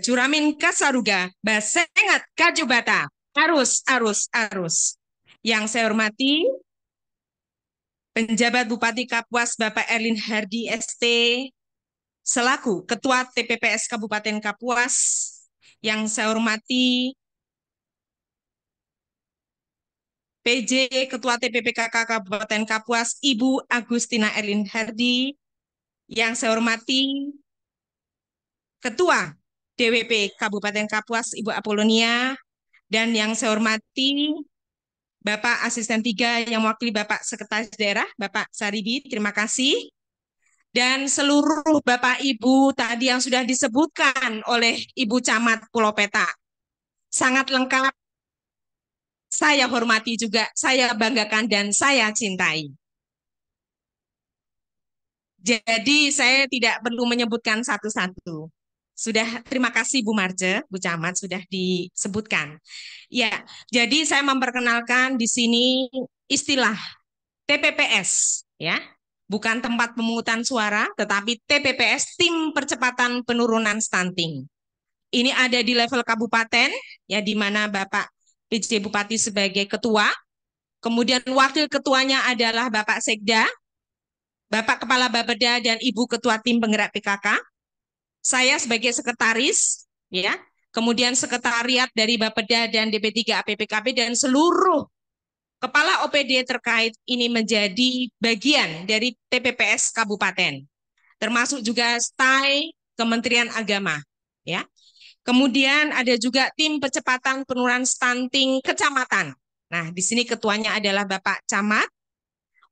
Curamin kasaruga, basengat kajubata. Arus, arus, arus. Yang saya hormati, penjabat Bupati Kapuas Bapak Erlin Hardi ST, selaku Ketua TPPS Kabupaten Kapuas, yang saya hormati PJ Ketua TPPKK Kabupaten Kapuas Ibu Agustina Erlin Hardi, yang saya hormati Ketua DWP Kabupaten Kapuas Ibu Apolonia dan yang saya hormati Bapak Asisten 3 yang mewakili Bapak Sekretaris Daerah, Bapak Saribi, terima kasih. Dan seluruh Bapak Ibu tadi yang sudah disebutkan oleh Ibu Camat Pulau Peta. Sangat lengkap, saya hormati juga, saya banggakan dan saya cintai. Jadi saya tidak perlu menyebutkan satu-satu sudah terima kasih Bu Marce, Bu Camat sudah disebutkan. Ya, jadi saya memperkenalkan di sini istilah TPPS ya. Bukan tempat pemungutan suara, tetapi TPPS Tim Percepatan Penurunan Stunting. Ini ada di level kabupaten ya di mana Bapak PJ Bupati sebagai ketua. Kemudian wakil ketuanya adalah Bapak Sekda, Bapak Kepala Bapeda dan Ibu Ketua Tim Penggerak PKK. Saya sebagai sekretaris, ya, kemudian sekretariat dari Bapeda dan DP3 APPKB dan seluruh kepala OPD terkait ini menjadi bagian dari TPPS kabupaten. Termasuk juga STAI Kementerian Agama, ya. Kemudian ada juga tim percepatan penurunan stunting kecamatan. Nah, di sini ketuanya adalah Bapak Camat,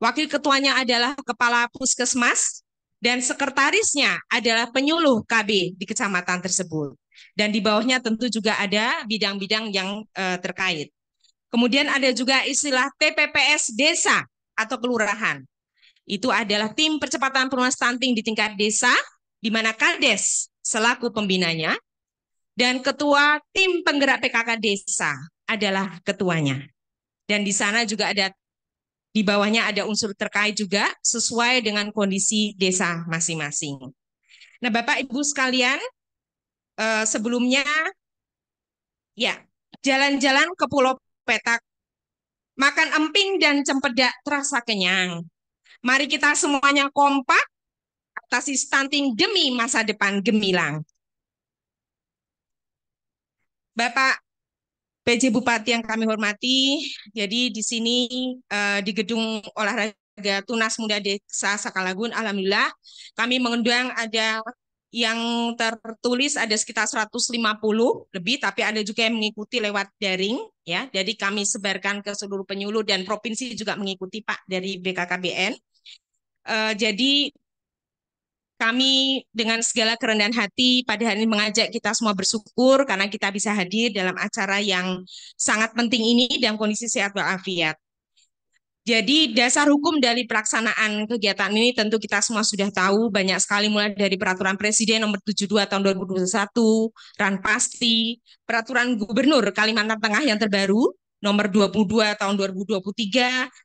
wakil ketuanya adalah Kepala Puskesmas, dan sekretarisnya adalah penyuluh KB di kecamatan tersebut. Dan di bawahnya tentu juga ada bidang-bidang yang eh, terkait. Kemudian ada juga istilah TPPS desa atau kelurahan. Itu adalah tim percepatan penurunan stunting di tingkat desa, di mana Kades selaku pembinanya, dan ketua tim penggerak PKK desa adalah ketuanya. Dan di sana juga ada di bawahnya ada unsur terkait juga sesuai dengan kondisi desa masing-masing. Nah, Bapak Ibu sekalian, eh, sebelumnya ya, jalan-jalan ke Pulau Petak makan emping dan cempedak terasa kenyang. Mari kita semuanya kompak atasi stunting demi masa depan gemilang. Bapak PJ Bupati yang kami hormati, jadi di sini uh, di gedung olahraga Tunas Muda Desa Sakalagun, Alhamdulillah kami mengundang ada yang tertulis ada sekitar 150 lebih, tapi ada juga yang mengikuti lewat daring, ya. Jadi kami sebarkan ke seluruh penyuluh dan provinsi juga mengikuti Pak dari BKKBN. Uh, eh, jadi kami dengan segala kerendahan hati pada hari ini mengajak kita semua bersyukur karena kita bisa hadir dalam acara yang sangat penting ini dan kondisi sehat walafiat. Jadi dasar hukum dari pelaksanaan kegiatan ini tentu kita semua sudah tahu banyak sekali mulai dari peraturan presiden nomor 72 tahun 2021, pasti, peraturan gubernur Kalimantan Tengah yang terbaru nomor 22 tahun 2023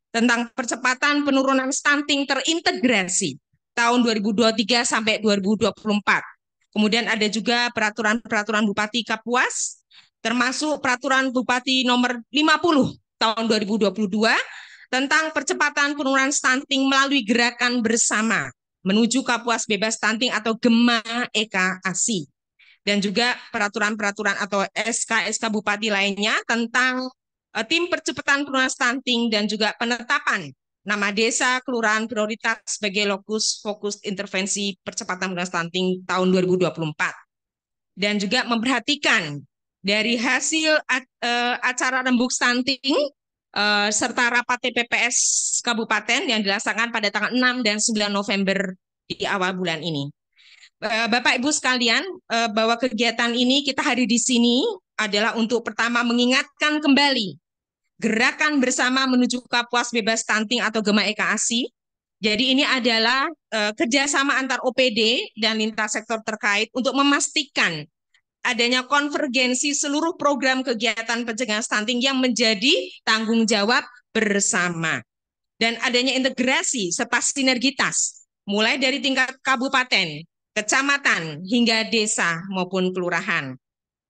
tentang percepatan penurunan stunting terintegrasi tahun 2023 sampai 2024. Kemudian ada juga peraturan-peraturan Bupati Kapuas, termasuk peraturan Bupati nomor 50 tahun 2022 tentang percepatan penurunan stunting melalui gerakan bersama menuju Kapuas Bebas Stunting atau GEMA Eka ASI. Dan juga peraturan-peraturan atau SK-SK Bupati lainnya tentang eh, tim percepatan penurunan stunting dan juga penetapan nama desa, kelurahan prioritas sebagai lokus fokus intervensi percepatan penurunan stunting tahun 2024. Dan juga memperhatikan dari hasil eh, acara rembuk stunting eh, serta rapat TPPS Kabupaten yang dilaksanakan pada tanggal 6 dan 9 November di awal bulan ini. Eh, Bapak Ibu sekalian, bahwa kegiatan ini kita hari di sini adalah untuk pertama mengingatkan kembali gerakan bersama menuju kapuas bebas stunting atau Gema Eka ASI. Jadi ini adalah uh, kerjasama antar OPD dan lintas sektor terkait untuk memastikan adanya konvergensi seluruh program kegiatan pencegahan stunting yang menjadi tanggung jawab bersama. Dan adanya integrasi serta sinergitas, mulai dari tingkat kabupaten, kecamatan, hingga desa maupun kelurahan.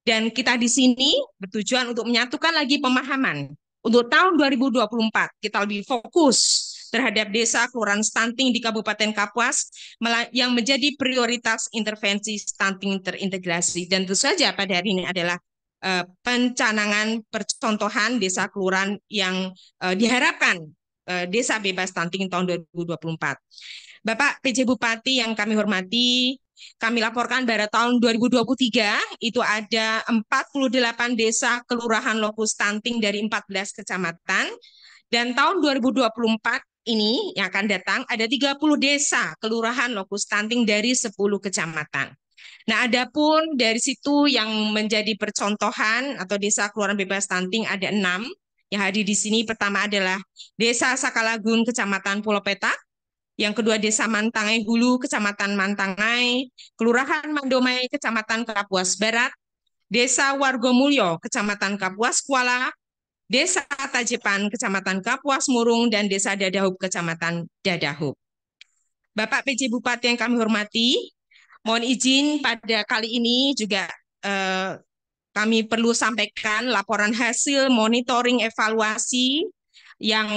Dan kita di sini bertujuan untuk menyatukan lagi pemahaman untuk tahun 2024, kita lebih fokus terhadap desa kelurahan stunting di Kabupaten Kapuas yang menjadi prioritas intervensi stunting terintegrasi. Dan tentu saja pada hari ini adalah uh, pencanangan percontohan desa kelurahan yang uh, diharapkan uh, desa bebas stunting tahun 2024. Bapak PJ Bupati yang kami hormati, kami laporkan pada tahun 2023 itu ada 48 desa kelurahan lokus stunting dari 14 kecamatan dan tahun 2024 ini yang akan datang ada 30 desa kelurahan lokus stunting dari 10 kecamatan. Nah, adapun dari situ yang menjadi percontohan atau desa kelurahan bebas stunting ada enam. Yang hadir di sini pertama adalah Desa Sakalagun, Kecamatan Pulau Petak. Yang kedua Desa Mantangai Hulu, Kecamatan Mantangai, Kelurahan Mandomai, Kecamatan Kapuas Barat, Desa Wargomulyo, Kecamatan Kapuas Kuala, Desa Tajepan, Kecamatan Kapuas Murung, dan Desa Dadahub, Kecamatan Dadahub. Bapak PJ Bupati yang kami hormati, mohon izin pada kali ini juga eh, kami perlu sampaikan laporan hasil monitoring evaluasi yang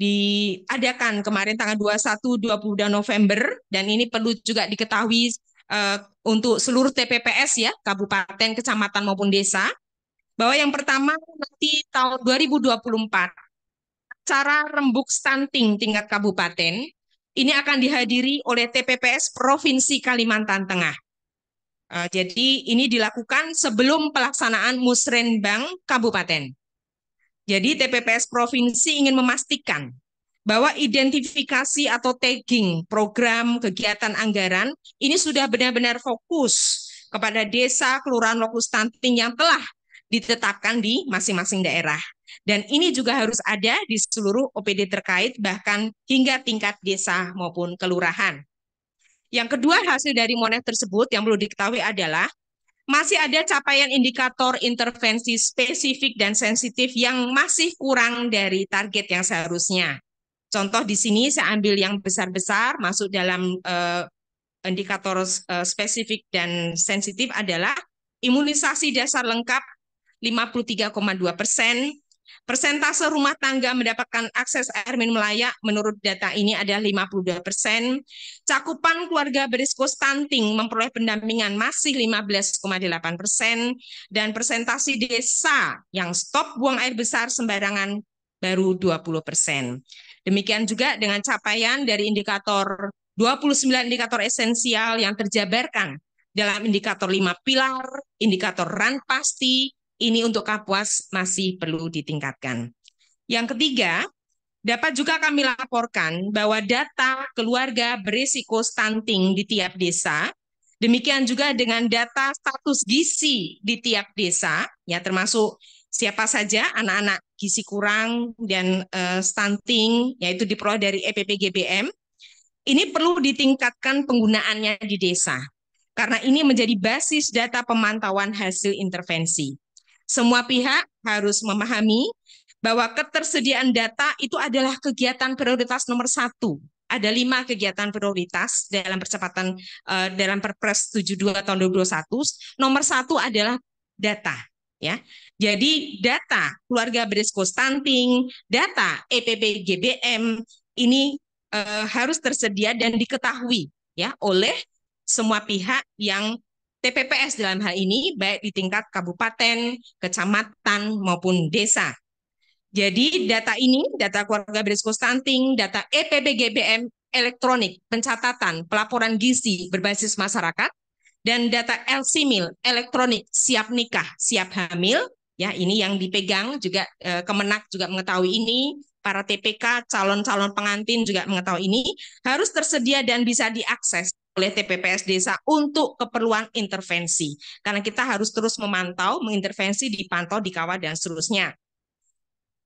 diadakan kemarin tanggal 21 22 November dan ini perlu juga diketahui uh, untuk seluruh TPPS ya, kabupaten, kecamatan maupun desa bahwa yang pertama nanti tahun 2024 acara rembuk stunting tingkat kabupaten ini akan dihadiri oleh TPPS Provinsi Kalimantan Tengah. Uh, jadi ini dilakukan sebelum pelaksanaan musrenbang kabupaten. Jadi TPPS provinsi ingin memastikan bahwa identifikasi atau tagging program kegiatan anggaran ini sudah benar-benar fokus kepada desa, kelurahan, lokus stunting yang telah ditetapkan di masing-masing daerah. Dan ini juga harus ada di seluruh OPD terkait, bahkan hingga tingkat desa maupun kelurahan. Yang kedua hasil dari monet tersebut yang perlu diketahui adalah masih ada capaian indikator intervensi spesifik dan sensitif yang masih kurang dari target yang seharusnya. Contoh di sini saya ambil yang besar-besar masuk dalam uh, indikator uh, spesifik dan sensitif adalah imunisasi dasar lengkap 53,2 persen, Persentase rumah tangga mendapatkan akses air minum layak menurut data ini adalah 52 persen. Cakupan keluarga berisiko stunting memperoleh pendampingan masih 15,8 persen. Dan presentasi desa yang stop buang air besar sembarangan baru 20 persen. Demikian juga dengan capaian dari indikator 29 indikator esensial yang terjabarkan dalam indikator 5 pilar, indikator RAN pasti, ini untuk Kapuas masih perlu ditingkatkan. Yang ketiga, dapat juga kami laporkan bahwa data keluarga berisiko stunting di tiap desa, demikian juga dengan data status gizi di tiap desa, ya termasuk siapa saja anak-anak gizi kurang dan uh, stunting, yaitu diperoleh dari EPPGBM, ini perlu ditingkatkan penggunaannya di desa, karena ini menjadi basis data pemantauan hasil intervensi. Semua pihak harus memahami bahwa ketersediaan data itu adalah kegiatan prioritas nomor satu. Ada lima kegiatan prioritas dalam percepatan uh, dalam Perpres 72 tahun 2021. Nomor satu adalah data. Ya, jadi data keluarga berisiko stunting, data EPP GBM ini uh, harus tersedia dan diketahui ya oleh semua pihak yang TPPS dalam hal ini baik di tingkat kabupaten, kecamatan maupun desa. Jadi data ini, data keluarga berisiko stunting, data EPBGBM elektronik, pencatatan, pelaporan gizi berbasis masyarakat, dan data LCMIL elektronik siap nikah, siap hamil, ya ini yang dipegang juga eh, Kemenak juga mengetahui ini, para TPK calon-calon pengantin juga mengetahui ini, harus tersedia dan bisa diakses oleh TPPS desa untuk keperluan intervensi. Karena kita harus terus memantau, mengintervensi, dipantau, dikawal dan seterusnya.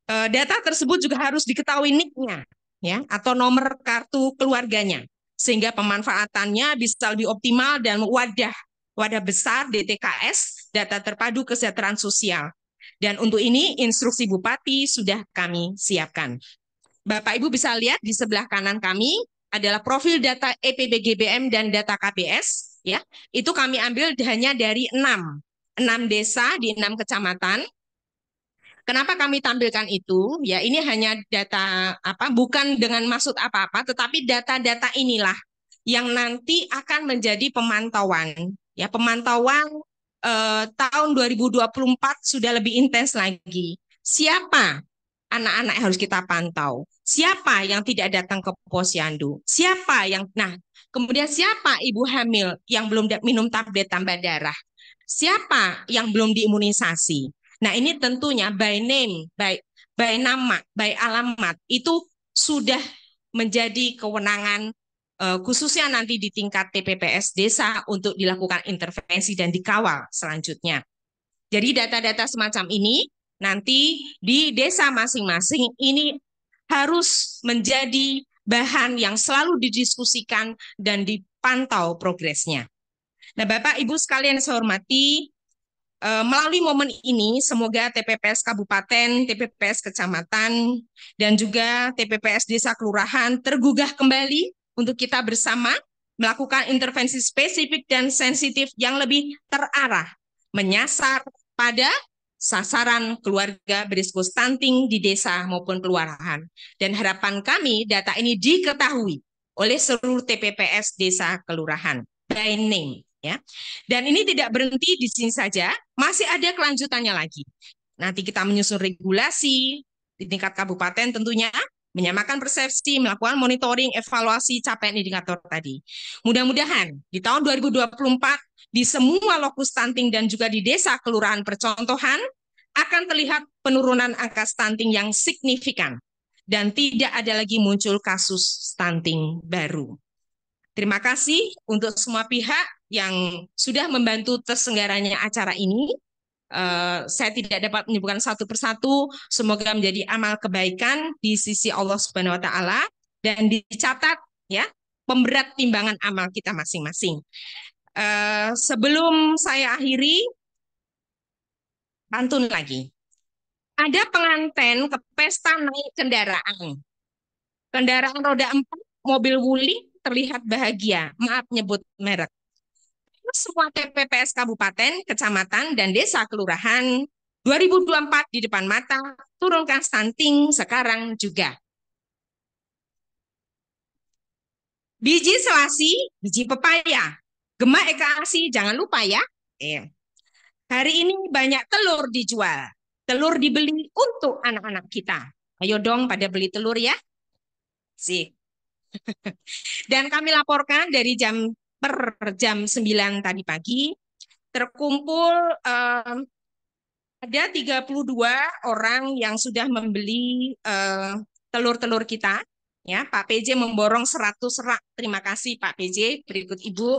E, data tersebut juga harus diketahui nicknya ya atau nomor kartu keluarganya sehingga pemanfaatannya bisa lebih optimal dan wadah wadah besar DTKS data terpadu kesejahteraan sosial. Dan untuk ini instruksi bupati sudah kami siapkan. Bapak Ibu bisa lihat di sebelah kanan kami adalah profil data EPBGBM dan data KBS ya. Itu kami ambil hanya dari enam, enam desa di enam kecamatan. Kenapa kami tampilkan itu? Ya, ini hanya data apa bukan dengan maksud apa-apa tetapi data-data inilah yang nanti akan menjadi pemantauan. Ya, pemantauan eh, tahun 2024 sudah lebih intens lagi. Siapa anak-anak harus kita pantau. Siapa yang tidak datang ke posyandu? Siapa yang nah, kemudian siapa ibu hamil yang belum minum tablet tambah darah? Siapa yang belum diimunisasi? Nah, ini tentunya by name, by by nama, by alamat itu sudah menjadi kewenangan eh, khususnya nanti di tingkat TPPS desa untuk dilakukan intervensi dan dikawal selanjutnya. Jadi data-data semacam ini nanti di desa masing-masing ini harus menjadi bahan yang selalu didiskusikan dan dipantau progresnya. Nah, Bapak Ibu sekalian saya hormati, eh, melalui momen ini semoga TPPS kabupaten, TPPS kecamatan dan juga TPPS desa kelurahan tergugah kembali untuk kita bersama melakukan intervensi spesifik dan sensitif yang lebih terarah menyasar pada sasaran keluarga berisiko stunting di desa maupun kelurahan. Dan harapan kami data ini diketahui oleh seluruh TPPS desa kelurahan by name ya. Dan ini tidak berhenti di sini saja, masih ada kelanjutannya lagi. Nanti kita menyusun regulasi di tingkat kabupaten tentunya menyamakan persepsi, melakukan monitoring, evaluasi capaian indikator tadi. Mudah-mudahan di tahun 2024 di semua lokus stunting dan juga di desa kelurahan percontohan akan terlihat penurunan angka stunting yang signifikan dan tidak ada lagi muncul kasus stunting baru. Terima kasih untuk semua pihak yang sudah membantu terselenggaranya acara ini. Uh, saya tidak dapat menyebutkan satu persatu. Semoga menjadi amal kebaikan di sisi Allah Subhanahu Wa Taala dan dicatat ya pemberat timbangan amal kita masing-masing. Eh, sebelum saya akhiri, pantun lagi. Ada penganten ke pesta naik kendaraan. Kendaraan roda empat, mobil wuli terlihat bahagia. Maaf nyebut merek. Semua TPPS kabupaten, kecamatan, dan desa kelurahan 2024 di depan mata, turunkan stunting sekarang juga. Biji selasi, biji pepaya, Gema Eka Asi, jangan lupa ya. Eh. Hari ini banyak telur dijual. Telur dibeli untuk anak-anak kita. Ayo dong pada beli telur ya. Sih. Dan kami laporkan dari jam per jam 9 tadi pagi terkumpul eh, ada 32 orang yang sudah membeli eh, telur-telur eh, kita ya Pak PJ memborong 100 rak. Terima kasih Pak PJ, berikut Ibu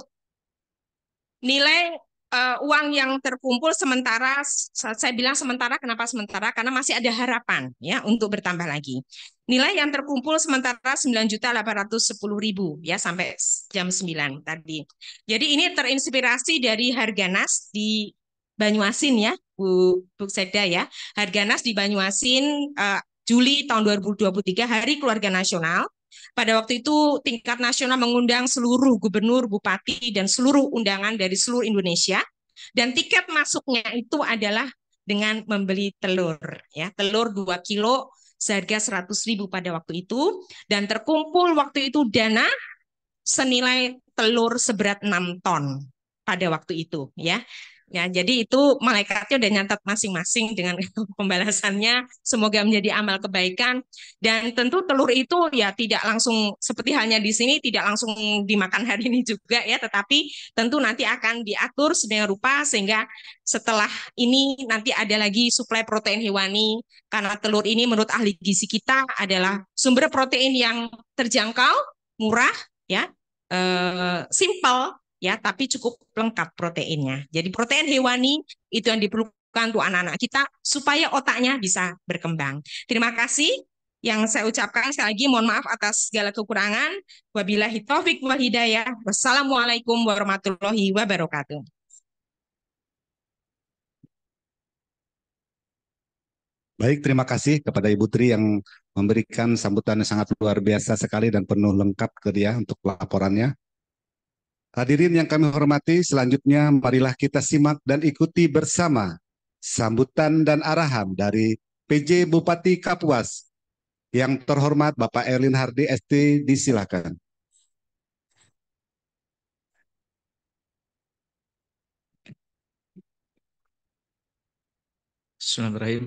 nilai uh, uang yang terkumpul sementara saya bilang sementara kenapa sementara karena masih ada harapan ya untuk bertambah lagi. Nilai yang terkumpul sementara 9.810.000 ya sampai jam 9 tadi. Jadi ini terinspirasi dari harga nas di Banyuasin ya, Bu Bu Seda ya. Harga nas di Banyuasin uh, Juli tahun 2023 Hari Keluarga Nasional pada waktu itu tingkat nasional mengundang seluruh gubernur, bupati, dan seluruh undangan dari seluruh Indonesia. Dan tiket masuknya itu adalah dengan membeli telur. ya Telur 2 kilo seharga 100 ribu pada waktu itu. Dan terkumpul waktu itu dana senilai telur seberat 6 ton pada waktu itu. ya Ya, jadi itu malaikatnya udah nyatat masing-masing dengan pembalasannya. Semoga menjadi amal kebaikan. Dan tentu telur itu ya tidak langsung seperti halnya di sini tidak langsung dimakan hari ini juga ya, tetapi tentu nanti akan diatur sedemikian rupa sehingga setelah ini nanti ada lagi suplai protein hewani karena telur ini menurut ahli gizi kita adalah sumber protein yang terjangkau, murah ya, eh, simple ya, tapi cukup lengkap proteinnya. Jadi protein hewani itu yang diperlukan untuk anak-anak kita supaya otaknya bisa berkembang. Terima kasih yang saya ucapkan sekali lagi mohon maaf atas segala kekurangan. Wabillahi taufik wal hidayah. Wassalamualaikum warahmatullahi wabarakatuh. Baik, terima kasih kepada Ibu Tri yang memberikan sambutan yang sangat luar biasa sekali dan penuh lengkap ke dia untuk laporannya. Hadirin yang kami hormati, selanjutnya marilah kita simak dan ikuti bersama sambutan dan arahan dari PJ Bupati Kapuas. Yang terhormat Bapak Erlin Hardi ST disilakan.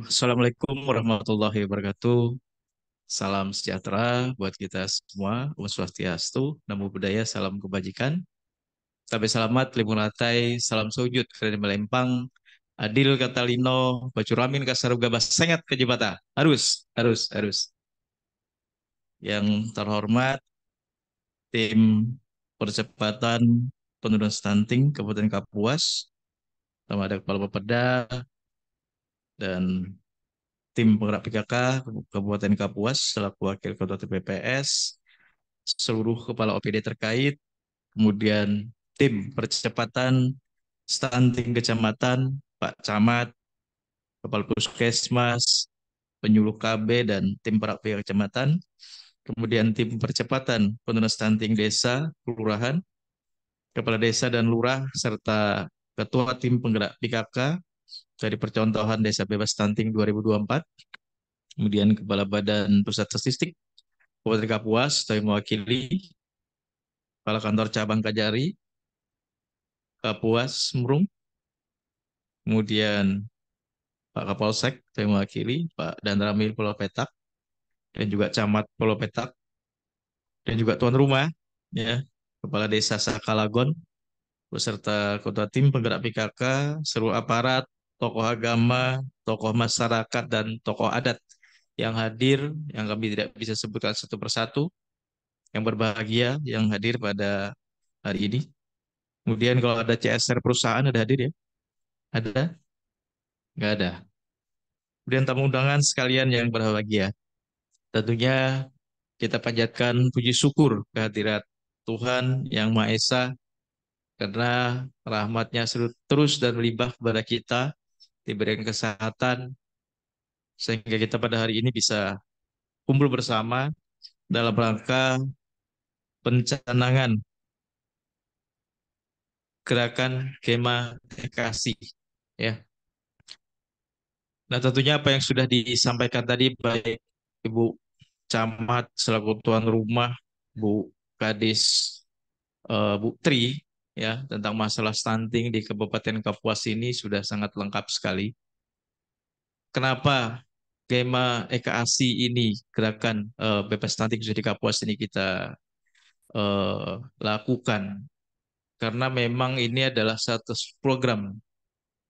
Assalamualaikum warahmatullahi wabarakatuh. Salam sejahtera buat kita semua. Om Swastiastu, Namo Buddhaya, Salam Kebajikan. Tapi Selamat, Limun Salam Sujud, Keren Melempang, Adil kata Lino, Bacuramin, Kasaruga sangat Kejebata. Harus, harus, harus. Yang terhormat, tim percepatan penurunan stunting Kabupaten Kapuas, sama ada Kepala Bapeda, dan tim penggerak PKK Kabupaten Kapuas selaku Wakil Ketua TPPS, seluruh kepala OPD terkait, kemudian tim percepatan stunting kecamatan, Pak Camat, Kepala Puskesmas, penyuluh KB dan tim perakpia kecamatan, kemudian tim percepatan penurunan stunting desa, kelurahan, kepala desa dan lurah serta ketua tim penggerak PKK dari percontohan desa bebas stunting 2024, kemudian kepala badan pusat statistik Kabupaten Kapuas, saya mewakili kepala kantor cabang Kajari, Kapuas Murung, kemudian Pak Kapolsek yang mewakili, Pak Danramil Pulau Petak, dan juga Camat Pulau Petak, dan juga tuan rumah, ya Kepala Desa Sakalagon, beserta kota tim penggerak PKK, seluruh aparat, tokoh agama, tokoh masyarakat, dan tokoh adat yang hadir, yang kami tidak bisa sebutkan satu persatu, yang berbahagia, yang hadir pada hari ini. Kemudian kalau ada CSR perusahaan ada hadir ya? Ada? Enggak ada. Kemudian tamu undangan sekalian yang berbahagia. Tentunya kita panjatkan puji syukur kehadirat Tuhan Yang Maha Esa karena rahmatnya terus dan melimpah kepada kita, diberikan kesehatan, sehingga kita pada hari ini bisa kumpul bersama dalam rangka pencanangan gerakan ekasi, ya. Nah, tentunya apa yang sudah disampaikan tadi baik Ibu Camat selaku tuan rumah, Bu Kadis uh, Bu Tri ya tentang masalah stunting di Kabupaten Kapuas ini sudah sangat lengkap sekali. Kenapa Gema ekasi ini gerakan uh, bebas stunting sudah di Kapuas ini kita uh, lakukan karena memang ini adalah satu program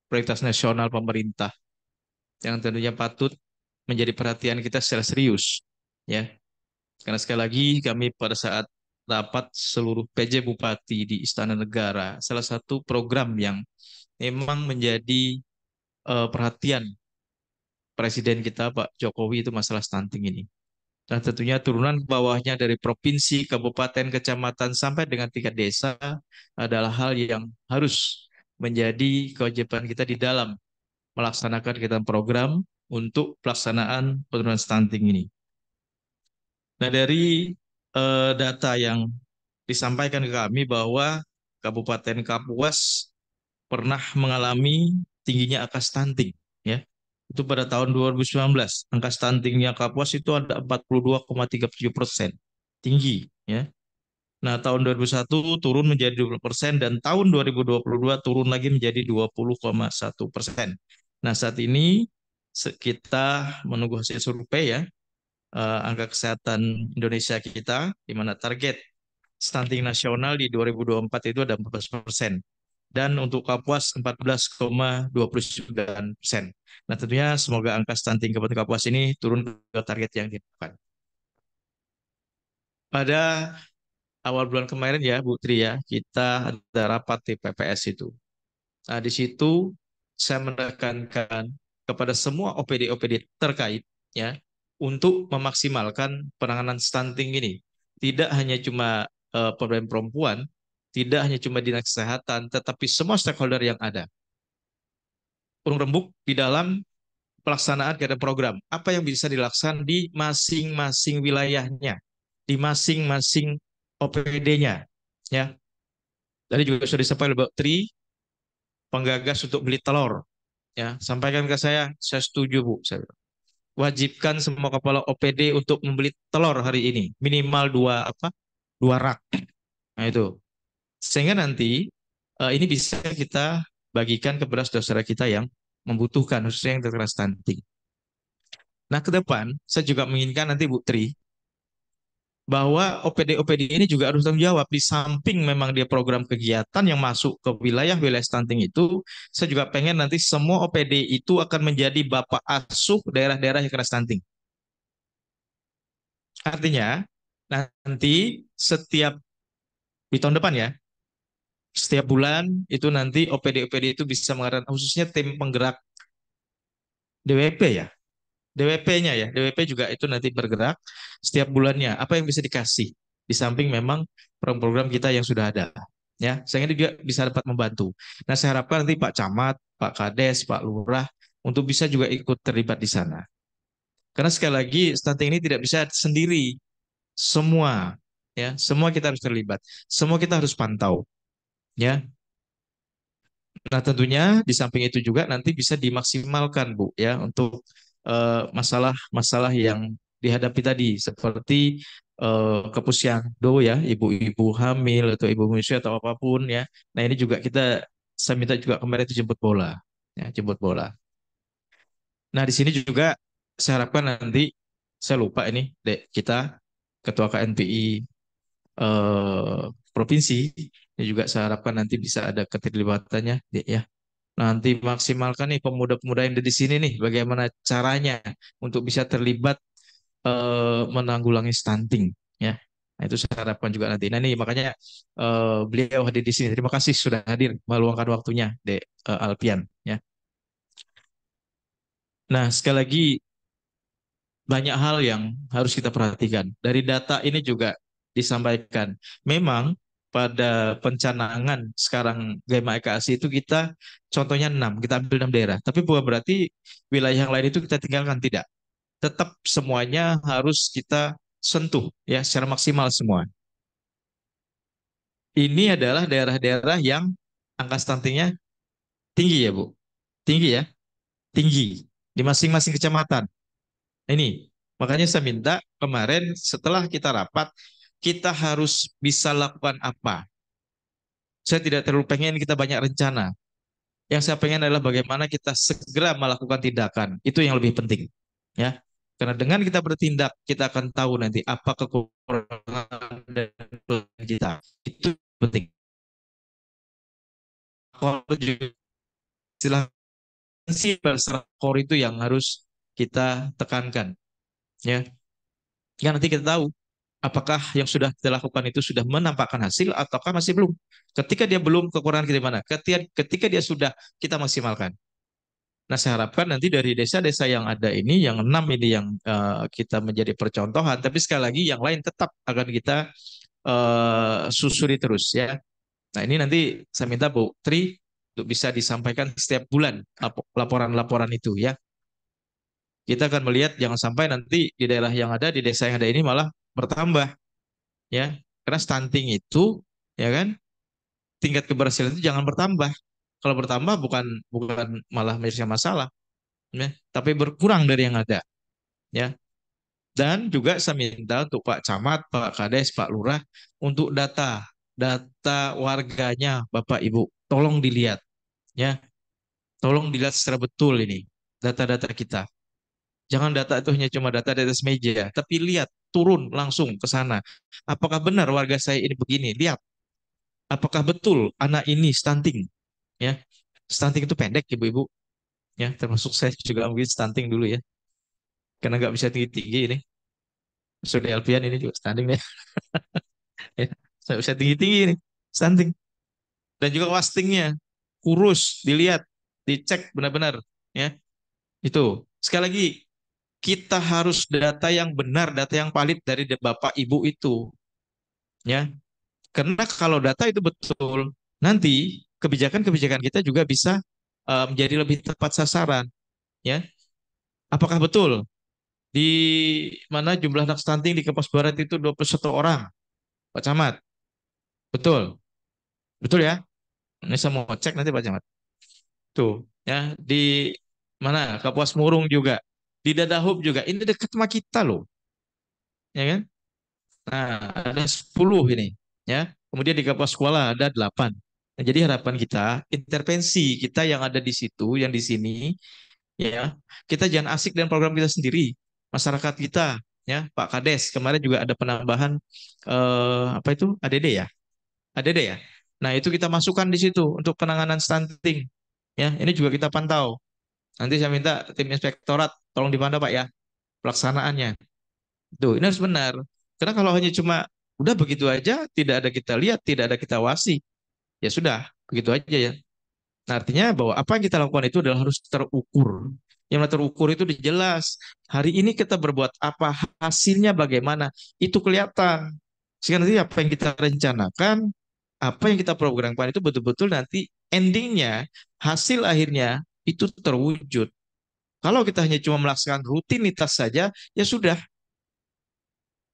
prioritas nasional pemerintah yang tentunya patut menjadi perhatian kita secara serius ya karena sekali lagi kami pada saat rapat seluruh PJ Bupati di Istana Negara salah satu program yang memang menjadi uh, perhatian Presiden kita Pak Jokowi itu masalah stunting ini dan tentunya turunan bawahnya dari provinsi, kabupaten, kecamatan sampai dengan tingkat desa adalah hal yang harus menjadi kewajiban kita di dalam melaksanakan kegiatan program untuk pelaksanaan penurunan stunting ini. Nah dari uh, data yang disampaikan ke kami bahwa Kabupaten Kapuas pernah mengalami tingginya angka stunting, ya itu pada tahun 2019 angka stuntingnya Kapuas itu ada 42,37 persen tinggi ya nah tahun 2001 turun menjadi 20 persen dan tahun 2022 turun lagi menjadi 20,1 persen nah saat ini kita menunggu hasil survei ya eh, angka kesehatan Indonesia kita di mana target stunting nasional di 2024 itu ada 14 persen dan untuk Kapuas 14,29 persen. Nah tentunya semoga angka stunting Kabupaten Kapuas ini turun ke target yang ditetapkan. Pada awal bulan kemarin ya Bu Tri ya, kita ada rapat di PPS itu. Nah di situ saya menekankan kepada semua OPD-OPD terkait ya untuk memaksimalkan penanganan stunting ini. Tidak hanya cuma uh, problem perempuan, tidak hanya cuma dinas kesehatan, tetapi semua stakeholder yang ada. Urung rembuk di dalam pelaksanaan kegiatan program. Apa yang bisa dilaksan di masing-masing wilayahnya, di masing-masing OPD-nya. Ya. Tadi juga sudah disampaikan oleh Tri, penggagas untuk beli telur. Ya, sampaikan ke saya, saya setuju Bu. Saya wajibkan semua kepala OPD untuk membeli telur hari ini minimal dua apa dua rak nah itu sehingga nanti uh, ini bisa kita bagikan kepada saudara-saudara kita yang membutuhkan, khususnya yang terkena stunting. Nah, ke depan saya juga menginginkan nanti Bu Tri bahwa OPD-OPD ini juga harus tanggung jawab di samping memang dia program kegiatan yang masuk ke wilayah-wilayah stunting itu saya juga pengen nanti semua OPD itu akan menjadi bapak asuh daerah-daerah yang kena stunting artinya nanti setiap di tahun depan ya setiap bulan itu nanti OPD-OPD itu bisa mengadakan khususnya tim penggerak DWP ya. DWP-nya ya, DWP juga itu nanti bergerak setiap bulannya. Apa yang bisa dikasih di samping memang program-program kita yang sudah ada. Ya, sehingga juga bisa dapat membantu. Nah, saya harapkan nanti Pak Camat, Pak Kades, Pak Lurah untuk bisa juga ikut terlibat di sana. Karena sekali lagi stunting ini tidak bisa sendiri. Semua ya, semua kita harus terlibat. Semua kita harus pantau Ya. Nah, tentunya di samping itu juga nanti bisa dimaksimalkan, Bu, ya, untuk eh, masalah-masalah uh, yang dihadapi tadi seperti uh, do ya, ibu-ibu hamil atau ibu menyusui atau apapun ya. Nah, ini juga kita saya minta juga kemarin itu jemput bola, ya, jemput bola. Nah, di sini juga saya harapkan nanti saya lupa ini Dek kita ketua KNPI uh, eh, provinsi ini juga saya harapkan nanti bisa ada keterlibatannya ya. Nanti maksimalkan nih pemuda-pemuda yang ada di sini nih bagaimana caranya untuk bisa terlibat eh, menanggulangi stunting ya. Nah, itu saya harapkan juga nanti. Nah, ini makanya uh, beliau hadir di sini. Terima kasih sudah hadir meluangkan waktunya, Dek uh, eh, Alpian ya. Nah, sekali lagi banyak hal yang harus kita perhatikan. Dari data ini juga disampaikan. Memang pada pencanangan sekarang Gema EKASI itu kita contohnya 6, kita ambil 6 daerah. Tapi bukan berarti wilayah yang lain itu kita tinggalkan, tidak. Tetap semuanya harus kita sentuh ya secara maksimal semua. Ini adalah daerah-daerah yang angka stuntingnya tinggi ya Bu? Tinggi ya? Tinggi di masing-masing kecamatan. Ini, makanya saya minta kemarin setelah kita rapat, kita harus bisa lakukan apa. Saya tidak terlalu pengen kita banyak rencana. Yang saya pengen adalah bagaimana kita segera melakukan tindakan. Itu yang lebih penting. Ya, karena dengan kita bertindak, kita akan tahu nanti apa kekurangan dan kelebihan kita. Itu penting. Kalau silahkan sih core itu yang harus kita tekankan. Ya, ya nanti kita tahu apakah yang sudah kita lakukan itu sudah menampakkan hasil ataukah masih belum? Ketika dia belum kekurangan kita mana? Ketika, ketika dia sudah kita maksimalkan. Nah, saya harapkan nanti dari desa-desa yang ada ini, yang enam ini yang uh, kita menjadi percontohan, tapi sekali lagi yang lain tetap akan kita uh, susuri terus ya. Nah, ini nanti saya minta Bu Tri untuk bisa disampaikan setiap bulan laporan-laporan itu ya kita akan melihat jangan sampai nanti di daerah yang ada di desa yang ada ini malah bertambah ya karena stunting itu ya kan tingkat keberhasilan itu jangan bertambah kalau bertambah bukan bukan malah menjadi masalah ya tapi berkurang dari yang ada ya dan juga saya minta untuk Pak Camat, Pak Kades, Pak Lurah untuk data data warganya Bapak Ibu tolong dilihat ya tolong dilihat secara betul ini data-data kita jangan data itu hanya cuma data di atas meja tapi lihat turun langsung ke sana. Apakah benar warga saya ini begini? Lihat. Apakah betul anak ini stunting? Ya. Stunting itu pendek Ibu-ibu. Ya, termasuk saya juga ambil stunting dulu ya. Karena nggak bisa tinggi-tinggi ini. Sudah Alfian ini juga stunting ya. ya, saya bisa tinggi-tinggi ini. Stunting. Dan juga wastingnya kurus dilihat, dicek benar-benar ya. Itu. Sekali lagi kita harus data yang benar, data yang valid dari bapak ibu itu. Ya. Karena kalau data itu betul, nanti kebijakan-kebijakan kita juga bisa menjadi eh, menjadi lebih tepat sasaran, ya. Apakah betul di mana jumlah anak stunting di Kepos Barat itu 21 orang, Pak Camat? Betul. Betul ya? Ini saya mau cek nanti Pak Camat. Tuh, ya, di mana Kapuas Murung juga di dadahub juga. Ini dekat sama kita loh. Ya kan? Nah, ada 10 ini. Ya. Kemudian di kapal sekolah ada 8. Nah, jadi harapan kita, intervensi kita yang ada di situ, yang di sini, ya kita jangan asik dengan program kita sendiri. Masyarakat kita, ya Pak Kades, kemarin juga ada penambahan, eh, apa itu, ADD ya? ADD ya? Nah, itu kita masukkan di situ untuk penanganan stunting. Ya, ini juga kita pantau. Nanti saya minta tim inspektorat Tolong dipandang Pak ya pelaksanaannya. Tuh, ini harus benar. Karena kalau hanya cuma udah begitu aja, tidak ada kita lihat, tidak ada kita wasi, ya sudah, begitu aja ya. Nah, artinya bahwa apa yang kita lakukan itu adalah harus terukur. Yang terukur itu dijelas. Hari ini kita berbuat apa, hasilnya bagaimana, itu kelihatan. Sehingga nanti apa yang kita rencanakan, apa yang kita programkan itu betul-betul nanti endingnya, hasil akhirnya itu terwujud. Kalau kita hanya cuma melaksanakan rutinitas saja, ya sudah.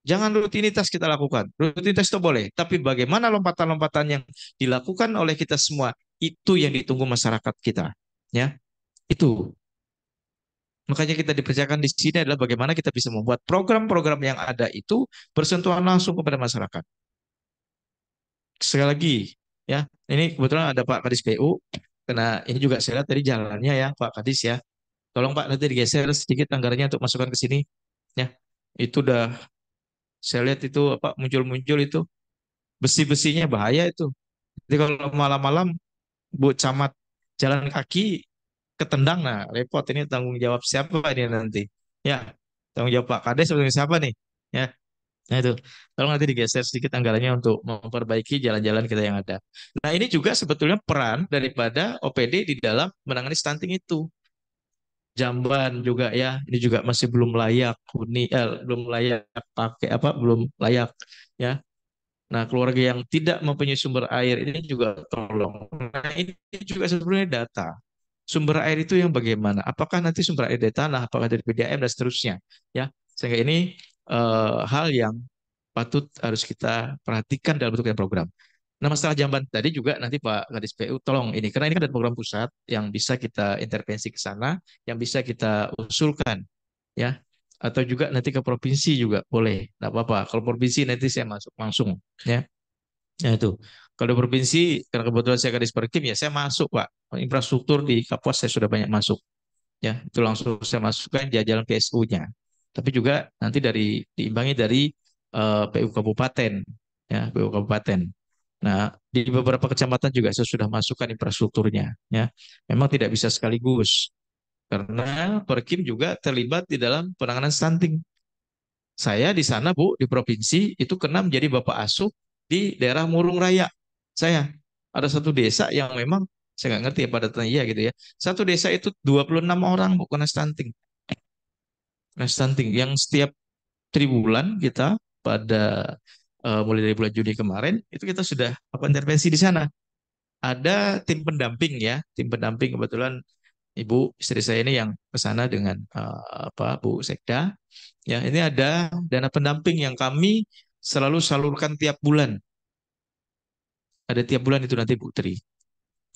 Jangan rutinitas kita lakukan. Rutinitas itu boleh, tapi bagaimana lompatan-lompatan yang dilakukan oleh kita semua itu yang ditunggu masyarakat kita, ya. Itu. Makanya kita dipercayakan di sini adalah bagaimana kita bisa membuat program-program yang ada itu bersentuhan langsung kepada masyarakat. Sekali lagi, ya, ini kebetulan ada Pak Kadis PU karena ini juga saya lihat tadi jalannya ya Pak Kadis ya. Tolong Pak nanti digeser sedikit anggarannya untuk masukkan ke sini. Ya, itu udah saya lihat itu apa muncul-muncul itu besi-besinya bahaya itu. Jadi kalau malam-malam Bu Camat jalan kaki ketendang nah repot ini tanggung jawab siapa ini nanti. Ya, tanggung jawab Pak Kades sebenarnya siapa nih? Ya. Nah itu, tolong nanti digeser sedikit anggarannya untuk memperbaiki jalan-jalan kita yang ada. Nah ini juga sebetulnya peran daripada OPD di dalam menangani stunting itu jamban juga ya ini juga masih belum layak huni eh, belum layak pakai apa belum layak ya nah keluarga yang tidak mempunyai sumber air ini juga tolong nah ini juga sebenarnya data sumber air itu yang bagaimana apakah nanti sumber air dari tanah apakah dari PDAM dan seterusnya ya sehingga ini eh, hal yang patut harus kita perhatikan dalam bentuknya program Nah, masalah jamban tadi juga nanti Pak Kadis PU tolong ini karena ini kan ada program pusat yang bisa kita intervensi ke sana, yang bisa kita usulkan ya atau juga nanti ke provinsi juga boleh, tidak apa-apa. Kalau provinsi nanti saya masuk langsung ya. Ya itu. Kalau provinsi karena kebetulan saya Kadis Perkim ya saya masuk Pak. Infrastruktur di Kapuas saya sudah banyak masuk. Ya, itu langsung saya masukkan di jalan PSU-nya. Tapi juga nanti dari diimbangi dari uh, eh, PU Kabupaten ya, PU Kabupaten Nah, di beberapa kecamatan juga saya sudah masukkan infrastrukturnya. Ya, memang tidak bisa sekaligus karena Perkim juga terlibat di dalam penanganan stunting. Saya di sana Bu di provinsi itu kena menjadi bapak asuh di daerah Murung Raya. Saya ada satu desa yang memang saya nggak ngerti ya pada tanya iya gitu ya. Satu desa itu 26 orang Bu kena stunting. Kena stunting yang setiap tribulan kita pada Eh, mulai dari bulan Juni kemarin itu kita sudah apa intervensi di sana. Ada tim pendamping ya, tim pendamping kebetulan ibu istri saya ini yang ke sana dengan uh, apa Bu Sekda. Ya, ini ada dana pendamping yang kami selalu salurkan tiap bulan. Ada tiap bulan itu nanti Bu Tri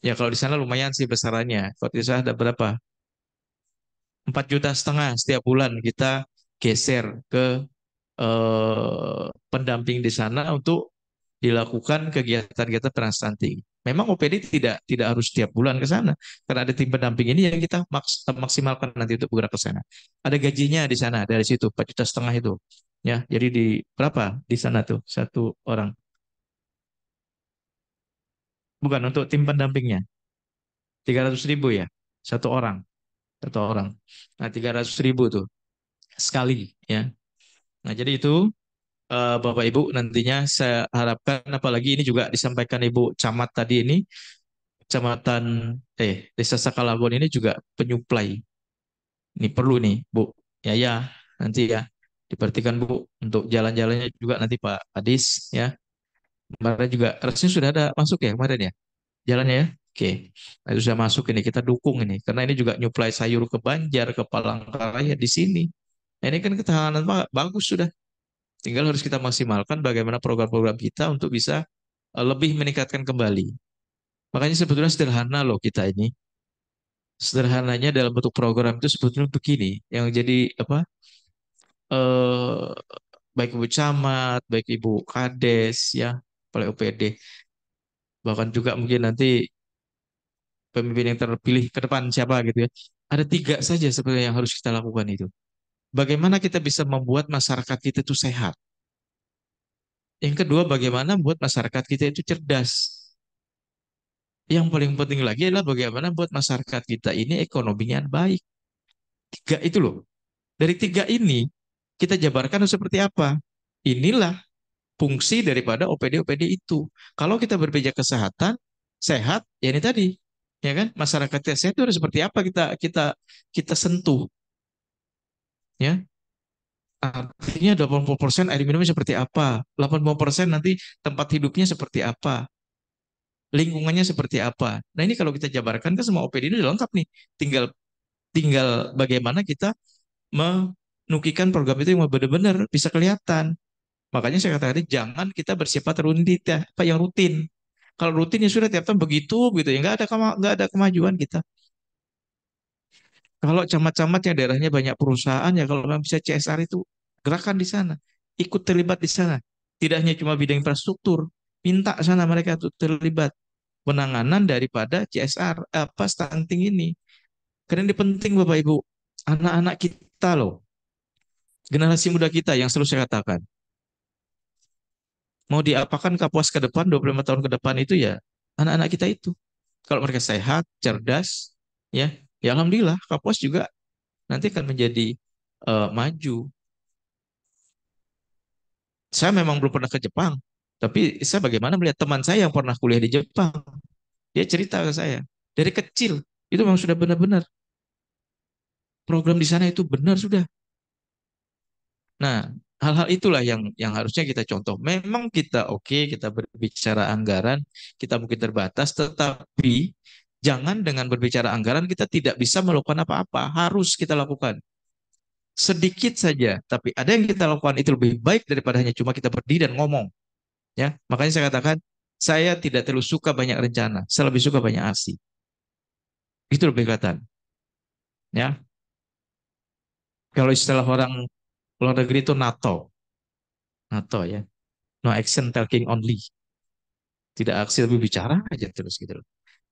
Ya kalau di sana lumayan sih besarannya. Kalau di sana ada berapa? 4 juta setengah setiap bulan kita geser ke eh, pendamping di sana untuk dilakukan kegiatan-kegiatan transanting. Memang OPD tidak tidak harus setiap bulan ke sana karena ada tim pendamping ini yang kita maks maksimalkan nanti untuk bergerak ke sana. Ada gajinya di sana dari situ 4 juta setengah itu. Ya, jadi di berapa di sana tuh satu orang? Bukan untuk tim pendampingnya. tiga ratus ribu ya, satu orang. Satu orang. Nah, tiga ratus ribu tuh sekali ya. Nah, jadi itu uh, Bapak Ibu nantinya saya harapkan apalagi ini juga disampaikan Ibu camat tadi ini kecamatan eh Desa Sakalabon ini juga penyuplai. Ini perlu nih, Bu. Ya ya, nanti ya dipertikan Bu untuk jalan-jalannya juga nanti Pak Adis ya. Kemarin juga resmi sudah ada masuk ya kemarin ya. Jalannya ya. Oke. Nah, sudah masuk ini kita dukung ini karena ini juga nyuplai sayur ke Banjar, ke Palangkaraya di sini. Nah, ini kan ketahanan bagus sudah. Tinggal harus kita maksimalkan bagaimana program-program kita untuk bisa eh, lebih meningkatkan kembali. Makanya sebetulnya sederhana loh kita ini. Sederhananya dalam bentuk program itu sebetulnya begini, yang jadi apa? Eh, baik Ibu Camat, baik Ibu Kades ya, oleh OPD. Bahkan juga mungkin nanti pemimpin yang terpilih ke depan siapa gitu ya. Ada tiga saja sebenarnya yang harus kita lakukan itu bagaimana kita bisa membuat masyarakat kita itu sehat. Yang kedua, bagaimana membuat masyarakat kita itu cerdas. Yang paling penting lagi adalah bagaimana buat masyarakat kita ini ekonominya baik. Tiga itu loh. Dari tiga ini, kita jabarkan seperti apa. Inilah fungsi daripada OPD-OPD itu. Kalau kita berpijak kesehatan, sehat, ya ini tadi. Ya kan? Masyarakatnya sehat itu seperti apa kita kita kita sentuh ya artinya 80% air minumnya seperti apa 80% nanti tempat hidupnya seperti apa lingkungannya seperti apa nah ini kalau kita jabarkan kan semua OPD ini udah lengkap nih tinggal tinggal bagaimana kita menukikan program itu yang benar-benar bisa kelihatan makanya saya katakan jangan kita bersifat rutin ya apa yang rutin kalau rutin ya sudah tiap tahun begitu gitu ya nggak ada nggak ada kemajuan kita kalau camat-camat yang daerahnya banyak perusahaan ya kalau memang bisa CSR itu gerakan di sana, ikut terlibat di sana. Tidak hanya cuma bidang infrastruktur, minta sana mereka itu terlibat penanganan daripada CSR apa stunting ini. Karena ini penting Bapak Ibu, anak-anak kita loh. Generasi muda kita yang selalu saya katakan. Mau diapakan Kapuas ke depan 25 tahun ke depan itu ya anak-anak kita itu. Kalau mereka sehat, cerdas, ya ya alhamdulillah Kapuas juga nanti akan menjadi uh, maju. Saya memang belum pernah ke Jepang, tapi saya bagaimana melihat teman saya yang pernah kuliah di Jepang. Dia cerita ke saya, dari kecil itu memang sudah benar-benar program di sana itu benar sudah. Nah, hal-hal itulah yang yang harusnya kita contoh. Memang kita oke, okay, kita berbicara anggaran, kita mungkin terbatas, tetapi Jangan dengan berbicara anggaran kita tidak bisa melakukan apa-apa, harus kita lakukan. Sedikit saja, tapi ada yang kita lakukan itu lebih baik daripada hanya cuma kita berdiri dan ngomong. Ya, makanya saya katakan saya tidak terlalu suka banyak rencana, saya lebih suka banyak aksi. Itu lebih kelihatan. Ya. Kalau istilah orang luar negeri itu NATO. NATO ya. No action talking only. Tidak aksi lebih bicara aja terus gitu loh.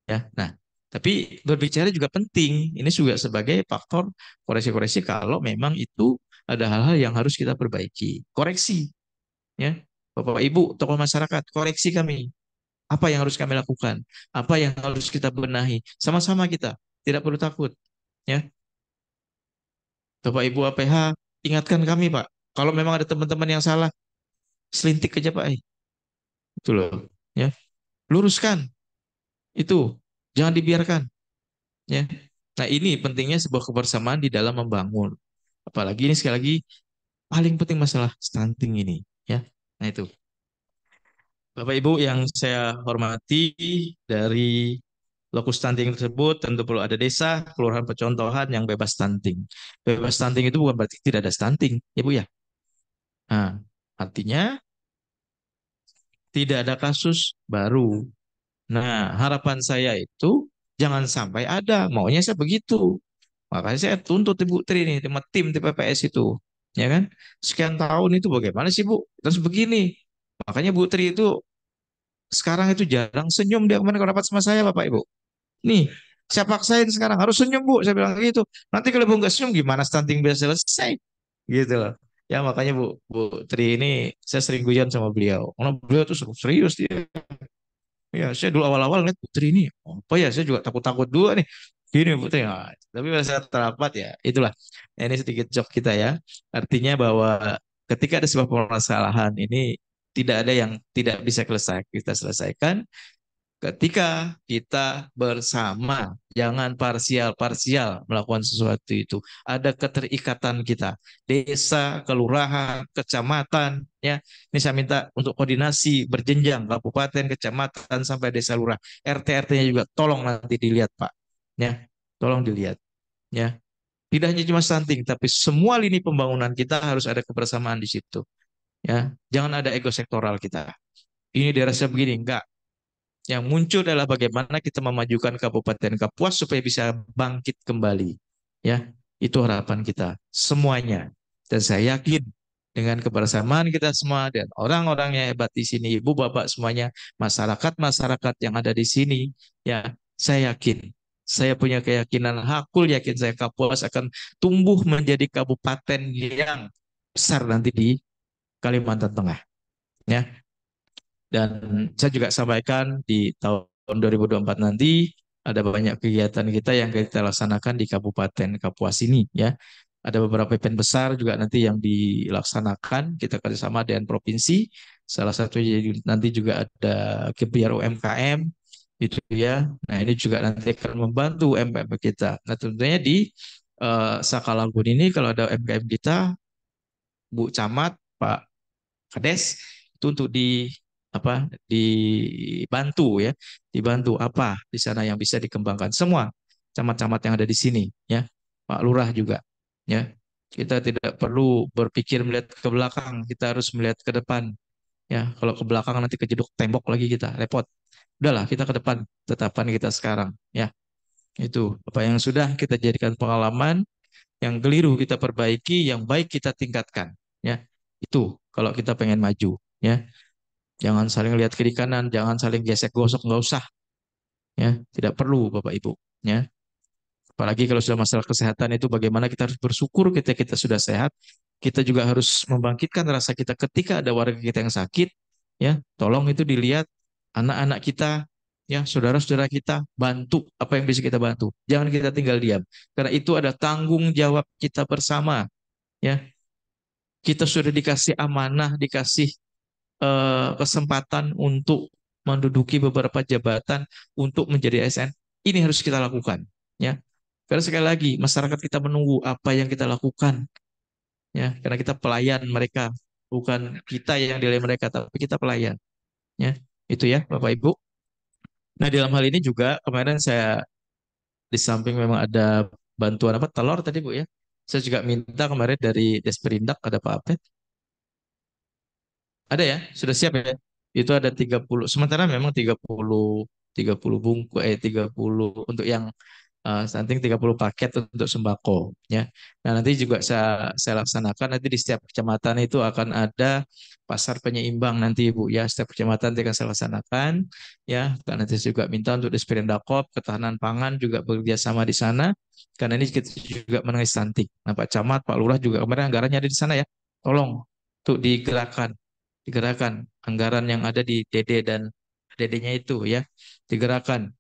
Ya, nah tapi berbicara juga penting. Ini juga sebagai faktor koreksi-koreksi kalau memang itu ada hal-hal yang harus kita perbaiki. Koreksi, ya Bapak Ibu, tokoh masyarakat, koreksi kami. Apa yang harus kami lakukan? Apa yang harus kita benahi? Sama-sama kita, tidak perlu takut, ya. Bapak Ibu APH, ingatkan kami Pak. Kalau memang ada teman-teman yang salah, selintik aja Pak. Itu loh, ya. Luruskan, itu jangan dibiarkan. Ya. Nah, ini pentingnya sebuah kebersamaan di dalam membangun. Apalagi ini sekali lagi paling penting masalah stunting ini, ya. Nah, itu. Bapak Ibu yang saya hormati dari lokus stunting tersebut tentu perlu ada desa, kelurahan percontohan yang bebas stunting. Bebas stunting itu bukan berarti tidak ada stunting, ya Bu ya. Nah, artinya tidak ada kasus baru Nah, hmm. harapan saya itu jangan sampai ada. Maunya saya begitu. Makanya saya tuntut Ibu Tri ini sama tim TPPS itu. Ya kan? Sekian tahun itu bagaimana sih Bu? Terus begini. Makanya Bu Tri itu sekarang itu jarang senyum dia kemarin kalau rapat sama saya Bapak Ibu. Nih, saya paksain sekarang harus senyum Bu. Saya bilang gitu. Nanti kalau Bu nggak senyum gimana stunting bisa selesai? Gitu loh. Ya makanya Bu Bu Tri ini saya sering guyon sama beliau. Karena beliau tuh serius dia Ya, saya dulu awal-awal lihat putri ini, oh, apa ya, saya juga takut-takut dulu nih. Gini putri, nah, tapi saya terapat ya, itulah. Ini sedikit jok kita ya. Artinya bahwa ketika ada sebuah permasalahan ini tidak ada yang tidak bisa selesai kita selesaikan ketika kita bersama jangan parsial-parsial melakukan sesuatu itu ada keterikatan kita desa kelurahan kecamatan ya ini saya minta untuk koordinasi berjenjang kabupaten kecamatan sampai desa lurah RT RT-nya juga tolong nanti dilihat Pak ya tolong dilihat ya tidak hanya cuma stunting tapi semua lini pembangunan kita harus ada kebersamaan di situ ya jangan ada ego sektoral kita ini daerah saya begini enggak yang muncul adalah bagaimana kita memajukan Kabupaten Kapuas supaya bisa bangkit kembali. Ya, itu harapan kita semuanya. Dan saya yakin dengan kebersamaan kita semua dan orang-orang yang hebat di sini, ibu bapak semuanya, masyarakat-masyarakat yang ada di sini, ya saya yakin saya punya keyakinan hakul yakin saya Kapuas akan tumbuh menjadi kabupaten yang besar nanti di Kalimantan Tengah. Ya, dan saya juga sampaikan di tahun 2024 nanti ada banyak kegiatan kita yang kita laksanakan di Kabupaten Kapuas ini ya. Ada beberapa event besar juga nanti yang dilaksanakan kita kerjasama dengan provinsi. Salah satu nanti juga ada KPR UMKM itu ya. Nah ini juga nanti akan membantu UMKM kita. Nah tentunya di uh, eh, Sakalagun ini kalau ada UMKM kita, Bu Camat, Pak Kades itu untuk di apa dibantu ya dibantu apa di sana yang bisa dikembangkan semua camat-camat yang ada di sini ya Pak Lurah juga ya kita tidak perlu berpikir melihat ke belakang kita harus melihat ke depan ya kalau ke belakang nanti kejeduk tembok lagi kita repot udahlah kita ke depan tetapan kita sekarang ya itu apa yang sudah kita jadikan pengalaman yang keliru kita perbaiki yang baik kita tingkatkan ya itu kalau kita pengen maju ya Jangan saling lihat kiri kanan, jangan saling gesek gosok, nggak usah. Ya, tidak perlu Bapak Ibu, ya. Apalagi kalau sudah masalah kesehatan itu bagaimana kita harus bersyukur kita kita sudah sehat. Kita juga harus membangkitkan rasa kita ketika ada warga kita yang sakit, ya. Tolong itu dilihat anak-anak kita, ya, saudara-saudara kita, bantu apa yang bisa kita bantu. Jangan kita tinggal diam. Karena itu ada tanggung jawab kita bersama, ya. Kita sudah dikasih amanah, dikasih uh, kesempatan untuk menduduki beberapa jabatan untuk menjadi ASN ini harus kita lakukan ya karena sekali lagi masyarakat kita menunggu apa yang kita lakukan ya karena kita pelayan mereka bukan kita yang dilayan mereka tapi kita pelayan ya itu ya bapak ibu nah dalam hal ini juga kemarin saya di samping memang ada bantuan apa telur tadi bu ya saya juga minta kemarin dari Desperindak ada Pak Apet ada ya? Sudah siap ya? Itu ada 30. Sementara memang 30 30 bungkus eh 30 untuk yang uh, tiga 30 paket untuk sembako ya. Nah, nanti juga saya saya laksanakan nanti di setiap kecamatan itu akan ada pasar penyeimbang nanti Ibu ya. Setiap kecamatan akan saya laksanakan ya. Nanti juga minta untuk Disperindakop ketahanan pangan juga bekerja sama di sana karena ini kita juga menangis stunting. Nah, Pak Camat, Pak Lurah juga kemarin anggarannya ada di sana ya. Tolong untuk digerakkan digerakkan anggaran yang ada di DD dan DD-nya itu ya digerakkan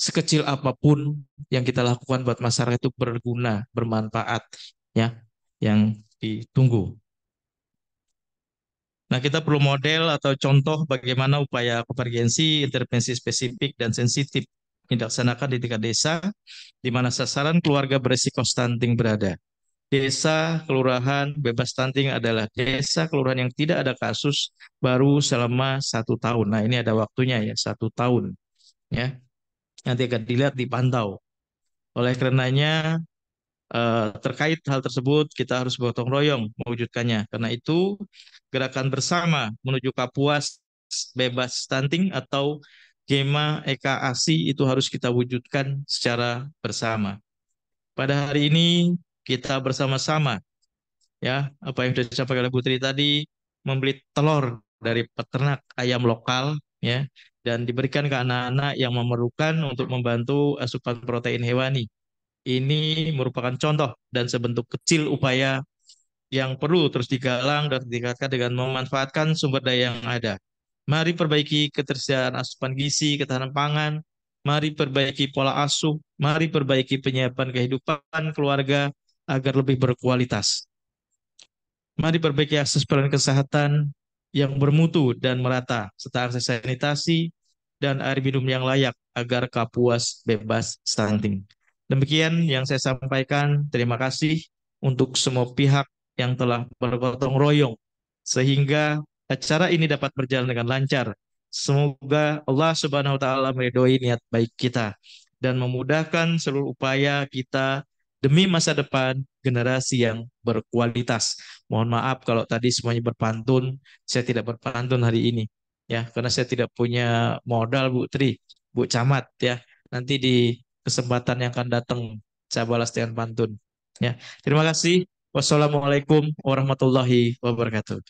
sekecil apapun yang kita lakukan buat masyarakat itu berguna, bermanfaat ya yang ditunggu. Nah, kita perlu model atau contoh bagaimana upaya konvergensi, intervensi spesifik dan sensitif dilaksanakan di tingkat desa di mana sasaran keluarga berisiko stunting berada desa kelurahan bebas stunting adalah desa kelurahan yang tidak ada kasus baru selama satu tahun. Nah ini ada waktunya ya satu tahun ya nanti akan dilihat dipantau. Oleh karenanya eh, terkait hal tersebut kita harus gotong royong mewujudkannya. Karena itu gerakan bersama menuju Kapuas bebas stunting atau Gema Eka Asi itu harus kita wujudkan secara bersama. Pada hari ini kita bersama-sama ya apa yang sudah disampaikan oleh Putri tadi membeli telur dari peternak ayam lokal ya dan diberikan ke anak-anak yang memerlukan untuk membantu asupan protein hewani. Ini merupakan contoh dan sebentuk kecil upaya yang perlu terus digalang dan ditingkatkan dengan memanfaatkan sumber daya yang ada. Mari perbaiki ketersediaan asupan gizi, ketahanan pangan, mari perbaiki pola asuh, mari perbaiki penyiapan kehidupan keluarga, agar lebih berkualitas. Mari perbaiki akses pelayanan kesehatan yang bermutu dan merata, serta akses sanitasi dan air minum yang layak agar Kapuas bebas stunting. Demikian yang saya sampaikan. Terima kasih untuk semua pihak yang telah bergotong royong sehingga acara ini dapat berjalan dengan lancar. Semoga Allah Subhanahu wa taala meridhoi niat baik kita dan memudahkan seluruh upaya kita demi masa depan generasi yang berkualitas. Mohon maaf kalau tadi semuanya berpantun, saya tidak berpantun hari ini ya karena saya tidak punya modal Bu Tri, Bu Camat ya. Nanti di kesempatan yang akan datang saya balas dengan pantun ya. Terima kasih. Wassalamualaikum warahmatullahi wabarakatuh.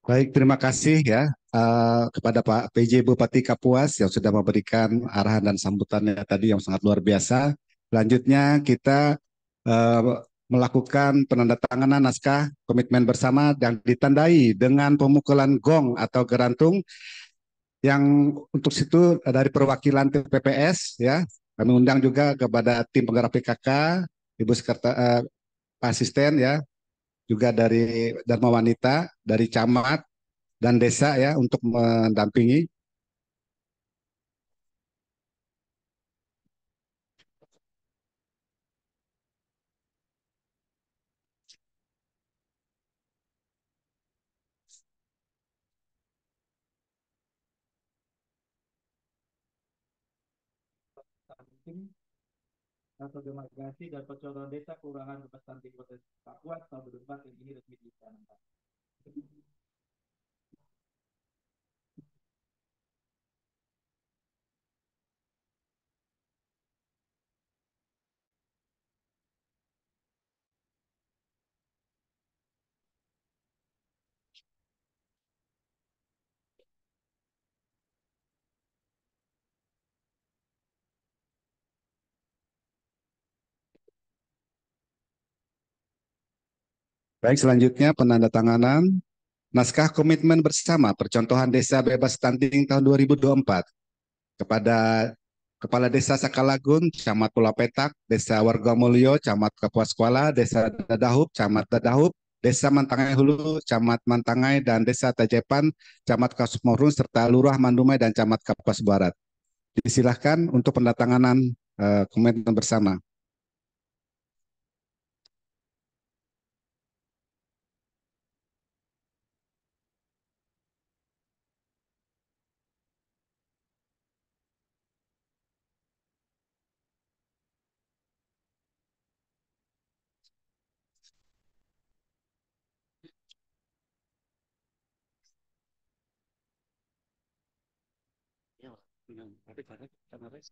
Baik, terima kasih ya uh, kepada Pak PJ Bupati Kapuas yang sudah memberikan arahan dan sambutannya tadi yang sangat luar biasa. Selanjutnya kita uh, melakukan penandatanganan naskah komitmen bersama yang ditandai dengan pemukulan gong atau gerantung yang untuk situ dari perwakilan TPPS ya kami undang juga kepada tim penggerak PKK Ibu sekretaris eh, asisten ya juga dari Dharma Wanita dari camat dan desa ya untuk mendampingi Kartu Demokrasi dan Percontohan Desa Kelurahan Bebas Stunting Kota Pakuan tahun 2004 yang ini resmi dicanangkan. Baik, selanjutnya penanda tanganan naskah komitmen bersama percontohan desa bebas stunting tahun 2024 kepada Kepala Desa Sakalagun, Camat Pulau Petak, Desa Wargamulyo, Camat Kapuas Kuala, Desa Dadahub, Camat Dadahub, Desa Mantangai Hulu, Camat Mantangai, dan Desa Tajepan, Camat Morun, serta Lurah Mandumai dan Camat Kapuas Barat. Disilahkan untuk pendatanganan uh, komitmen bersama. Nah, tapi karena karena res,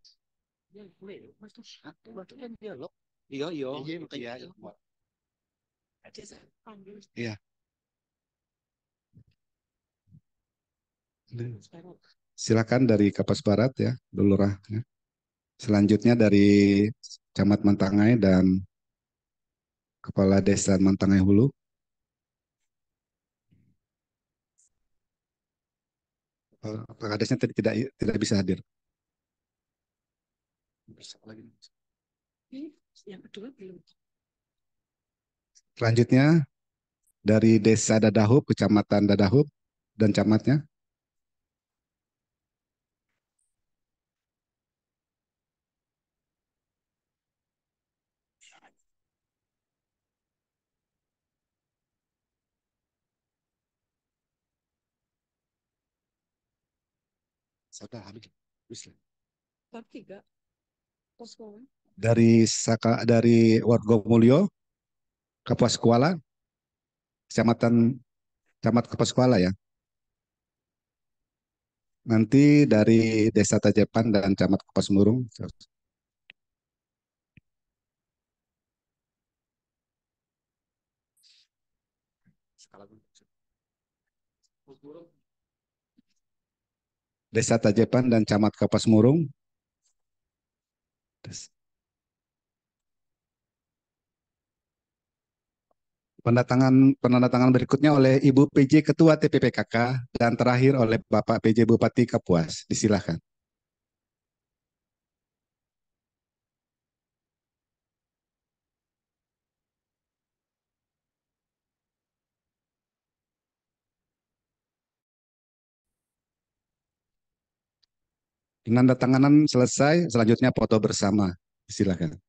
ya boleh, mas itu satu berarti kan dialog. Iya iya. Iya makanya. Iya, iya. Aja saya Iya. Silakan dari Kapas Barat ya, Lurah. Ya. Selanjutnya dari Camat Mantangai dan Kepala Desa Mantangai Hulu. Pak Kadesnya tidak tidak bisa hadir. Yang kedua belum. Selanjutnya dari Desa Dadahub, Kecamatan Dadahub dan camatnya Saka habis. Habis lah. tiga. Posko. Dari Saka dari Wargo Mulyo Kapuas Kuala, kecamatan camat Kapuas kuala ya. Nanti dari Desa Tajepan dan Camat Kapas Murung Desa Tajepan dan Camat Kapas Murung. Pendatangan penandatangan berikutnya oleh Ibu PJ Ketua TPPKK dan terakhir oleh Bapak PJ Bupati Kapuas. Disilahkan. Penanda tanganan selesai, selanjutnya foto bersama. Silakan.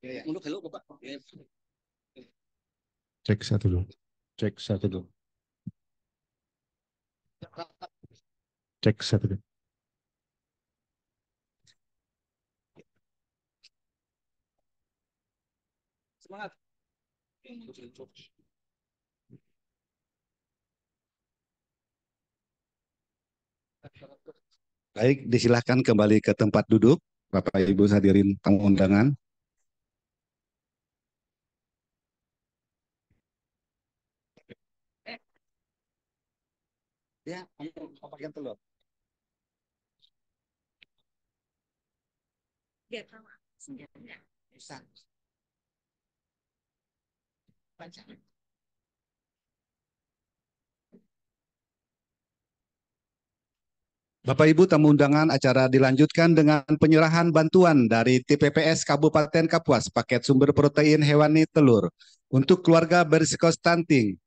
Muluk iya, iya. hello Bapak. Iya. Cek satu dulu. Cek satu dulu. Cek satu dulu. Semangat. Baik, disilahkan kembali ke tempat duduk, Bapak Ibu hadirin tamu undangan. ya pakai telur dia ya, ya, Bapak Ibu tamu undangan acara dilanjutkan dengan penyerahan bantuan dari TPPS Kabupaten Kapuas paket sumber protein hewani telur untuk keluarga berisiko stunting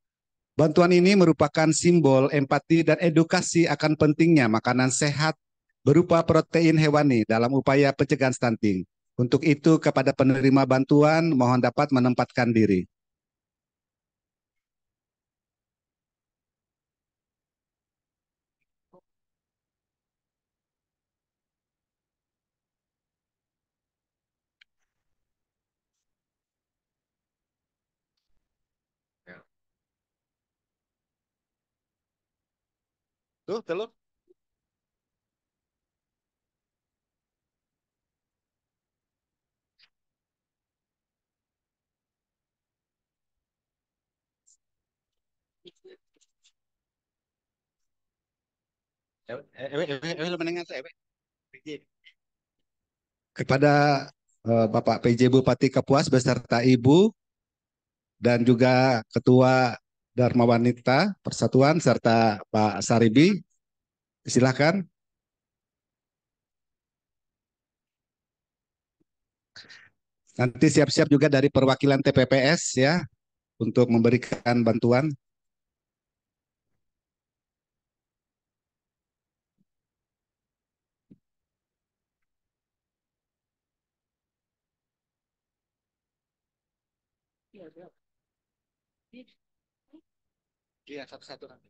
Bantuan ini merupakan simbol empati dan edukasi akan pentingnya makanan sehat berupa protein hewani dalam upaya pencegahan stunting. Untuk itu, kepada penerima bantuan, mohon dapat menempatkan diri. Tuh telur. Kepada uh, Bapak PJ Bupati Kapuas beserta Ibu dan juga Ketua Dharma Wanita Persatuan serta Pak Saribi. silakan. Nanti siap-siap juga dari perwakilan TPPS ya untuk memberikan bantuan. Iya, satu-satu nanti.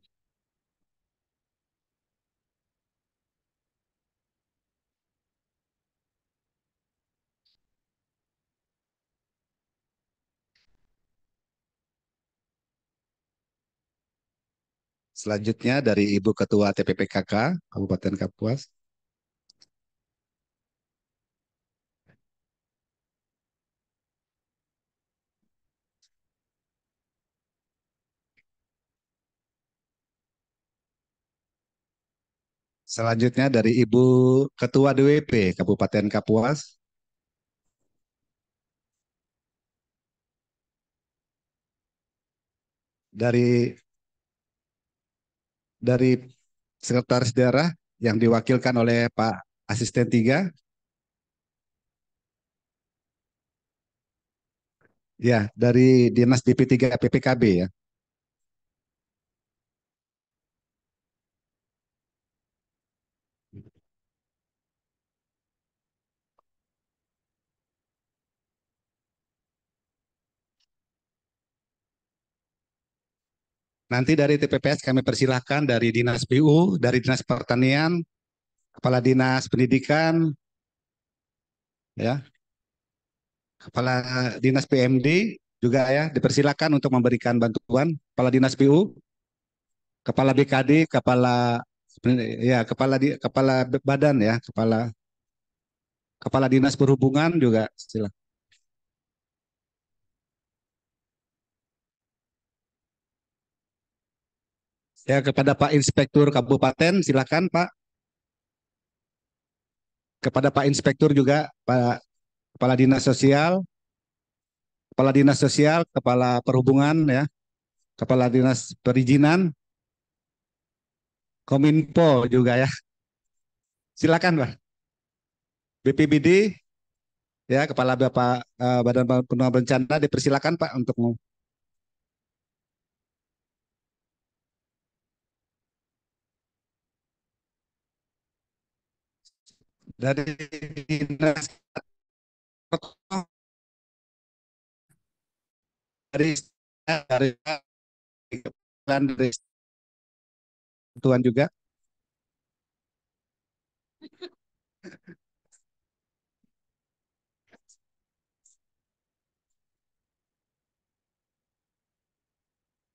Selanjutnya dari Ibu Ketua TPPKK Kabupaten Kapuas. Selanjutnya dari Ibu Ketua DWP Kabupaten Kapuas. Dari dari Sekretaris Daerah yang diwakilkan oleh Pak Asisten Tiga, Ya, dari Dinas DP3 PPKB ya. Nanti dari TPPS kami persilahkan dari Dinas PU, dari Dinas Pertanian, Kepala Dinas Pendidikan, ya, Kepala Dinas PMD juga ya dipersilahkan untuk memberikan bantuan Kepala Dinas PU, Kepala BKD, Kepala ya Kepala di, Kepala Badan ya, Kepala Kepala Dinas Perhubungan juga silakan. Ya, kepada Pak Inspektur Kabupaten, silakan Pak. Kepada Pak Inspektur juga, Pak Kepala Dinas Sosial, Kepala Dinas Sosial, Kepala Perhubungan, ya, Kepala Dinas Perizinan, Kominfo juga ya. Silakan Pak. BPBD, ya Kepala Bapak eh, Badan Penanggulangan Bencana, dipersilakan Pak untuk dari dinas dari dari bulan dari Tuhan juga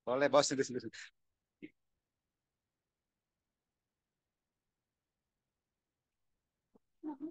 boleh bos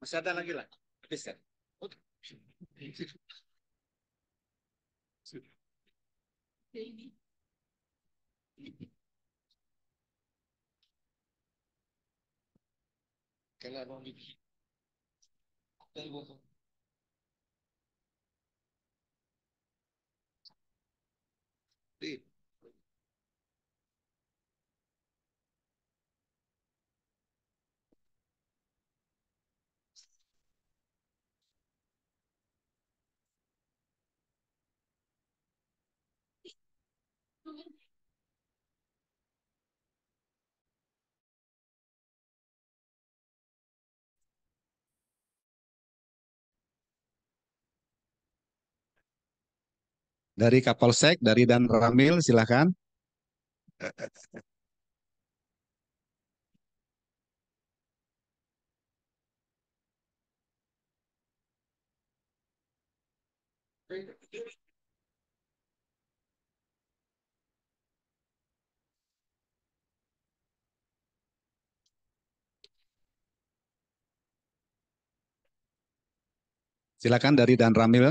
Masih ada lagi lah. Habis kan? baby c'est là Dari Kapolsek, dari Dan Ramil, silakan. Silakan dari Dan Ramil.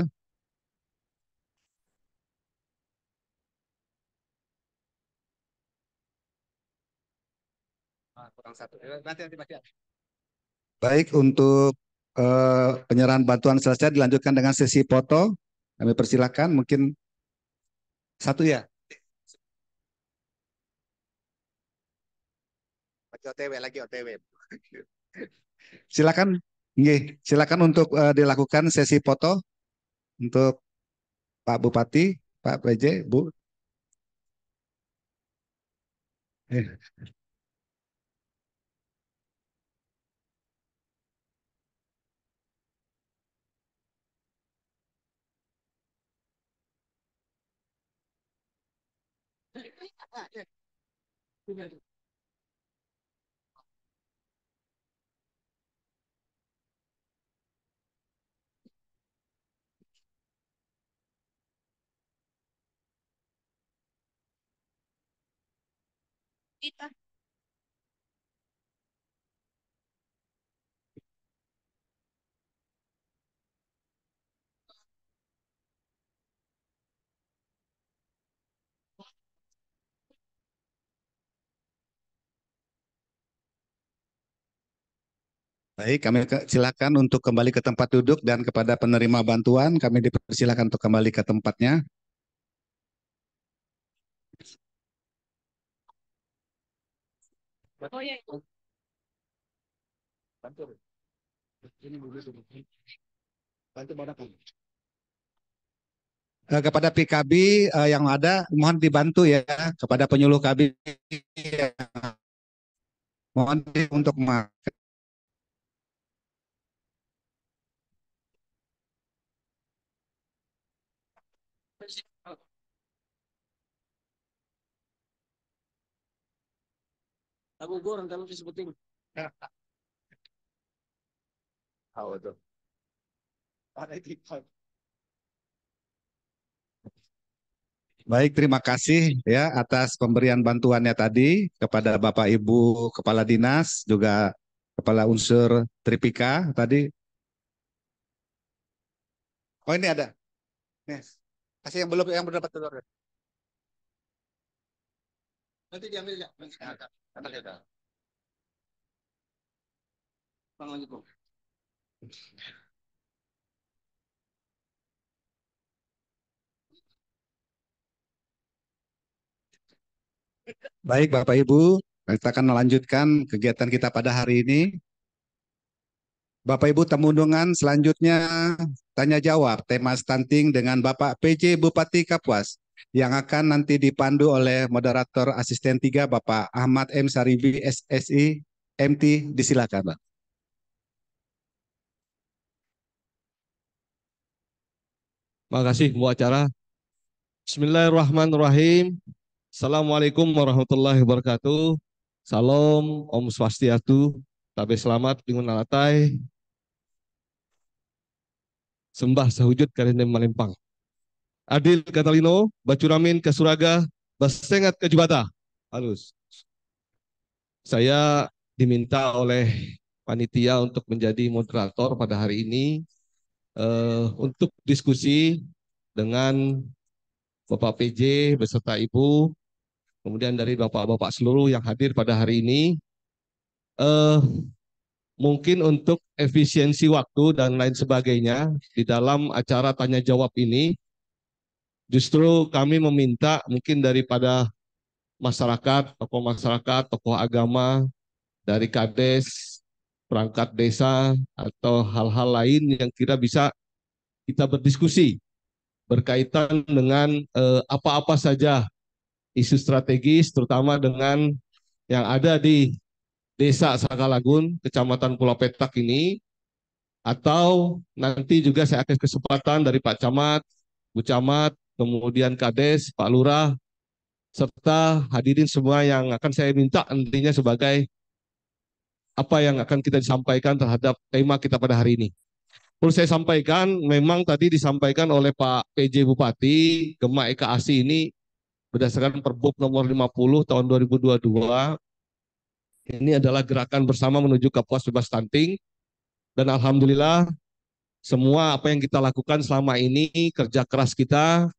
Bang satu. Eh, nanti nanti ada. Baik untuk uh, penyerahan bantuan selesai dilanjutkan dengan sesi foto. Kami persilakan mungkin satu ya. Lagi OTW lagi OTW. silakan, nggih, silakan untuk uh, dilakukan sesi foto untuk Pak Bupati, Pak PJ, Bu. Kita. Baik, kami silakan untuk kembali ke tempat duduk dan kepada penerima bantuan kami dipersilakan untuk kembali ke tempatnya. Oh ya. Bantu. Ini Bantu eh, kepada PKB eh, yang ada mohon dibantu ya kepada penyuluh KB mohon untuk kalau disebutin. sa puting. Ada ito? Baik, terima kasih ya atas pemberian bantuannya tadi kepada Bapak Ibu Kepala Dinas juga Kepala Unsur Tripika tadi. Oh ini ada. Nih, kasih yang belum yang belum dapat telur. Nanti diambil ya. ada, iya. Bang lagi Baik Bapak Ibu, kita akan melanjutkan kegiatan kita pada hari ini. Bapak Ibu temundungan selanjutnya tanya jawab tema stunting dengan Bapak PJ Bupati Kapuas yang akan nanti dipandu oleh moderator asisten tiga Bapak Ahmad M Saribi SSI MT disilakan Pak. Terima kasih Bu acara. Bismillahirrahmanirrahim. Assalamualaikum warahmatullahi wabarakatuh. Salam Om Swastiastu. Tabe selamat lingun alatai. Sembah sahujud karena melimpang. Adil Catalino, Bacuramin ke Suraga, Basengat ke Jubata. Halus. Saya diminta oleh panitia untuk menjadi moderator pada hari ini uh, untuk diskusi dengan Bapak PJ beserta Ibu, kemudian dari Bapak-Bapak seluruh yang hadir pada hari ini. Uh, mungkin untuk efisiensi waktu dan lain sebagainya di dalam acara tanya jawab ini Justru kami meminta mungkin daripada masyarakat, tokoh masyarakat, tokoh agama, dari kades, perangkat desa, atau hal-hal lain yang kita bisa kita berdiskusi berkaitan dengan eh, apa-apa eh, saja isu strategis, terutama dengan yang ada di Desa Sakalagun, Kecamatan Pulau Petak ini, atau nanti juga saya akan kesempatan dari Pak Camat, Bu Camat, kemudian Kades, Pak Lurah, serta hadirin semua yang akan saya minta nantinya sebagai apa yang akan kita disampaikan terhadap tema kita pada hari ini. Perlu saya sampaikan, memang tadi disampaikan oleh Pak PJ Bupati, Gema Eka Asi ini berdasarkan Perbuk nomor 50 tahun 2022, ini adalah gerakan bersama menuju kapuas bebas stunting. Dan Alhamdulillah, semua apa yang kita lakukan selama ini, kerja keras kita,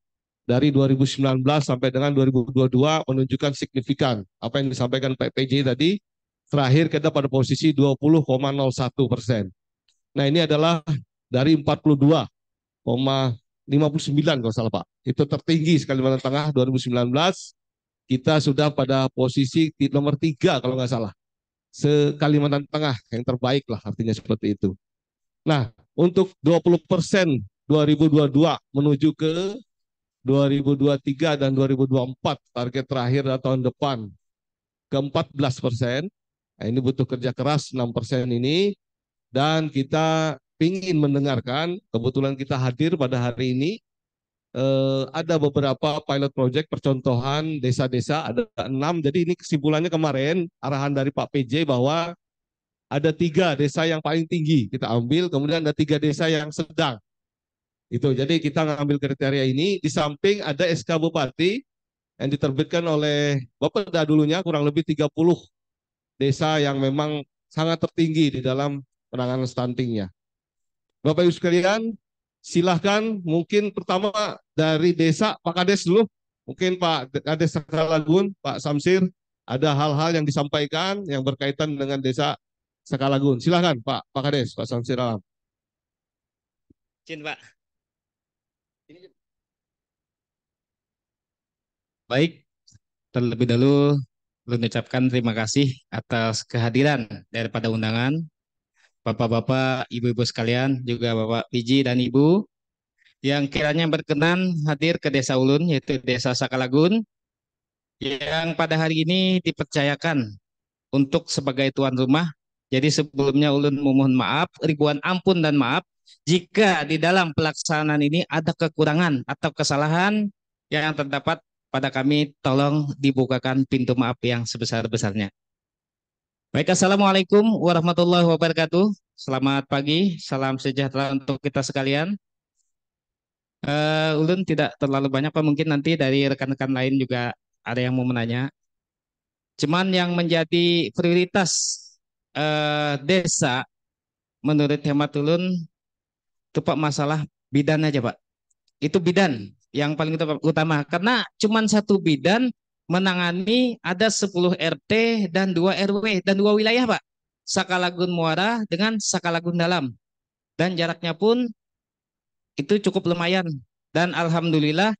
dari 2019 sampai dengan 2022 menunjukkan signifikan. Apa yang disampaikan Pak PJ tadi, terakhir kita pada posisi 20,01 persen. Nah ini adalah dari 42,59 kalau salah Pak. Itu tertinggi sekali Kalimantan Tengah 2019. Kita sudah pada posisi nomor tiga kalau nggak salah. Sekalimantan Kalimantan Tengah yang terbaik lah artinya seperti itu. Nah untuk 20 persen 2022 menuju ke 2023 dan 2024 target terakhir tahun depan ke 14 persen. Nah, ini butuh kerja keras 6 persen ini dan kita ingin mendengarkan kebetulan kita hadir pada hari ini eh, ada beberapa pilot project percontohan desa-desa ada enam jadi ini kesimpulannya kemarin arahan dari Pak PJ bahwa ada tiga desa yang paling tinggi kita ambil kemudian ada tiga desa yang sedang itu. Jadi kita ngambil kriteria ini di samping ada SK Bupati yang diterbitkan oleh Bapenda dulunya kurang lebih 30 desa yang memang sangat tertinggi di dalam penanganan stuntingnya. Bapak Ibu sekalian, silahkan mungkin pertama dari desa Pak Kades dulu, mungkin Pak Kades Sakalagun, Pak Samsir, ada hal-hal yang disampaikan yang berkaitan dengan desa Sakalagun. Silahkan Pak Pak Kades, Pak Samsir Alam. cint Pak. Baik, terlebih dahulu belum ucapkan terima kasih atas kehadiran daripada undangan. Bapak-bapak, ibu-ibu sekalian, juga Bapak Piji dan Ibu yang kiranya berkenan hadir ke Desa Ulun, yaitu Desa Sakalagun, yang pada hari ini dipercayakan untuk sebagai tuan rumah. Jadi sebelumnya Ulun memohon maaf, ribuan ampun dan maaf jika di dalam pelaksanaan ini ada kekurangan atau kesalahan yang terdapat pada kami tolong dibukakan pintu maaf yang sebesar-besarnya. Baik, Assalamualaikum warahmatullahi wabarakatuh. Selamat pagi, salam sejahtera untuk kita sekalian. Uh, Ulun tidak terlalu banyak, Pak. mungkin nanti dari rekan-rekan lain juga ada yang mau menanya. Cuman yang menjadi prioritas uh, desa menurut hemat Ulun itu Pak masalah bidan aja Pak. Itu bidan yang paling utama karena cuma satu bidan menangani ada 10 RT dan dua RW dan dua wilayah Pak Sakalagun Muara dengan Sakalagun Dalam dan jaraknya pun itu cukup lumayan dan alhamdulillah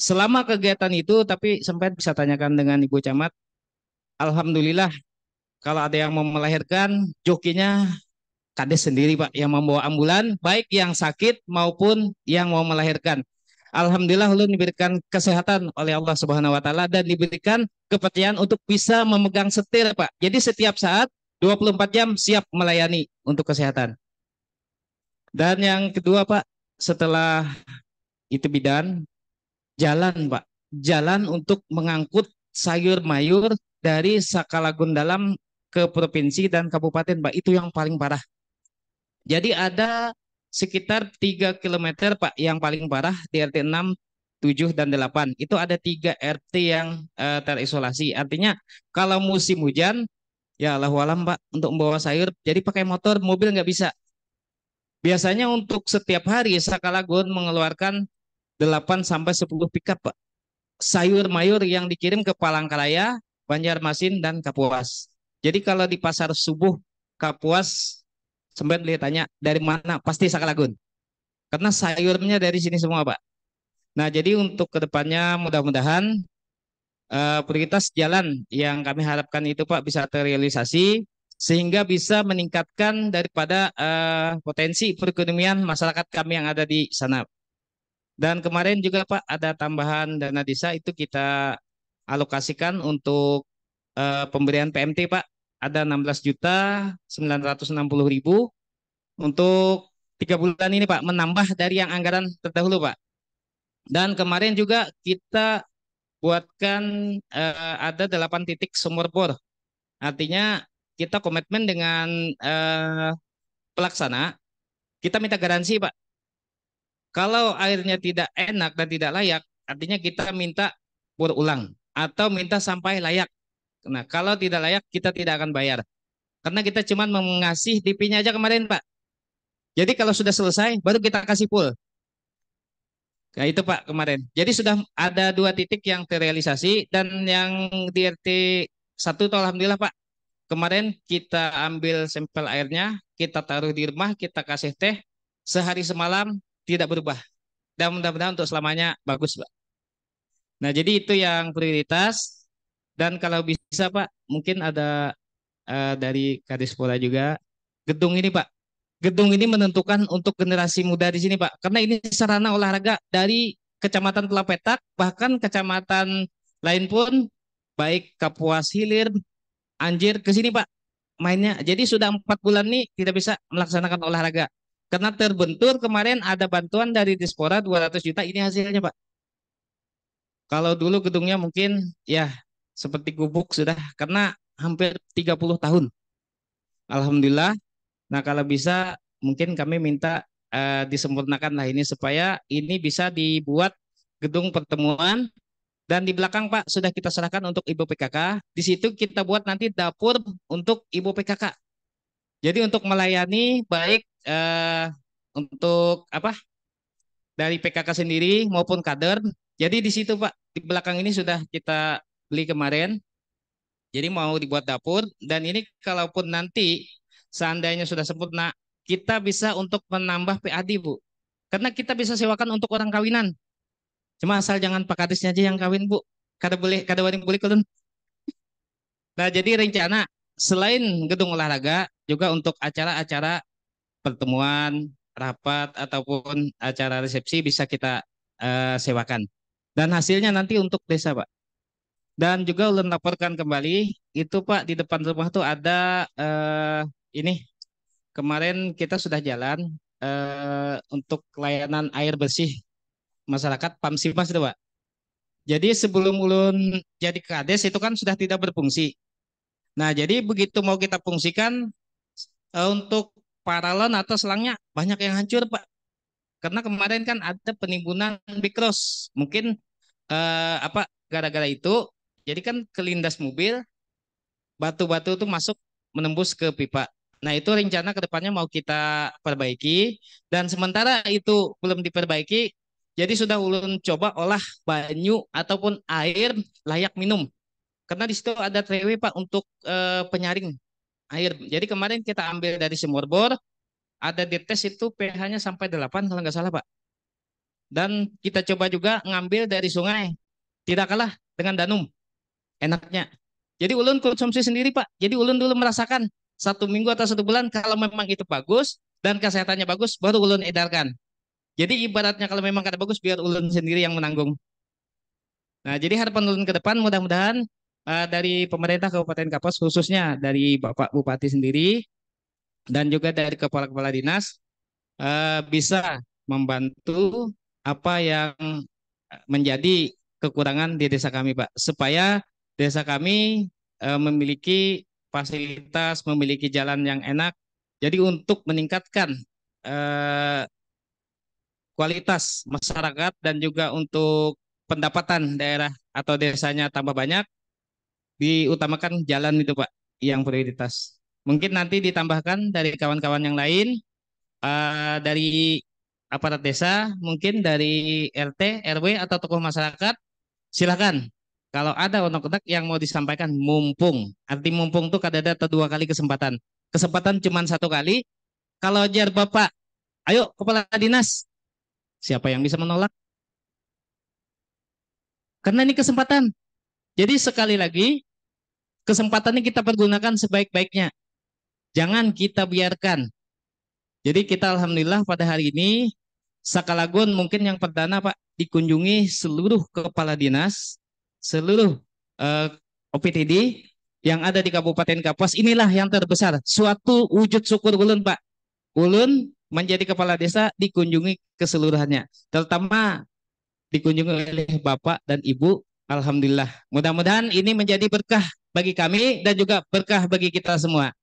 selama kegiatan itu tapi sempat bisa tanyakan dengan Ibu Camat alhamdulillah kalau ada yang mau melahirkan jokinya kades sendiri Pak yang membawa ambulan baik yang sakit maupun yang mau melahirkan Alhamdulillah lu diberikan kesehatan oleh Allah Subhanahu wa taala dan diberikan kepercayaan untuk bisa memegang setir, Pak. Jadi setiap saat 24 jam siap melayani untuk kesehatan. Dan yang kedua, Pak, setelah itu bidan jalan, Pak. Jalan untuk mengangkut sayur mayur dari sakalagun dalam ke provinsi dan kabupaten, Pak. Itu yang paling parah. Jadi ada sekitar 3 km Pak yang paling parah di RT 6 7 dan 8 itu ada tiga RT yang uh, terisolasi artinya kalau musim hujan ya lahualam Pak untuk membawa sayur jadi pakai motor mobil nggak bisa biasanya untuk setiap hari Sakalagun mengeluarkan 8 sampai 10 pickup Pak sayur mayur yang dikirim ke Palangkaraya Banjarmasin dan Kapuas jadi kalau di pasar subuh Kapuas sempat lihat tanya, dari mana? Pasti Sakalagun. Karena sayurnya dari sini semua, Pak. Nah, jadi untuk kedepannya mudah-mudahan uh, prioritas jalan yang kami harapkan itu, Pak, bisa terrealisasi sehingga bisa meningkatkan daripada uh, potensi perekonomian masyarakat kami yang ada di sana. Dan kemarin juga Pak ada tambahan dana desa itu kita alokasikan untuk uh, pemberian PMT Pak ada 16 juta 960 ribu untuk tiga bulan ini Pak menambah dari yang anggaran terdahulu Pak. Dan kemarin juga kita buatkan uh, ada 8 titik sumur bor. Artinya kita komitmen dengan uh, pelaksana, kita minta garansi Pak. Kalau airnya tidak enak dan tidak layak, artinya kita minta bor ulang atau minta sampai layak Nah, kalau tidak layak kita tidak akan bayar. Karena kita cuma mengasih DP-nya aja kemarin, Pak. Jadi kalau sudah selesai baru kita kasih full. Nah, itu Pak kemarin. Jadi sudah ada dua titik yang terrealisasi dan yang di RT 1 itu alhamdulillah Pak. Kemarin kita ambil sampel airnya, kita taruh di rumah, kita kasih teh. Sehari semalam tidak berubah. Dan mudah-mudahan untuk selamanya bagus Pak. Nah jadi itu yang prioritas. Dan kalau bisa Pak, mungkin ada uh, dari Kadispora juga. Gedung ini Pak, gedung ini menentukan untuk generasi muda di sini Pak. Karena ini sarana olahraga dari Kecamatan Telapetak, bahkan kecamatan lain pun, baik Kapuas Hilir, Anjir, ke sini Pak mainnya. Jadi sudah empat bulan nih tidak bisa melaksanakan olahraga. Karena terbentur kemarin ada bantuan dari Dispora 200 juta, ini hasilnya Pak. Kalau dulu gedungnya mungkin ya seperti gubuk sudah karena hampir 30 tahun. Alhamdulillah. Nah, kalau bisa mungkin kami minta uh, eh, disempurnakan lah ini supaya ini bisa dibuat gedung pertemuan dan di belakang Pak sudah kita serahkan untuk Ibu PKK. Di situ kita buat nanti dapur untuk Ibu PKK. Jadi untuk melayani baik uh, untuk apa dari PKK sendiri maupun kader. Jadi di situ Pak di belakang ini sudah kita beli kemarin. Jadi mau dibuat dapur dan ini kalaupun nanti seandainya sudah sempat sempurna, kita bisa untuk menambah PAD, Bu. Karena kita bisa sewakan untuk orang kawinan. Cuma asal jangan Pak Kadisnya aja yang kawin, Bu. Kada boleh, kada waring boleh kulun. Nah, jadi rencana selain gedung olahraga juga untuk acara-acara pertemuan, rapat ataupun acara resepsi bisa kita uh, sewakan. Dan hasilnya nanti untuk desa, Pak. Dan juga ulun laporkan kembali, itu Pak di depan rumah tuh ada uh, ini kemarin kita sudah jalan uh, untuk layanan air bersih masyarakat Pamsimas itu Pak. Jadi sebelum ulun jadi kades itu kan sudah tidak berfungsi. Nah jadi begitu mau kita fungsikan uh, untuk paralon atau selangnya banyak yang hancur Pak. Karena kemarin kan ada penimbunan mikros mungkin uh, apa gara-gara itu jadi kan kelindas mobil, batu-batu itu masuk menembus ke pipa. Nah itu rencana kedepannya mau kita perbaiki dan sementara itu belum diperbaiki, jadi sudah ulun coba olah banyu ataupun air layak minum. Karena di situ ada trewe pak untuk e, penyaring air. Jadi kemarin kita ambil dari bor ada di tes itu pH-nya sampai 8 kalau nggak salah pak. Dan kita coba juga ngambil dari sungai, tidak kalah dengan Danum enaknya. Jadi ulun konsumsi sendiri Pak. Jadi ulun dulu merasakan satu minggu atau satu bulan kalau memang itu bagus dan kesehatannya bagus baru ulun edarkan. Jadi ibaratnya kalau memang kada bagus biar ulun sendiri yang menanggung. Nah jadi harapan ulun ke depan mudah-mudahan uh, dari pemerintah Kabupaten Kapas khususnya dari Bapak Bupati sendiri dan juga dari kepala-kepala dinas uh, bisa membantu apa yang eh, menjadi kekurangan di desa kami Pak supaya desa kami e, memiliki fasilitas, memiliki jalan yang enak. Jadi untuk meningkatkan e, kualitas masyarakat dan juga untuk pendapatan daerah atau desanya tambah banyak, diutamakan jalan itu Pak yang prioritas. Mungkin nanti ditambahkan dari kawan-kawan yang lain, uh, dari aparat desa, mungkin dari RT, RW atau tokoh masyarakat, silakan kalau ada onok onak yang mau disampaikan mumpung. Arti mumpung itu kadang ada dua kali kesempatan. Kesempatan cuma satu kali. Kalau ajar bapak, ayo kepala dinas. Siapa yang bisa menolak? Karena ini kesempatan. Jadi sekali lagi, kesempatan ini kita pergunakan sebaik-baiknya. Jangan kita biarkan. Jadi kita Alhamdulillah pada hari ini, Sakalagun mungkin yang perdana Pak, dikunjungi seluruh kepala dinas seluruh uh, eh, OPTD yang ada di Kabupaten Kapuas inilah yang terbesar. Suatu wujud syukur ulun Pak. Ulun menjadi kepala desa dikunjungi keseluruhannya. Terutama dikunjungi oleh Bapak dan Ibu. Alhamdulillah. Mudah-mudahan ini menjadi berkah bagi kami dan juga berkah bagi kita semua.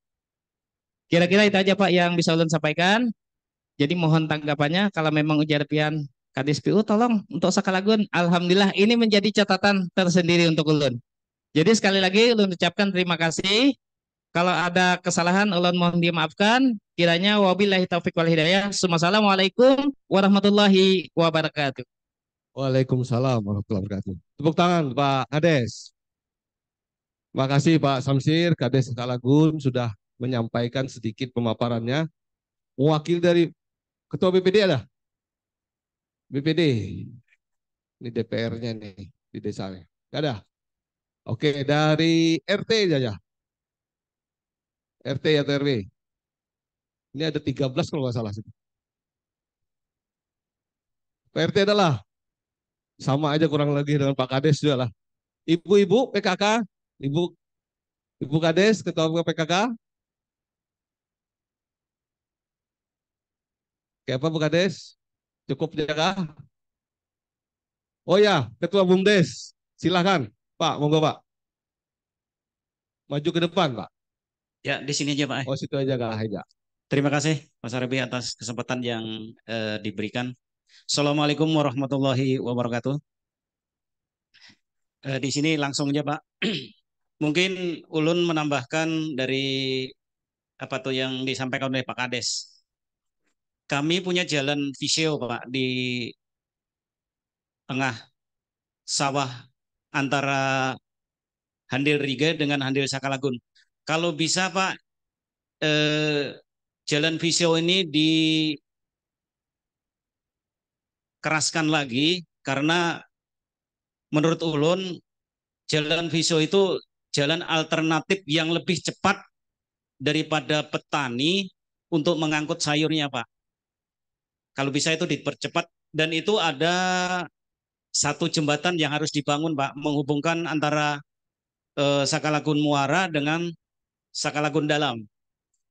Kira-kira itu aja Pak yang bisa ulun sampaikan. Jadi mohon tanggapannya kalau memang ujar pian Kadis PU tolong untuk sekalagun alhamdulillah ini menjadi catatan tersendiri untuk ulun. Jadi sekali lagi ulun ucapkan terima kasih. Kalau ada kesalahan ulun mohon dimaafkan. Kiranya wabillahi taufiq wal hidayah. Assalamualaikum warahmatullahi wabarakatuh. Waalaikumsalam warahmatullahi wabarakatuh. Tepuk tangan Pak Kades. Terima kasih Pak Samsir, Kades Sekalagun sudah menyampaikan sedikit pemaparannya. Wakil dari Ketua BPD adalah. BPD. Ini DPR-nya nih di desa. Gak ada. Oke, dari RT aja. RT atau RW. Ini ada 13 kalau nggak salah. PRT adalah sama aja kurang lebih dengan Pak Kades sudah lah. Ibu-ibu PKK, Ibu Ibu Kades Ketua PKK. Kayak apa Bu Kades? Cukup jaga. Ya, oh ya, Ketua BUMDes, silahkan Pak, monggo Pak. Maju ke depan Pak. Ya, di sini aja Pak. Oh, situ aja Kak aja. Terima kasih Mas Arbi, atas kesempatan yang eh, diberikan. Assalamualaikum warahmatullahi wabarakatuh. Eh, di sini langsung aja Pak. Mungkin Ulun menambahkan dari apa tuh yang disampaikan oleh Pak Kades kami punya jalan visio Pak di tengah sawah antara Handil Riga dengan Handil Sakalagun. Kalau bisa Pak, eh, jalan visio ini dikeraskan lagi karena menurut Ulun jalan visio itu jalan alternatif yang lebih cepat daripada petani untuk mengangkut sayurnya Pak. Kalau bisa itu dipercepat dan itu ada satu jembatan yang harus dibangun, Pak, menghubungkan antara eh, Sakalagun Muara dengan Sakalagun Dalam,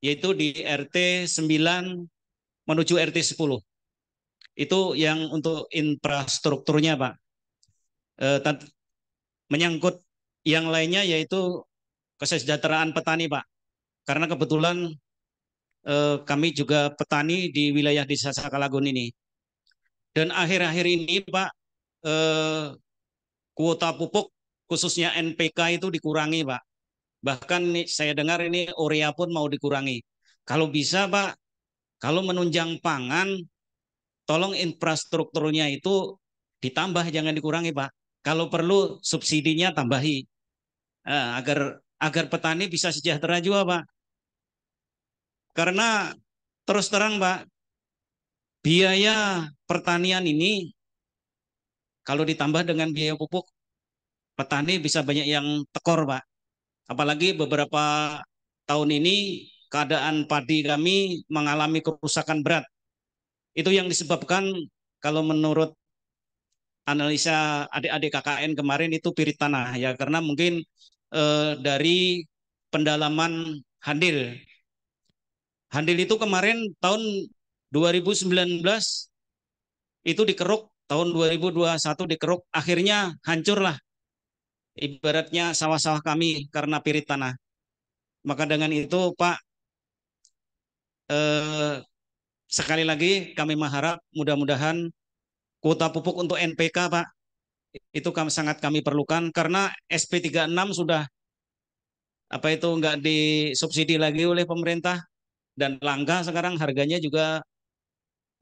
yaitu di RT 9 menuju RT 10. Itu yang untuk infrastrukturnya, Pak. Eh, menyangkut yang lainnya yaitu kesejahteraan petani, Pak. Karena kebetulan eh, kami juga petani di wilayah desa Sakalagun ini. Dan akhir-akhir ini Pak, eh, kuota pupuk khususnya NPK itu dikurangi Pak. Bahkan nih, saya dengar ini urea pun mau dikurangi. Kalau bisa Pak, kalau menunjang pangan, tolong infrastrukturnya itu ditambah jangan dikurangi Pak. Kalau perlu subsidinya tambahi eh, agar agar petani bisa sejahtera juga Pak. Karena terus terang Pak, biaya pertanian ini kalau ditambah dengan biaya pupuk, petani bisa banyak yang tekor Pak. Apalagi beberapa tahun ini keadaan padi kami mengalami kerusakan berat. Itu yang disebabkan kalau menurut analisa adik-adik KKN kemarin itu pirit tanah ya karena mungkin eh, dari pendalaman handil Handil itu kemarin tahun 2019 itu dikeruk, tahun 2021 dikeruk, akhirnya hancurlah ibaratnya sawah-sawah kami karena pirit tanah. Maka dengan itu Pak, eh, sekali lagi kami mengharap mudah-mudahan kuota pupuk untuk NPK Pak, itu kami, sangat kami perlukan karena SP36 sudah apa itu nggak disubsidi lagi oleh pemerintah dan langka sekarang harganya juga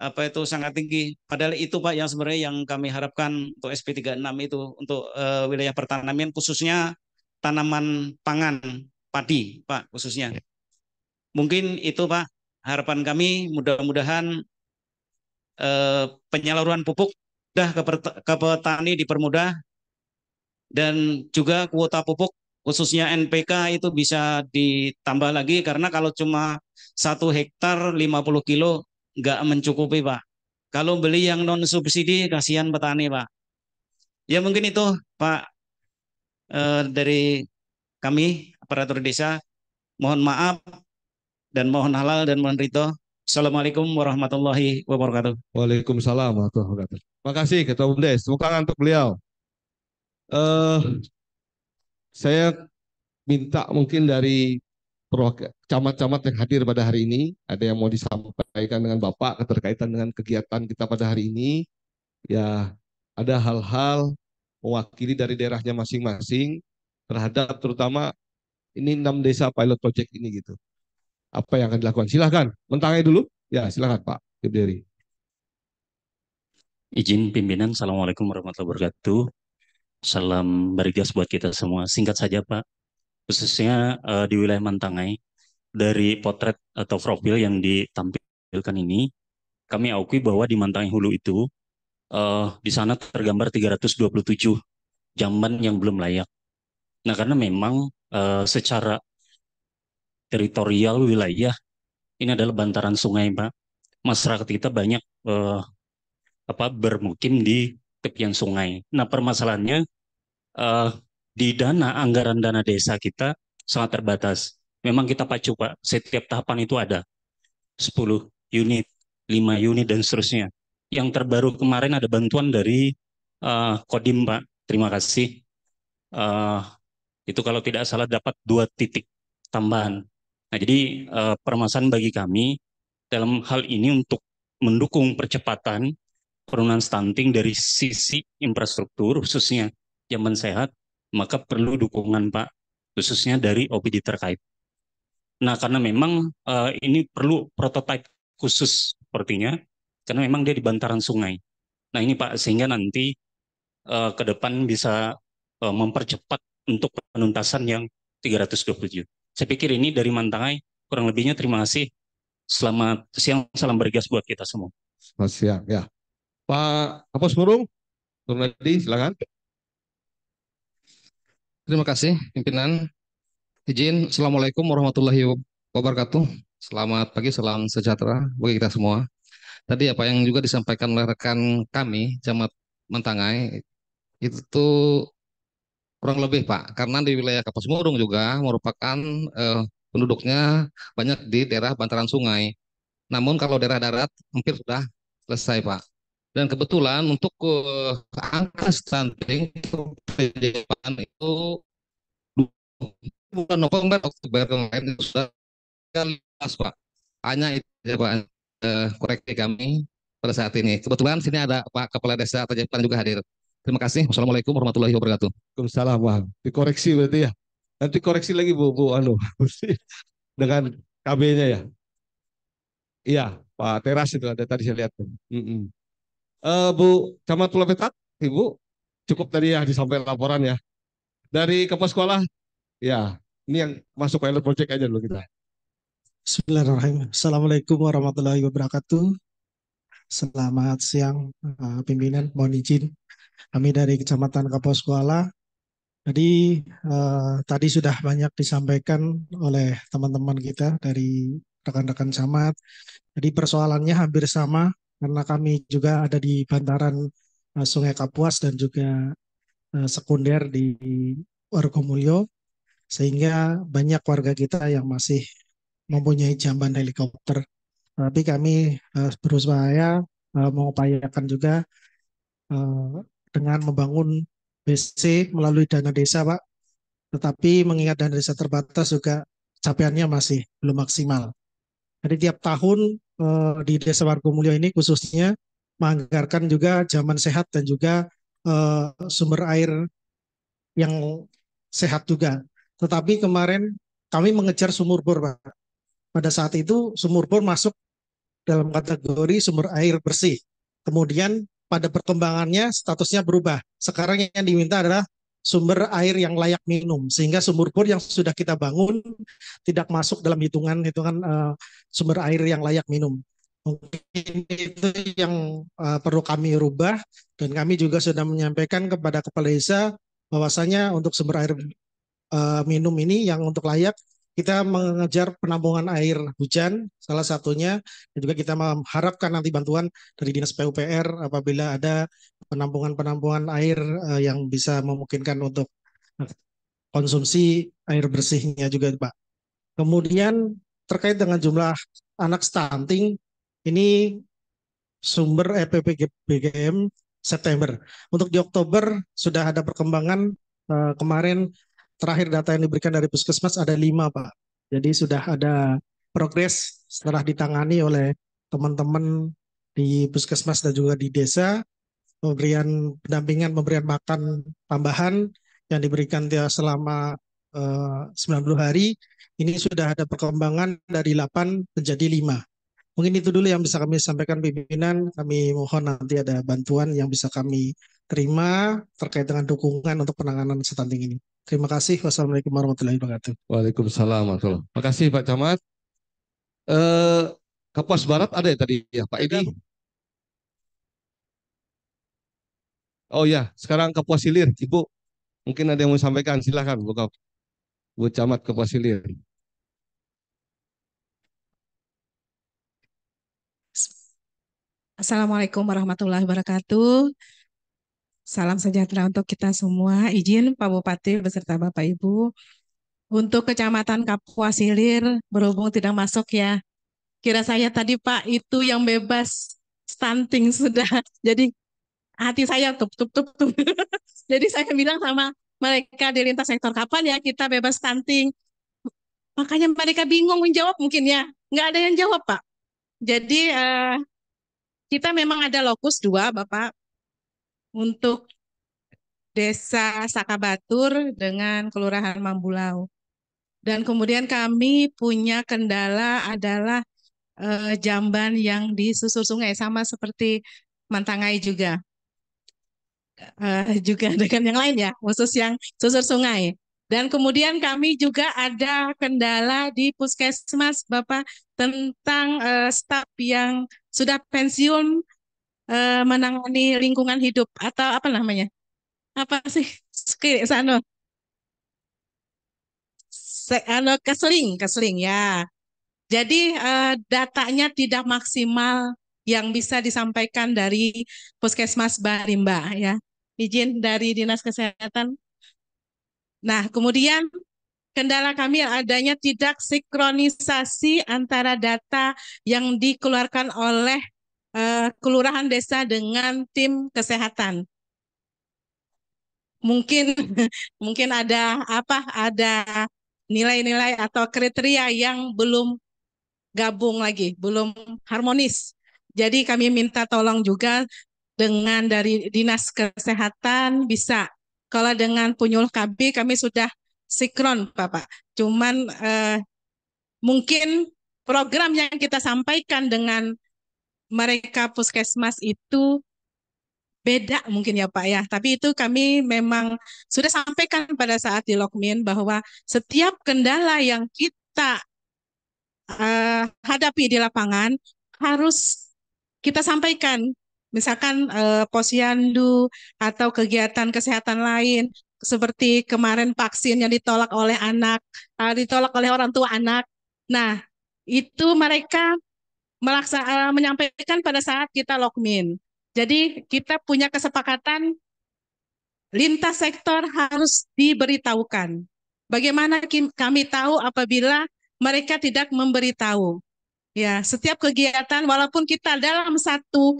apa itu sangat tinggi. Padahal itu Pak yang sebenarnya yang kami harapkan untuk SP36 itu untuk uh, wilayah pertanian khususnya tanaman pangan padi Pak khususnya. Ya. Mungkin itu Pak harapan kami mudah-mudahan uh, penyaluran pupuk dah ke, ke petani dipermudah dan juga kuota pupuk khususnya NPK itu bisa ditambah lagi karena kalau cuma satu hektar 50 kilo nggak mencukupi Pak. Kalau beli yang non subsidi kasihan petani Pak. Ya mungkin itu Pak eh, dari kami aparatur desa. Mohon maaf dan mohon halal dan mohon rito Assalamualaikum warahmatullahi wabarakatuh. Waalaikumsalam warahmatullahi wabarakatuh. Terima kasih Ketua Bumdes. Semoga untuk beliau. Uh, saya minta mungkin dari camat-camat yang hadir pada hari ini, ada yang mau disampaikan dengan Bapak keterkaitan dengan kegiatan kita pada hari ini. Ya, ada hal-hal mewakili dari daerahnya masing-masing terhadap terutama ini enam desa pilot project ini gitu. Apa yang akan dilakukan? Silahkan, mentangai dulu. Ya, silahkan Pak Gibderi. Izin pimpinan, Assalamualaikum warahmatullahi wabarakatuh. Salam bergas buat kita semua. Singkat saja Pak, khususnya uh, di wilayah Mantangai, dari potret atau profil yang ditampilkan ini, kami akui bahwa di Mantangai Hulu itu, uh, di sana tergambar 327 jamban yang belum layak. Nah karena memang uh, secara teritorial wilayah, ini adalah bantaran sungai Pak. Masyarakat kita banyak uh, apa bermukim di tepian sungai. Nah permasalahannya uh, di dana anggaran dana desa kita sangat terbatas. Memang kita pacu Pak, setiap tahapan itu ada 10 unit, 5 unit dan seterusnya. Yang terbaru kemarin ada bantuan dari uh, Kodim Pak, terima kasih. Uh, itu kalau tidak salah dapat dua titik tambahan. Nah jadi uh, permasalahan bagi kami dalam hal ini untuk mendukung percepatan penurunan stunting dari sisi infrastruktur khususnya jaman sehat maka perlu dukungan Pak khususnya dari OPD terkait. Nah karena memang uh, ini perlu prototipe khusus sepertinya karena memang dia di bantaran sungai. Nah ini Pak sehingga nanti uh, ke depan bisa uh, mempercepat untuk penuntasan yang 327. Saya pikir ini dari Mantangai kurang lebihnya terima kasih. Selamat siang, salam bergas buat kita semua. Selamat siang ya. Pak Kapos Murung, Nadi, silakan. Terima kasih, pimpinan. Izin, Assalamualaikum warahmatullahi wabarakatuh. Selamat pagi, salam sejahtera bagi kita semua. Tadi apa yang juga disampaikan oleh rekan kami, Camat Mentangai, itu tuh kurang lebih Pak, karena di wilayah Kapas Murung juga merupakan eh, penduduknya banyak di daerah bantaran sungai. Namun kalau daerah darat hampir sudah selesai Pak. Dan kebetulan untuk uh, angka stunting perdepan itu bulan November Oktober kemarin itu sudah jelas Pak. Hanya itu ya, Pak uh, koreksi kami pada saat ini. Kebetulan sini ada Pak Kepala Desa Tajepan juga hadir. Terima kasih. Wassalamualaikum warahmatullahi wabarakatuh. Waalaikumsalam, Bang. Dikoreksi berarti ya. Nanti koreksi lagi Bu, Bu Anu. Dengan KB-nya ya. Iya, Pak Teras itu ada tadi saya lihat. Mm -mm. Uh, Bu Camat Pulau Petak, Ibu, cukup tadi ya disampaikan laporan ya. Dari kepala sekolah, ya ini yang masuk pilot project aja dulu kita. Bismillahirrahmanirrahim. Assalamualaikum warahmatullahi wabarakatuh. Selamat siang uh, pimpinan, mohon izin. Kami dari Kecamatan Kapos Kuala. Jadi uh, tadi sudah banyak disampaikan oleh teman-teman kita dari rekan-rekan camat. Jadi persoalannya hampir sama karena kami juga ada di bantaran uh, Sungai Kapuas dan juga uh, sekunder di Wargomulyo sehingga banyak warga kita yang masih mempunyai jamban helikopter. Tapi kami uh, eh, berusaha uh, mengupayakan juga uh, dengan membangun BC melalui dana desa, Pak. Tetapi mengingat dana desa terbatas juga capaiannya masih belum maksimal. Jadi tiap tahun uh, di Desa Wargomulyo ini khususnya menganggarkan juga zaman sehat dan juga uh, sumber air yang sehat juga. Tetapi kemarin kami mengejar sumur bor, Pak. Pada saat itu sumur bor masuk dalam kategori sumber air bersih. Kemudian pada perkembangannya statusnya berubah. Sekarang yang diminta adalah sumber air yang layak minum sehingga sumur bor yang sudah kita bangun tidak masuk dalam hitungan hitungan uh, sumber air yang layak minum mungkin itu yang uh, perlu kami rubah dan kami juga sudah menyampaikan kepada kepala desa bahwasanya untuk sumber air uh, minum ini yang untuk layak kita mengejar penampungan air hujan salah satunya dan juga kita mengharapkan nanti bantuan dari dinas PUPR apabila ada penampungan-penampungan air uh, yang bisa memungkinkan untuk konsumsi air bersihnya juga Pak. Kemudian terkait dengan jumlah anak stunting ini sumber EPP September. Untuk di Oktober sudah ada perkembangan uh, kemarin terakhir data yang diberikan dari puskesmas ada lima pak jadi sudah ada progres setelah ditangani oleh teman-teman di puskesmas dan juga di desa pemberian pendampingan pemberian makan tambahan yang diberikan selama eh, uh, 90 hari ini sudah ada perkembangan dari 8 menjadi 5 Mungkin itu dulu yang bisa kami sampaikan pimpinan. Kami mohon nanti ada bantuan yang bisa kami terima terkait dengan dukungan untuk penanganan stunting ini. Terima kasih. Wassalamualaikum warahmatullahi wabarakatuh. Waalaikumsalam warahmatullahi kasih Makasih Pak Camat. Eh, Kapuas Barat ada ya tadi ya Pak Edi. Oh ya, sekarang Kapuas Hilir, Ibu mungkin ada yang mau sampaikan silahkan Bu Bu Camat Kapuas Hilir. Assalamualaikum warahmatullahi wabarakatuh. Salam sejahtera untuk kita semua. Izin Pak Bupati beserta Bapak Ibu untuk Kecamatan Kapuas Hilir berhubung tidak masuk ya. Kira saya tadi Pak itu yang bebas stunting sudah. Jadi hati saya tup tup tup tup. Jadi saya bilang sama mereka di lintas sektor kapan ya kita bebas stunting. Makanya mereka bingung menjawab mungkin ya. Nggak ada yang jawab Pak. Jadi eh, kita memang ada lokus dua, Bapak, untuk Desa Sakabatur dengan Kelurahan Mambulau. Dan kemudian kami punya kendala adalah e, jamban yang di susur sungai, sama seperti Mantangai juga. E, juga dengan yang lain ya, khusus yang susur sungai. Dan kemudian kami juga ada kendala di puskesmas, Bapak, tentang eh, staf yang sudah pensiun eh, menangani lingkungan hidup atau apa namanya? Apa sih? Ke sana. Ano keseling, keseling ya. Jadi eh, datanya tidak maksimal yang bisa disampaikan dari Puskesmas Barimba ya. Izin dari Dinas Kesehatan. Nah, kemudian Kendala kami adanya tidak sinkronisasi antara data yang dikeluarkan oleh uh, kelurahan desa dengan tim kesehatan. Mungkin mungkin ada apa ada nilai-nilai atau kriteria yang belum gabung lagi, belum harmonis. Jadi kami minta tolong juga dengan dari dinas kesehatan bisa. Kalau dengan penyuluh KB kami sudah Sikron, Bapak. Cuman eh, mungkin program yang kita sampaikan dengan mereka puskesmas itu beda mungkin ya Pak ya. Tapi itu kami memang sudah sampaikan pada saat di Lokmin bahwa setiap kendala yang kita eh, hadapi di lapangan harus kita sampaikan. Misalkan eh, posyandu atau kegiatan kesehatan lain seperti kemarin vaksin yang ditolak oleh anak, uh, ditolak oleh orang tua anak. Nah, itu mereka melaksa, uh, menyampaikan pada saat kita lockmin. Jadi kita punya kesepakatan lintas sektor harus diberitahukan. Bagaimana kami tahu apabila mereka tidak memberitahu? Ya, setiap kegiatan walaupun kita dalam satu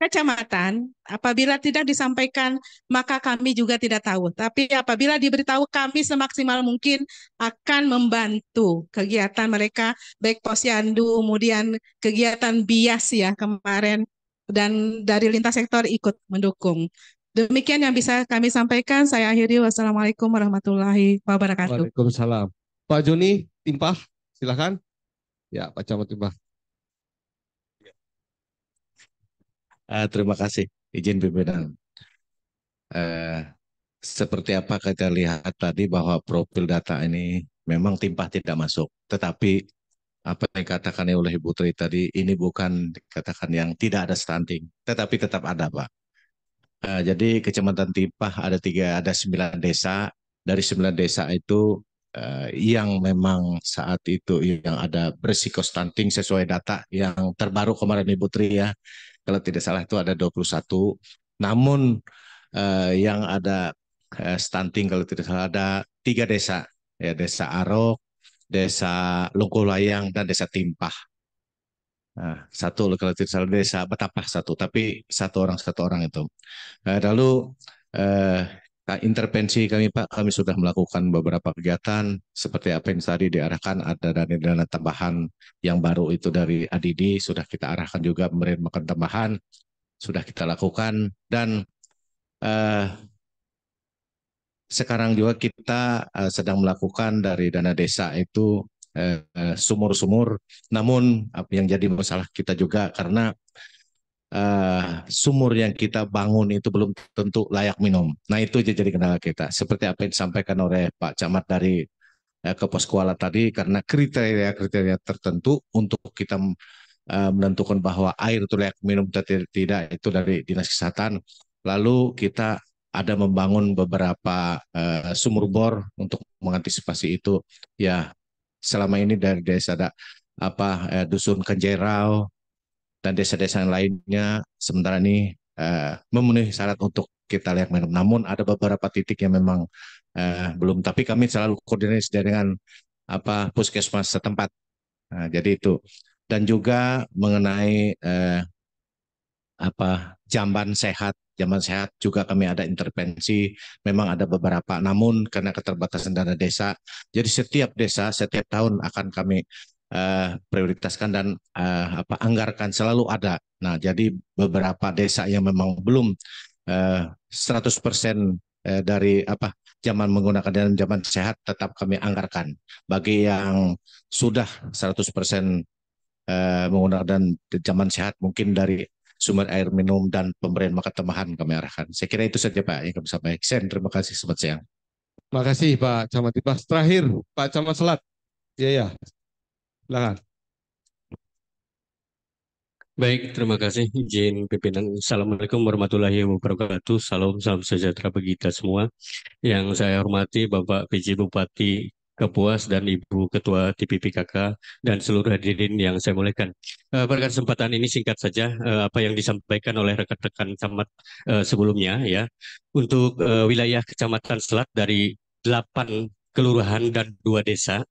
kecamatan, apabila tidak disampaikan, maka kami juga tidak tahu. Tapi apabila diberitahu, kami semaksimal mungkin akan membantu kegiatan mereka, baik posyandu, kemudian kegiatan bias ya kemarin, dan dari lintas sektor ikut mendukung. Demikian yang bisa kami sampaikan. Saya akhiri. Wassalamualaikum warahmatullahi wabarakatuh. Waalaikumsalam. Pak Joni, timpah, silahkan. Ya, Pak Camat timpah. Uh, terima kasih izin pimpinan. Uh, seperti apa kita lihat tadi bahwa profil data ini memang timpah tidak masuk, tetapi apa yang dikatakan oleh Ibu Tri tadi ini bukan dikatakan yang tidak ada stunting, tetapi tetap ada Pak. Uh, jadi kecamatan Timpah ada tiga ada sembilan desa dari sembilan desa itu uh, yang memang saat itu yang ada berisiko stunting sesuai data yang terbaru kemarin Ibu Tri ya kalau tidak salah itu ada 21 namun eh, yang ada eh, stunting kalau tidak salah ada tiga desa ya desa Arok desa Lungkulayang dan desa Timpah Nah, satu kalau tidak salah desa Betapah satu, tapi satu orang satu orang itu. Eh, lalu eh, intervensi kami Pak, kami sudah melakukan beberapa kegiatan seperti apa yang tadi diarahkan ada dana-dana tambahan yang baru itu dari ADD sudah kita arahkan juga pemberian makan tambahan sudah kita lakukan dan eh, sekarang juga kita eh, sedang melakukan dari dana desa itu eh, eh, sumur-sumur. Eh, Namun yang jadi masalah kita juga karena uh, sumur yang kita bangun itu belum tentu layak minum. Nah itu aja jadi kendala kita. Seperti apa yang disampaikan oleh Pak Camat dari uh, eh, Poskuala tadi, karena kriteria-kriteria tertentu untuk kita uh, menentukan bahwa air itu layak minum atau tidak itu dari dinas kesehatan. Lalu kita ada membangun beberapa uh, sumur bor untuk mengantisipasi itu. Ya selama ini dari desa ada apa eh, dusun Kenjerau dan desa-desa yang lainnya sementara ini uh, memenuhi syarat untuk kita lihat minum. Namun ada beberapa titik yang memang uh, belum. Tapi kami selalu koordinasi dengan apa puskesmas setempat. Nah, jadi itu dan juga mengenai uh, apa jamban sehat jamban sehat juga kami ada intervensi memang ada beberapa namun karena keterbatasan dana desa jadi setiap desa setiap tahun akan kami uh, prioritaskan dan uh, apa anggarkan selalu ada. Nah, jadi beberapa desa yang memang belum uh, eh, 100% dari apa zaman menggunakan dan zaman sehat tetap kami anggarkan. Bagi yang sudah 100% menggunakan dan zaman sehat mungkin dari sumber air minum dan pemberian makan tambahan kami arahkan. Saya kira itu saja Pak yang kami sampaikan. Terima kasih selamat siang. Terima kasih Pak Camat Ibas. Terakhir Pak Camat Selat. Iya ya. Silakan. Baik, terima kasih izin pimpinan. Assalamualaikum warahmatullahi wabarakatuh. Salam, salam sejahtera bagi kita semua. Yang saya hormati Bapak PJ Bupati Kepuas dan Ibu Ketua TPPKK dan seluruh hadirin yang saya muliakan. Uh, pada kesempatan ini singkat saja eh, apa yang disampaikan oleh rekan-rekan camat eh, sebelumnya ya untuk wilayah Kecamatan Selat dari 8 kelurahan dan dua desa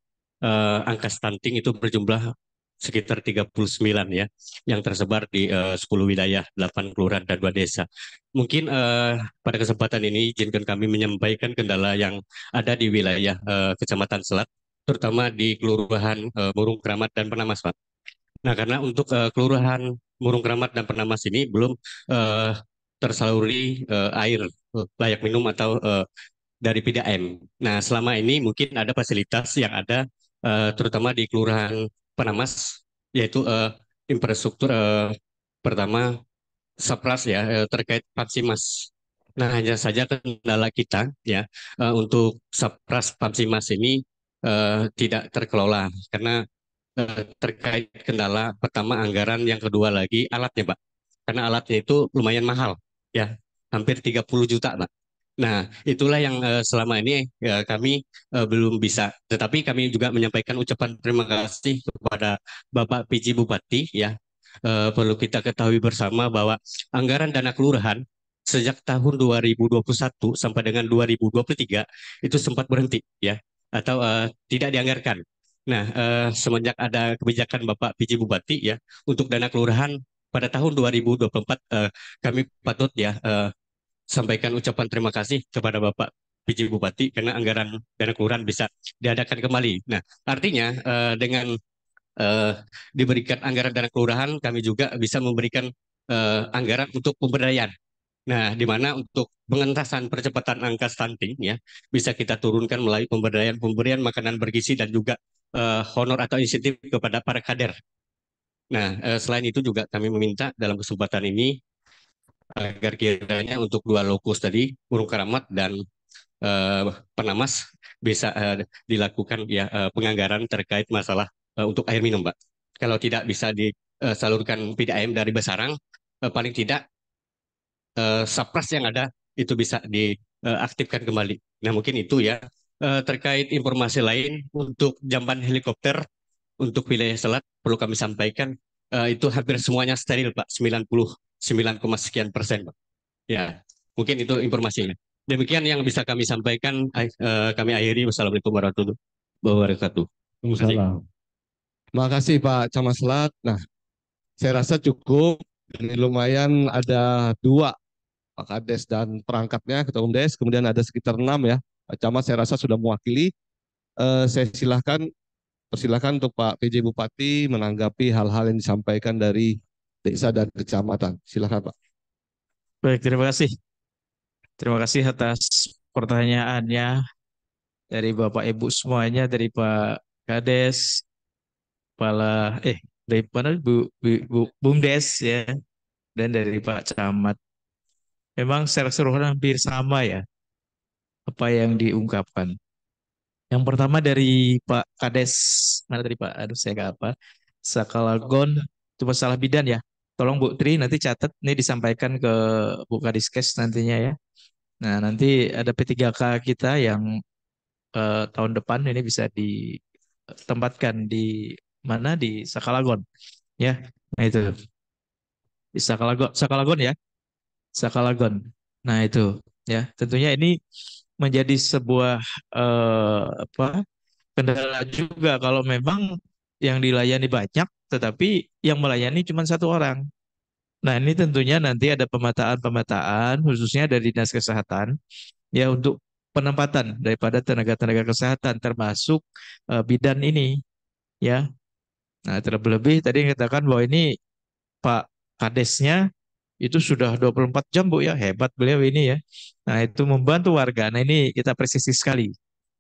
eh, angka stunting itu berjumlah sekitar 39 ya yang tersebar di eh, uh, 10 wilayah, 8 kelurahan dan 2 desa. Mungkin uh, pada kesempatan ini izinkan kami menyampaikan kendala yang ada di wilayah uh, Kecamatan Selat terutama di Kelurahan uh, Murung Keramat dan Penamas, Pak. Nah, karena untuk uh, Kelurahan Murung Keramat dan Penamas ini belum uh, tersaluri uh, air layak minum atau uh, dari PDAM. Nah, selama ini mungkin ada fasilitas yang ada uh, terutama di Kelurahan Panamas, yaitu uh, infrastruktur uh, pertama Sapras ya uh, terkait Papsimas. Nah hanya saja kendala kita ya uh, untuk Sapras Papsimas ini uh, tidak terkelola karena uh, terkait kendala pertama anggaran, yang kedua lagi alatnya, Pak. Karena alatnya itu lumayan mahal ya, hampir 30 juta, Pak. Nah, itulah yang uh, selama ini uh, kami uh, belum bisa. Tetapi kami juga menyampaikan ucapan terima kasih kepada Bapak PJ Bupati ya. Uh, perlu kita ketahui bersama bahwa anggaran dana kelurahan sejak tahun 2021 sampai dengan 2023 itu sempat berhenti ya atau uh, tidak dianggarkan. Nah, uh, semenjak ada kebijakan Bapak PJ Bupati ya untuk dana kelurahan pada tahun 2024 uh, kami patut ya uh, sampaikan ucapan terima kasih kepada Bapak PJ Bupati karena anggaran dana kelurahan bisa diadakan kembali. Nah, artinya uh, dengan uh, diberikan anggaran dana kelurahan, kami juga bisa memberikan uh, anggaran untuk pemberdayaan. Nah, di mana untuk pengentasan percepatan angka stunting ya bisa kita turunkan melalui pemberdayaan pemberian makanan bergizi dan juga uh, honor atau insentif kepada para kader. Nah, selain itu juga kami meminta dalam kesempatan ini agar kiranya untuk dua lokus tadi burung keramat dan uh, eh, penamas bisa uh, dilakukan ya uh, penganggaran terkait masalah uh, untuk air minum, Pak. Kalau tidak bisa disalurkan PDAM dari Besarang, uh, paling tidak uh, sapras yang ada itu bisa diaktifkan kembali. Nah mungkin itu ya uh, terkait informasi lain untuk jamban helikopter untuk wilayah selat perlu kami sampaikan uh, itu hampir semuanya steril Pak 90 9, sekian persen. Pak. Ya, mungkin itu informasinya. Demikian yang bisa kami sampaikan. Eh, eh, kami akhiri. Wassalamualaikum warahmatullahi wabarakatuh. Terima kasih Pak Selat. Nah, saya rasa cukup. Ini lumayan ada dua Pak Kades dan perangkatnya Ketua Umum Des. Kemudian ada sekitar enam ya. Pak Camat saya rasa sudah mewakili. Eh, saya silahkan persilahkan untuk Pak PJ Bupati menanggapi hal-hal yang disampaikan dari desa dan kecamatan. Silakan Pak. Baik, terima kasih. Terima kasih atas pertanyaannya dari Bapak Ibu semuanya, dari Pak Kades, Kepala, eh dari mana Bu, Bu, Bu Bumdes ya, dan dari Pak Camat. Memang secara keseluruhan hampir sama ya apa yang diungkapkan. Yang pertama dari Pak Kades, mana tadi Pak? Aduh saya nggak apa? Sakalagon, itu masalah bidan ya tolong Bu Tri nanti catat ini disampaikan ke Bu Kadiskes nantinya ya. Nah, nanti ada P3K kita yang eh, tahun depan ini bisa ditempatkan di mana di Sakalagon. Ya, nah itu. Di Sakalagon, Sakalagon ya. Sakalagon. Nah, itu ya. Tentunya ini menjadi sebuah eh, apa? kendala juga kalau memang yang dilayani banyak tetapi yang melayani cuma satu orang. Nah, ini tentunya nanti ada pemetaan-pemetaan khususnya dari Dinas Kesehatan ya untuk penempatan daripada tenaga-tenaga kesehatan termasuk e, bidan ini ya. Nah, terlebih-lebih tadi yang katakan bahwa ini Pak Kadesnya itu sudah 24 jam Bu ya, hebat beliau ini ya. Nah, itu membantu warga. Nah, ini kita presisi sekali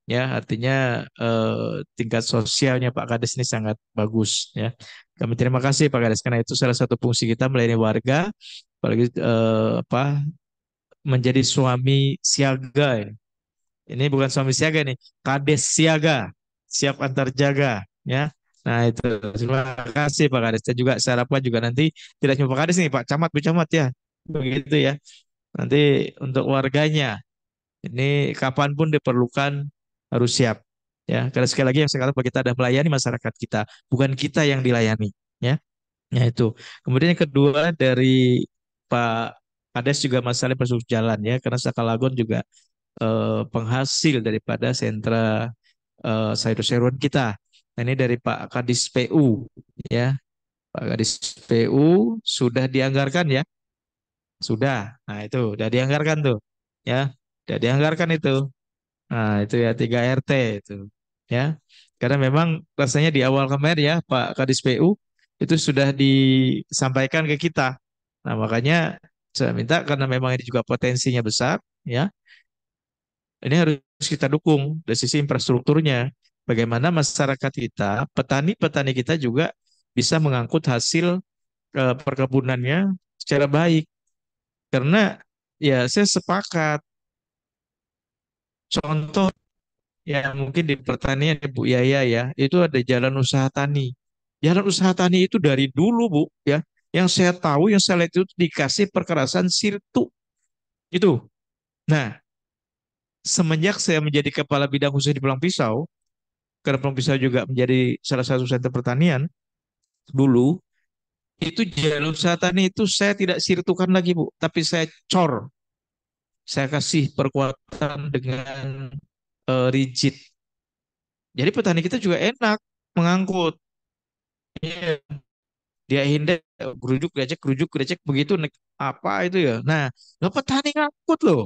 ya artinya eh, tingkat sosialnya Pak Kades ini sangat bagus ya kami terima kasih Pak Kades karena itu salah satu fungsi kita melayani warga apalagi eh, apa menjadi suami siaga ya. ini bukan suami siaga nih Kades siaga siap antar jaga ya Nah itu terima kasih Pak Kades dan juga saya harapkan juga nanti tidak cuma Pak Kades nih Pak Camat Bu Camat ya begitu ya nanti untuk warganya ini kapanpun diperlukan harus siap ya karena sekali lagi yang saya katakan kita ada melayani masyarakat kita bukan kita yang dilayani ya ya itu kemudian yang kedua dari Pak Kades juga masalah infrastruktur jalan ya karena Sakalagon juga eh, penghasil daripada sentra eh, sayur sayuran kita nah, ini dari Pak Kadis PU ya Pak Kadis PU sudah dianggarkan ya sudah nah itu sudah dianggarkan tuh ya sudah dianggarkan itu Nah, itu ya 3 RT itu ya. Karena memang rasanya di awal kemarin ya Pak Kadis PU itu sudah disampaikan ke kita. Nah, makanya saya minta karena memang ini juga potensinya besar ya. Ini harus kita dukung dari sisi infrastrukturnya. Bagaimana masyarakat kita, petani-petani kita juga bisa mengangkut hasil eh, perkebunannya secara baik. Karena ya saya sepakat Contoh ya mungkin di pertanian ya, Bu Yaya ya, ya, itu ada jalan usaha tani. Jalan usaha tani itu dari dulu Bu ya, yang saya tahu yang saya lihat itu dikasih perkerasan sirtu. Itu. Nah, semenjak saya menjadi kepala bidang khusus di Pulang Pisau, karena Pulang Pisau juga menjadi salah satu sentra pertanian dulu, itu jalan usaha tani itu saya tidak sirtukan lagi Bu, tapi saya cor saya kasih perkuatan dengan uh, rigid. Jadi petani kita juga enak mengangkut. Iya. Dia hindar gerujuk gerecek gerujuk gerecek begitu apa itu ya. Nah, lo petani ngangkut loh.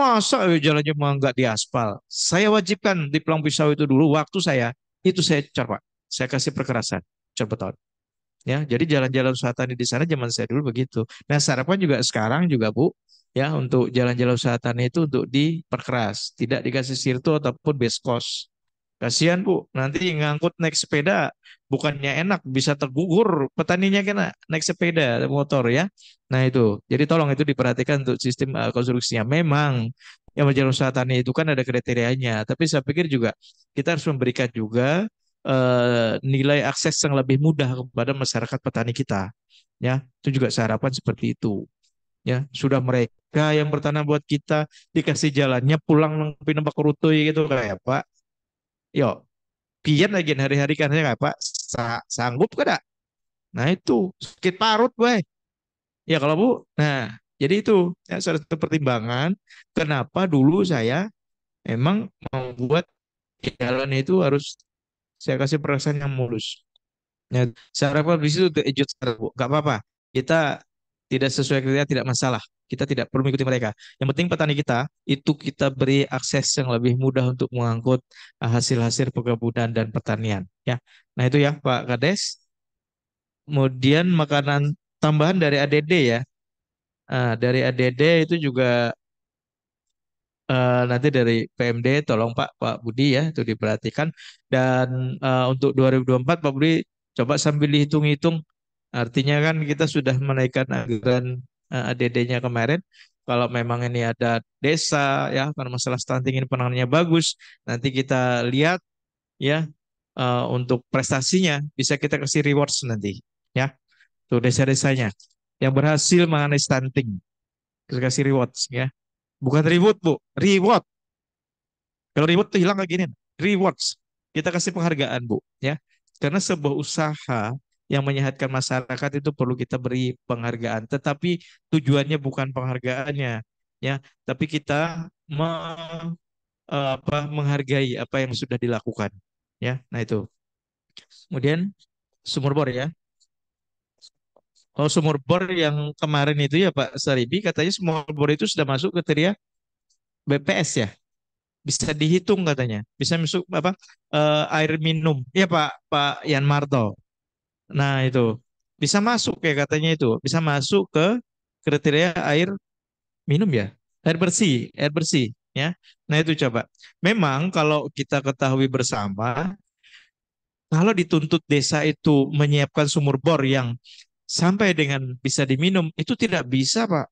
Masa ya jalannya mau nggak di aspal? Saya wajibkan di pelang pisau itu dulu waktu saya itu saya coba. Saya kasih perkerasan coba tahu. Ya, jadi jalan-jalan suatani di sana zaman saya dulu begitu. Nah, sarapan juga sekarang juga Bu, ya untuk jalan-jalan usaha tani itu untuk diperkeras, tidak dikasih sirto ataupun base cost. Kasihan Bu, nanti ngangkut naik sepeda bukannya enak bisa tergugur petaninya kena naik sepeda motor ya. Nah itu, jadi tolong itu diperhatikan untuk sistem uh, konstruksinya. Memang yang jalan usaha tani itu kan ada kriterianya, tapi saya pikir juga kita harus memberikan juga uh, nilai akses yang lebih mudah kepada masyarakat petani kita. Ya, itu juga saya harapkan seperti itu ya sudah mereka yang bertanah buat kita dikasih jalannya pulang nempi nempak kerutui gitu kayak ya, pak yo kian lagi hari-hari kan saya pak Sa sanggup kada nah itu sakit parut gue ya kalau bu nah jadi itu ya, salah satu pertimbangan kenapa dulu saya memang membuat jalan itu harus saya kasih perasaan yang mulus. Ya, saya harapkan di situ terkejut, eh, bu. Gak apa-apa. Kita tidak sesuai kriteria tidak masalah. Kita tidak perlu mengikuti mereka. Yang penting petani kita itu kita beri akses yang lebih mudah untuk mengangkut uh, hasil-hasil perkebunan dan pertanian. Ya, nah itu ya Pak Kades. Kemudian makanan tambahan dari ADD ya. Nah, dari ADD itu juga uh, nanti dari PMD tolong Pak Pak Budi ya itu diperhatikan dan uh, untuk 2024 Pak Budi coba sambil dihitung-hitung Artinya kan kita sudah menaikkan anggaran uh, eh, ADD-nya kemarin. Kalau memang ini ada desa ya karena masalah stunting ini penanganannya bagus, nanti kita lihat ya uh, untuk prestasinya bisa kita kasih rewards nanti ya. Tuh desa-desanya yang berhasil mengenai stunting. Kita kasih rewards ya. Bukan reward, Bu. Reward. Kalau reward tuh hilang kayak gini. Rewards. Kita kasih penghargaan, Bu, ya. Karena sebuah usaha yang menyehatkan masyarakat itu perlu kita beri penghargaan. Tetapi tujuannya bukan penghargaannya, ya, tapi kita me, e, apa, menghargai apa yang sudah dilakukan, ya. Nah itu. Kemudian sumur bor ya. oh, sumur bor yang kemarin itu ya Pak Saribi katanya sumur bor itu sudah masuk ke teria BPS ya. Bisa dihitung katanya. Bisa masuk apa uh, air minum. Ya Pak Pak Yan Marto. Nah, itu. Bisa masuk ya katanya itu. Bisa masuk ke kriteria air minum ya. Air bersih, air bersih ya. Nah, itu coba. Memang kalau kita ketahui bersama kalau dituntut desa itu menyiapkan sumur bor yang sampai dengan bisa diminum, itu tidak bisa, Pak.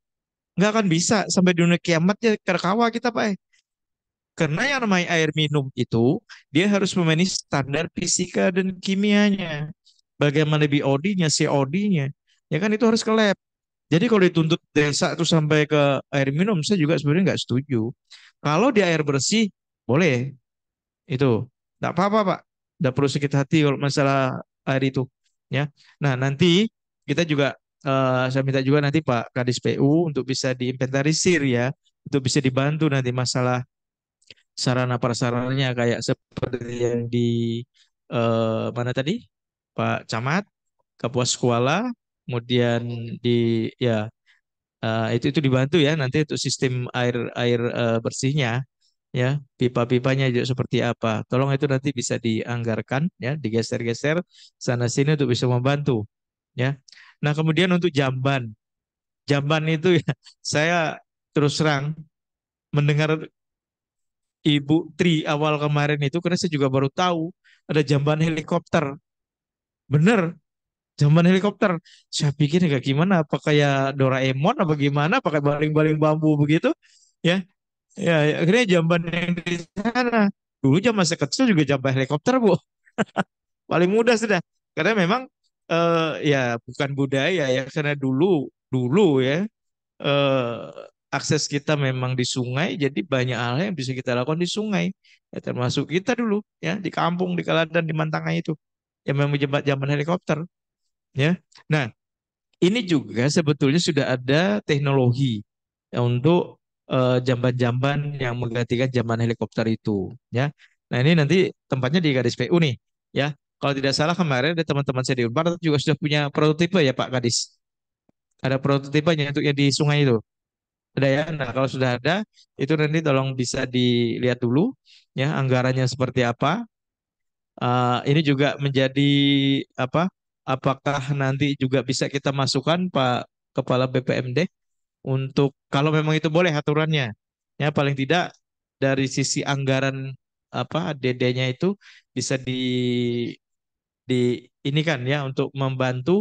Nggak akan bisa sampai di dunia kiamat ya terkawa kita, Pak. Eh. Karena yang namanya air minum itu, dia harus memenuhi standar fisika dan kimianya bagaimana BOD-nya, COD-nya, ya kan itu harus ke lab. Jadi kalau dituntut desa itu sampai ke air minum, saya juga sebenarnya nggak setuju. Kalau di air bersih, boleh. Itu. Nggak apa-apa, Pak. Nggak perlu sakit hati kalau masalah air itu. ya. Nah, nanti kita juga, uh, saya minta juga nanti Pak Kadis PU untuk bisa diinventarisir ya. Untuk bisa dibantu nanti masalah sarana prasarannya kayak seperti yang di uh, mana tadi Pak Camat, Kapuas Kuala, kemudian di ya uh, itu itu dibantu ya nanti itu sistem air air uh, bersihnya ya pipa-pipanya juga seperti apa. Tolong itu nanti bisa dianggarkan ya, digeser-geser sana sini untuk bisa membantu ya. Nah, kemudian untuk jamban. Jamban itu ya saya terus terang mendengar Ibu Tri awal kemarin itu karena saya juga baru tahu ada jamban helikopter bener zaman helikopter saya pikir kayak gimana apa kayak Doraemon apa gimana pakai baling-baling bambu begitu ya ya, ya. akhirnya jamban yang di sana dulu zaman saya kecil juga jamban helikopter bu paling mudah sudah karena memang uh, ya bukan budaya ya karena dulu dulu ya uh, akses kita memang di sungai jadi banyak hal yang bisa kita lakukan di sungai ya, termasuk kita dulu ya di kampung di Kaladan di Mantangai itu yang memang zaman helikopter ya nah ini juga sebetulnya sudah ada teknologi untuk eh, jamban-jamban uh, yang menggantikan jamban helikopter itu ya nah ini nanti tempatnya di Kadis PU nih ya kalau tidak salah kemarin ada teman-teman saya di Unpar juga sudah punya prototipe ya Pak Kadis ada prototipenya untuk yang di sungai itu ada ya. Nah, kalau sudah ada, itu nanti tolong bisa dilihat dulu ya anggarannya seperti apa uh, ini juga menjadi apa? Apakah nanti juga bisa kita masukkan Pak Kepala BPMD untuk kalau memang itu boleh aturannya, ya paling tidak dari sisi anggaran apa DD-nya itu bisa di di ini kan ya untuk membantu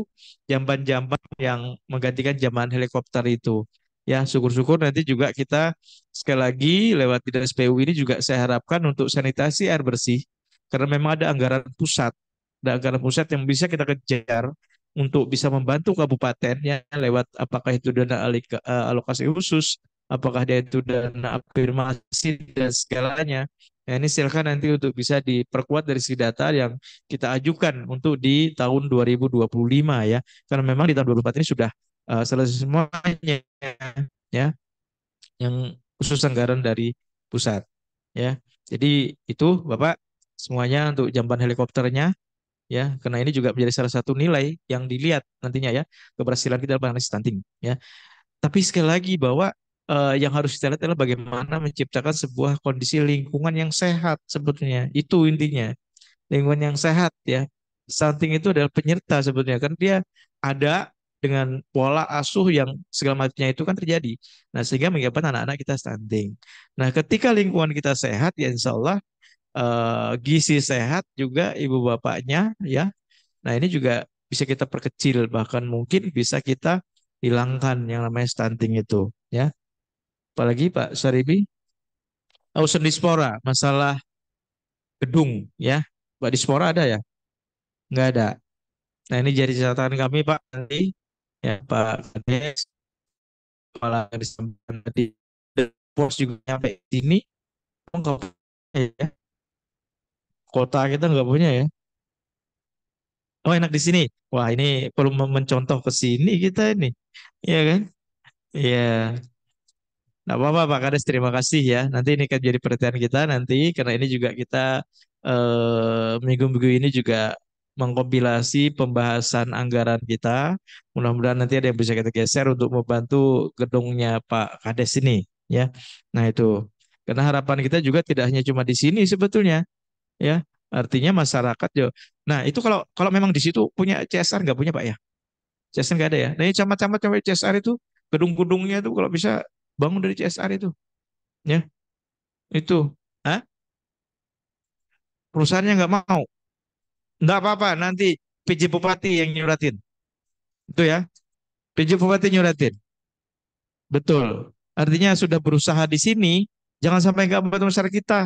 jamban-jamban yang menggantikan jamban helikopter itu. Ya, syukur-syukur nanti juga kita sekali lagi lewat Tidak SPBU ini juga saya harapkan untuk sanitasi air bersih karena memang ada anggaran pusat, ada anggaran pusat yang bisa kita kejar untuk bisa membantu kabupatennya lewat apakah itu dana eh, alokasi khusus, apakah dia itu dana afirmasi dan segalanya. Nah, ini silakan nanti untuk bisa diperkuat dari si data yang kita ajukan untuk di tahun 2025 ya. Karena memang di tahun 2024 ini sudah uh, selesai semuanya ya. Yang khusus anggaran dari pusat ya. Jadi itu Bapak semuanya untuk jamban helikopternya ya karena ini juga menjadi salah satu nilai yang dilihat nantinya ya keberhasilan kita dalam stunting ya tapi sekali lagi bahwa uh, yang harus kita lihat adalah bagaimana menciptakan sebuah kondisi lingkungan yang sehat sebetulnya itu intinya lingkungan yang sehat ya stunting itu adalah penyerta sebetulnya kan dia ada dengan pola asuh yang segala macamnya itu kan terjadi nah sehingga mengapa anak-anak kita stunting nah ketika lingkungan kita sehat ya insya Allah uh, gizi sehat juga ibu bapaknya ya. Nah, ini juga bisa kita perkecil bahkan mungkin bisa kita hilangkan yang namanya stunting itu ya. Apalagi Pak Saribi Ausen oh, dispora, masalah gedung ya. Pak dispora ada ya? Enggak ada. Nah, ini jadi catatan kami Pak nanti ya Pak Kades malah disampaikan tadi pos juga nyampe sini ya, ya. Kota kita nggak punya ya. Oh enak di sini. Wah ini perlu mencontoh ke sini kita ini, Iya kan? Iya. Yeah. Nah, apa-apa Pak Kades, terima kasih ya. Nanti ini akan jadi perhatian kita nanti karena ini juga kita eh, minggu-minggu ini juga mengkompilasi pembahasan anggaran kita. Mudah-mudahan nanti ada yang bisa kita geser untuk membantu gedungnya Pak Kades ini ya. Nah, itu. Karena harapan kita juga tidak hanya cuma di sini sebetulnya, ya artinya masyarakat ya nah itu kalau kalau memang di situ punya CSR nggak punya pak ya CSR nggak ada ya nah ini camat-camat camat CSR itu gedung-gedungnya itu kalau bisa bangun dari CSR itu ya itu Hah? perusahaannya nggak mau nggak apa-apa nanti PJ Bupati yang nyuratin itu ya PJ Bupati nyuratin betul artinya sudah berusaha di sini jangan sampai nggak membantu masyarakat kita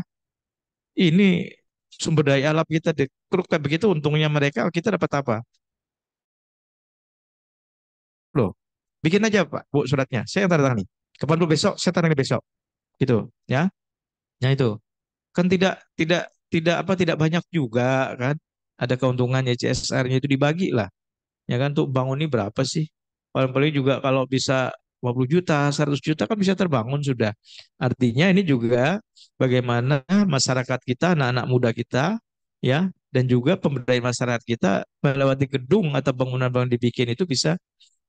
ini sumber daya alam kita dikeruk begitu untungnya mereka kita dapat apa? Loh, bikin aja Pak Bu suratnya. Saya yang tanda tangani. Kapan lu besok? Saya tanda besok. Gitu, ya. Ya itu. Kan tidak tidak tidak apa tidak banyak juga kan. Ada keuntungannya CSR-nya itu dibagi lah. Ya kan untuk bangun ini berapa sih? Paling-paling juga kalau bisa 20 juta, 100 juta kan bisa terbangun sudah. Artinya ini juga bagaimana masyarakat kita, anak-anak muda kita ya dan juga pemberdayaan masyarakat kita melewati gedung atau bangunan-bangunan dibikin itu bisa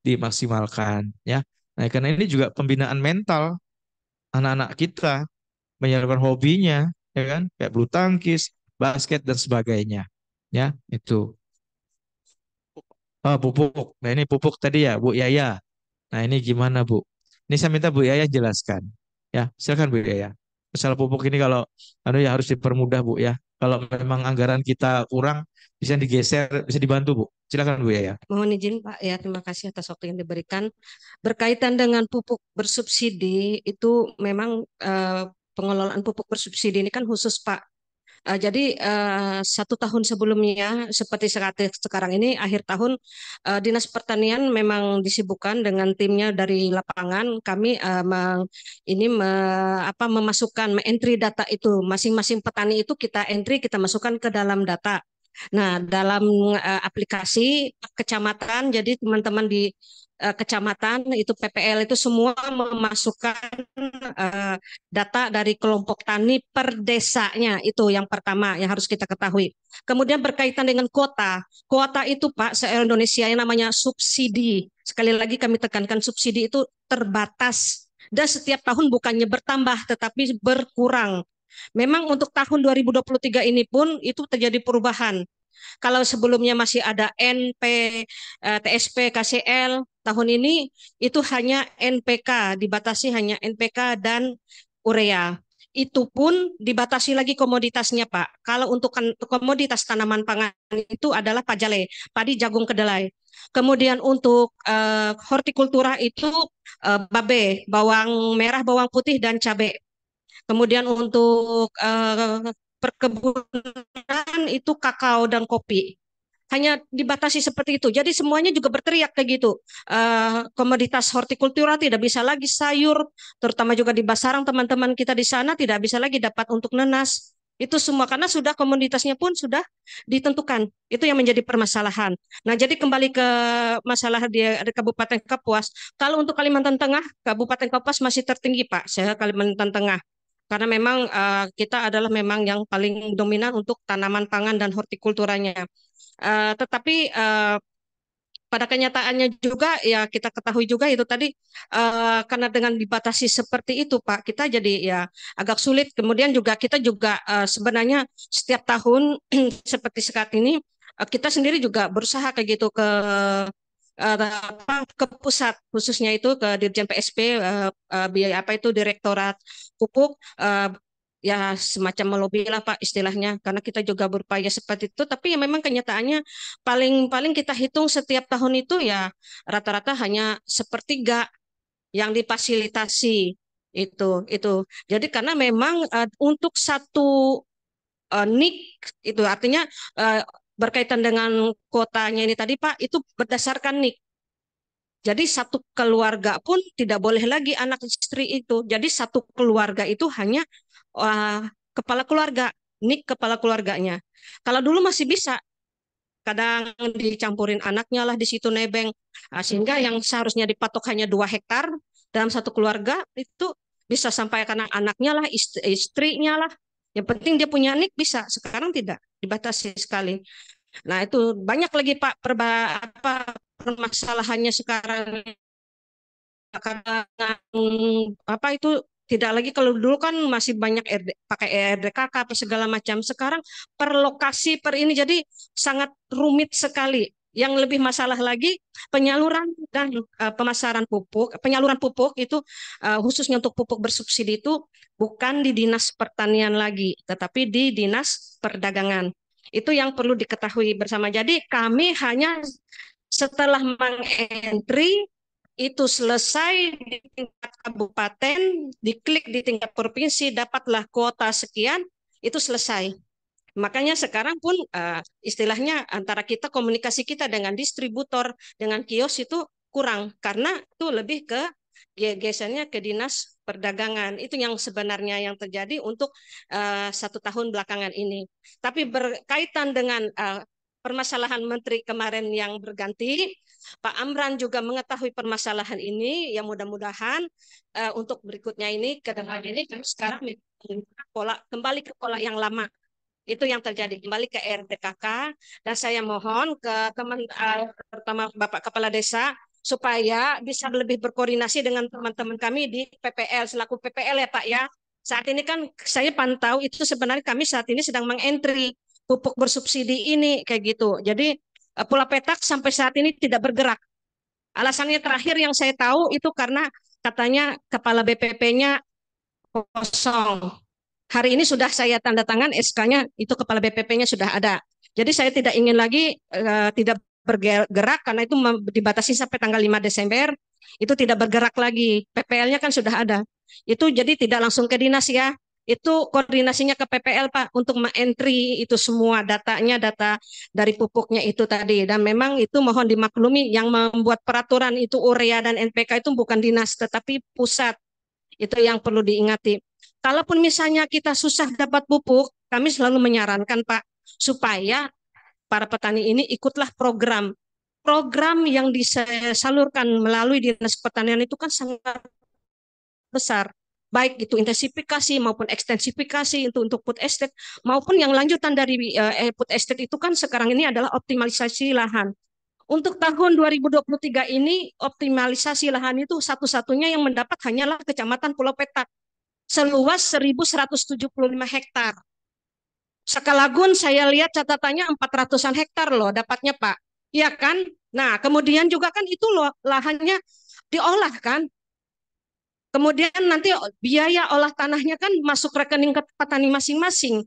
dimaksimalkan ya. Nah, karena ini juga pembinaan mental anak-anak kita menyalurkan hobinya ya kan kayak bulu tangkis, basket dan sebagainya ya itu. Oh, pupuk. Nah, ini pupuk tadi ya, Bu Yaya. Nah ini gimana Bu? Ini saya minta Bu Yaya jelaskan. Ya, silakan Bu Yaya. Masalah pupuk ini kalau anu ya harus dipermudah Bu ya. Kalau memang anggaran kita kurang bisa digeser, bisa dibantu Bu. Silakan Bu Yaya. Mohon izin Pak ya, terima kasih atas waktu yang diberikan. Berkaitan dengan pupuk bersubsidi itu memang eh, pengelolaan pupuk bersubsidi ini kan khusus Pak Uh, jadi uh, satu tahun sebelumnya seperti sekarang ini akhir tahun uh, dinas pertanian memang disibukkan dengan timnya dari lapangan kami uh, me, ini me, apa memasukkan me entry data itu masing-masing petani itu kita entry kita masukkan ke dalam data. Nah, dalam uh, aplikasi kecamatan, jadi teman-teman di Eh, kecamatan itu PPL itu semua memasukkan uh, data dari kelompok tani per desanya itu yang pertama yang harus kita ketahui. Kemudian berkaitan dengan kuota, kuota itu Pak se Indonesia yang namanya subsidi. Sekali lagi kami tekankan subsidi itu terbatas dan setiap tahun bukannya bertambah tetapi berkurang. Memang untuk tahun 2023 ini pun itu terjadi perubahan. Kalau sebelumnya masih ada NP, eh, TSP, KCL, tahun ini itu hanya NPK, dibatasi hanya NPK dan urea. Itu pun dibatasi lagi komoditasnya, Pak. Kalau untuk kan, komoditas tanaman pangan itu adalah pajale, padi, jagung, kedelai. Kemudian untuk uh, hortikultura itu uh, babe, bawang merah, bawang putih dan cabai. Kemudian untuk uh, perkebunan itu kakao dan kopi hanya dibatasi seperti itu. Jadi semuanya juga berteriak kayak gitu. Uh, komoditas hortikultura tidak bisa lagi sayur, terutama juga di Basarang teman-teman kita di sana tidak bisa lagi dapat untuk nenas. Itu semua karena sudah komoditasnya pun sudah ditentukan. Itu yang menjadi permasalahan. Nah, jadi kembali ke masalah di, di Kabupaten Kapuas. Kalau untuk Kalimantan Tengah, Kabupaten Kapuas masih tertinggi, Pak. Saya Kalimantan Tengah karena memang uh, kita adalah memang yang paling dominan untuk tanaman pangan dan hortikulturanya. Uh, tetapi uh, pada kenyataannya juga ya kita ketahui juga itu tadi uh, karena dengan dibatasi seperti itu Pak kita jadi ya agak sulit. Kemudian juga kita juga uh, sebenarnya setiap tahun seperti saat ini uh, kita sendiri juga berusaha kayak gitu ke Eh, ke pusat khususnya itu ke Dirjen PSP eh, eh, biaya apa itu Direktorat Pupuk ya semacam melobi lah Pak istilahnya karena kita juga berupaya seperti itu tapi ya memang kenyataannya paling paling kita hitung setiap tahun itu ya rata-rata hanya sepertiga yang difasilitasi itu itu jadi karena memang uh, untuk satu uh, nik itu artinya uh, berkaitan dengan kotanya ini tadi Pak, itu berdasarkan nik. Jadi satu keluarga pun tidak boleh lagi anak istri itu. Jadi satu keluarga itu hanya uh, kepala keluarga, nik kepala keluarganya. Kalau dulu masih bisa, kadang dicampurin anaknya lah di situ nebeng. Nah, sehingga yang seharusnya dipatok hanya dua hektar dalam satu keluarga itu bisa sampai karena anaknya lah, istri istrinya lah, yang penting dia punya nik bisa. Sekarang tidak dibatasi sekali. Nah itu banyak lagi Pak perba apa permasalahannya sekarang karena apa itu tidak lagi kalau dulu kan masih banyak RD, pakai RDKK apa segala macam. Sekarang per lokasi per ini jadi sangat rumit sekali yang lebih masalah lagi penyaluran dan uh, eh, pemasaran pupuk. Penyaluran pupuk itu uh, khususnya untuk pupuk bersubsidi itu bukan di Dinas Pertanian lagi, tetapi di Dinas Perdagangan. Itu yang perlu diketahui bersama. Jadi kami hanya setelah mengentry itu selesai di tingkat kabupaten, diklik di tingkat provinsi, dapatlah kuota sekian, itu selesai. Makanya sekarang pun uh, istilahnya antara kita komunikasi kita dengan distributor, dengan kios itu kurang karena itu lebih ke gesernya ke dinas perdagangan itu yang sebenarnya yang terjadi untuk uh, satu tahun belakangan ini. Tapi berkaitan dengan uh, permasalahan menteri kemarin yang berganti, Pak Amran juga mengetahui permasalahan ini. Yang mudah-mudahan uh, untuk berikutnya ini ke depan ini sekarang pola kembali ke pola yang lama itu yang terjadi kembali ke RTKK dan saya mohon ke teman terutama Bapak Kepala Desa supaya bisa lebih berkoordinasi dengan teman-teman kami di PPL selaku PPL ya Pak ya. Saat ini kan saya pantau itu sebenarnya kami saat ini sedang mengentri pupuk bersubsidi ini kayak gitu. Jadi eh, pulau petak sampai saat ini tidak bergerak. Alasannya terakhir yang saya tahu itu karena katanya kepala BPP-nya kosong Hari ini sudah saya tanda tangan SK-nya itu kepala BPP-nya sudah ada. Jadi saya tidak ingin lagi uh, tidak bergerak karena itu dibatasi sampai tanggal 5 Desember itu tidak bergerak lagi. PPL-nya kan sudah ada. Itu jadi tidak langsung ke dinas ya. Itu koordinasinya ke PPL Pak untuk mengentry itu semua datanya data dari pupuknya itu tadi dan memang itu mohon dimaklumi yang membuat peraturan itu urea dan NPK itu bukan dinas tetapi pusat. Itu yang perlu diingati. Kalaupun misalnya kita susah dapat pupuk, kami selalu menyarankan Pak supaya para petani ini ikutlah program. Program yang disalurkan melalui Dinas Pertanian itu kan sangat besar baik itu intensifikasi maupun ekstensifikasi itu untuk food estate maupun yang lanjutan dari eh, food estate itu kan sekarang ini adalah optimalisasi lahan. Untuk tahun 2023 ini optimalisasi lahan itu satu-satunya yang mendapat hanyalah Kecamatan Pulau Petak seluas 1.175 hektar. Sekalagun saya lihat catatannya 400-an hektar loh dapatnya Pak. Iya kan? Nah, kemudian juga kan itu loh lahannya diolah kan. Kemudian nanti biaya olah tanahnya kan masuk rekening ke petani masing-masing.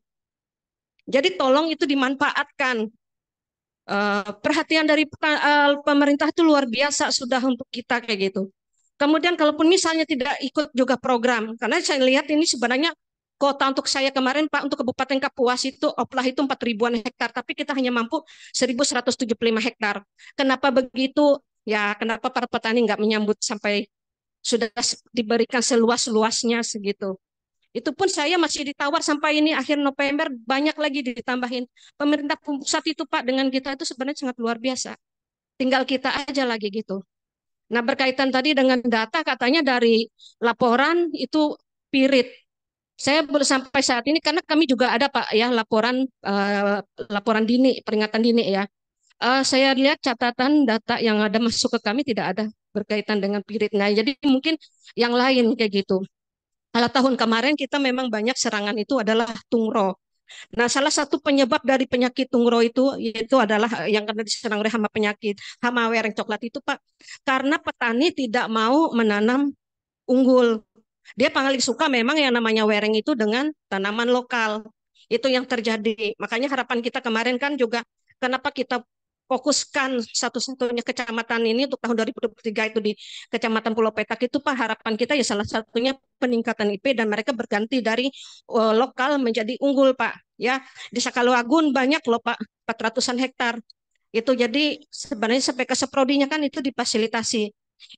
Jadi tolong itu dimanfaatkan. Eh, perhatian dari eh, pemerintah itu luar biasa sudah untuk kita kayak gitu. Kemudian kalaupun misalnya tidak ikut juga program, karena saya lihat ini sebenarnya kota untuk saya kemarin Pak untuk Kabupaten Kapuas itu oplah itu 4 ribuan hektar, tapi kita hanya mampu 1.175 hektar. Kenapa begitu? Ya, kenapa para petani nggak menyambut sampai sudah diberikan seluas-luasnya segitu. Itu pun saya masih ditawar sampai ini akhir November banyak lagi ditambahin. Pemerintah pusat itu Pak dengan kita itu sebenarnya sangat luar biasa. Tinggal kita aja lagi gitu. Nah, berkaitan tadi dengan data katanya dari laporan itu pirit. Saya belum sampai saat ini karena kami juga ada Pak ya laporan uh, laporan dini, peringatan dini ya. Uh, saya lihat catatan data yang ada masuk ke kami tidak ada berkaitan dengan pirit. Nah, jadi mungkin yang lain kayak gitu. Kalau tahun kemarin kita memang banyak serangan itu adalah tungro. Nah, salah satu penyebab dari penyakit tungro itu yaitu adalah eh, yang kena diserang oleh hama penyakit hama wereng coklat itu, Pak. Karena petani tidak mau menanam unggul. Dia paling suka memang yang namanya wereng itu dengan tanaman lokal. Itu yang terjadi. Makanya harapan kita kemarin kan juga kenapa kita fokuskan satu-satunya kecamatan ini untuk tahun 2023 itu di Kecamatan Pulau Petak itu Pak harapan kita ya salah satunya peningkatan IP dan mereka berganti dari uh, lokal menjadi unggul Pak ya di Sakaluagun banyak loh Pak 400-an hektar itu jadi sebenarnya ke seprodinya kan itu difasilitasi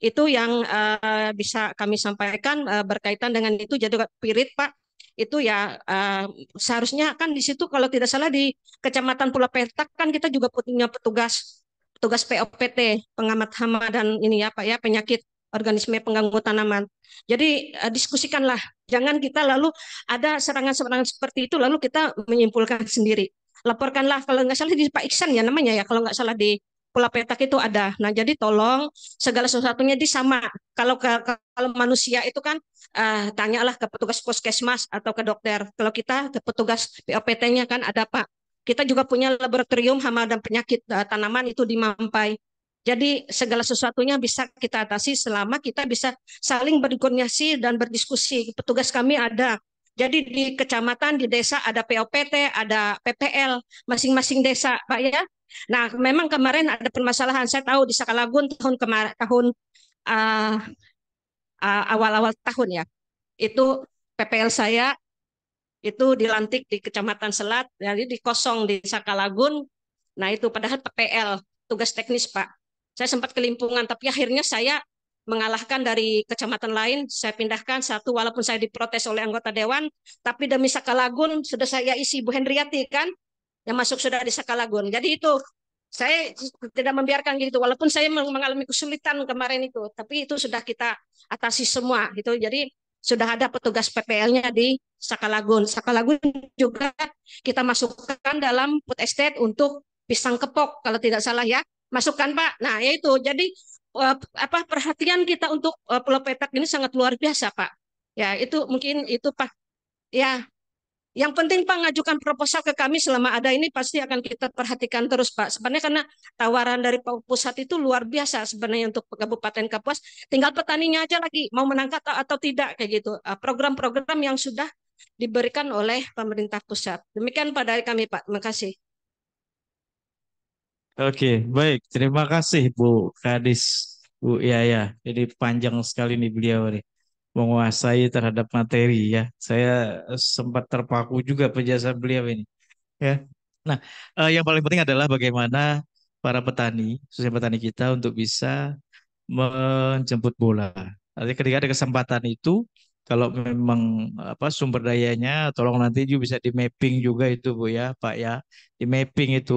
itu yang uh, bisa kami sampaikan uh, berkaitan dengan itu jadi pirit Pak itu ya uh, seharusnya kan di situ kalau tidak salah di Kecamatan Pulau Petak kan kita juga punya petugas petugas POPT pengamat hama dan ini ya Pak ya penyakit organisme pengganggu tanaman. Jadi uh, diskusikanlah, jangan kita lalu ada serangan-serangan seperti itu lalu kita menyimpulkan sendiri. Laporkanlah kalau nggak salah di Pak Iksan ya namanya ya kalau nggak salah di pola petak itu ada. Nah, jadi tolong segala sesuatunya di sama. Kalau kalau manusia itu kan uh, tanyalah ke petugas puskesmas atau ke dokter. Kalau kita ke petugas POPT-nya kan ada Pak. Kita juga punya laboratorium hama dan penyakit uh, tanaman itu di Mampai. Jadi segala sesuatunya bisa kita atasi selama kita bisa saling berkoordinasi dan berdiskusi. Petugas kami ada. Jadi di kecamatan, di desa ada POPT, ada PPL, masing-masing desa, Pak ya. Nah, memang kemarin ada permasalahan. Saya tahu di Sakalagun tahun kemarin tahun uh, ah, uh, ah, awal tahun ya. Itu PPL saya itu dilantik di Kecamatan Selat, jadi di kosong di Sakalagun. Nah, itu padahal PPL tugas teknis, Pak. Saya sempat kelimpungan tapi akhirnya saya mengalahkan dari kecamatan lain, saya pindahkan satu walaupun saya diprotes oleh anggota dewan, tapi demi Sakalagun sudah saya isi Bu Hendriati kan, yang masuk sudah di Sakalagun, Jadi itu saya tidak membiarkan gitu walaupun saya mengalami kesulitan kemarin itu, tapi itu sudah kita atasi semua gitu. Jadi sudah ada petugas PPL-nya di Sakalagun. Sakalagun juga kita masukkan dalam food estate untuk pisang kepok kalau tidak salah ya. Masukkan Pak. Nah, yaitu. Jadi eh, apa perhatian kita untuk eh, Pulau Petak ini sangat luar biasa, Pak. Ya, itu mungkin itu Pak. Ya, yang penting Pak ngajukan proposal ke kami selama ada ini pasti akan kita perhatikan terus Pak. Sebenarnya karena tawaran dari Pak Pusat itu luar biasa sebenarnya untuk Kabupaten Kapuas. Tinggal petaninya aja lagi mau menangkap atau tidak kayak gitu. Ah, program-program yang sudah diberikan oleh pemerintah pusat. Demikian pada kami Pak. Terima kasih. Oke, baik. Terima kasih Bu Kadis, Bu Yaya. Jadi panjang sekali nih beliau nih menguasai terhadap materi ya. Saya eh, sempat terpaku juga penjelasan beliau ini. Ya. Nah, eh, yang paling penting adalah bagaimana para petani, khususnya petani kita untuk bisa menjemput bola. Artinya ketika ada kesempatan itu, kalau memang apa sumber dayanya, tolong nanti juga bisa di mapping juga itu Bu ya, Pak ya. Di mapping itu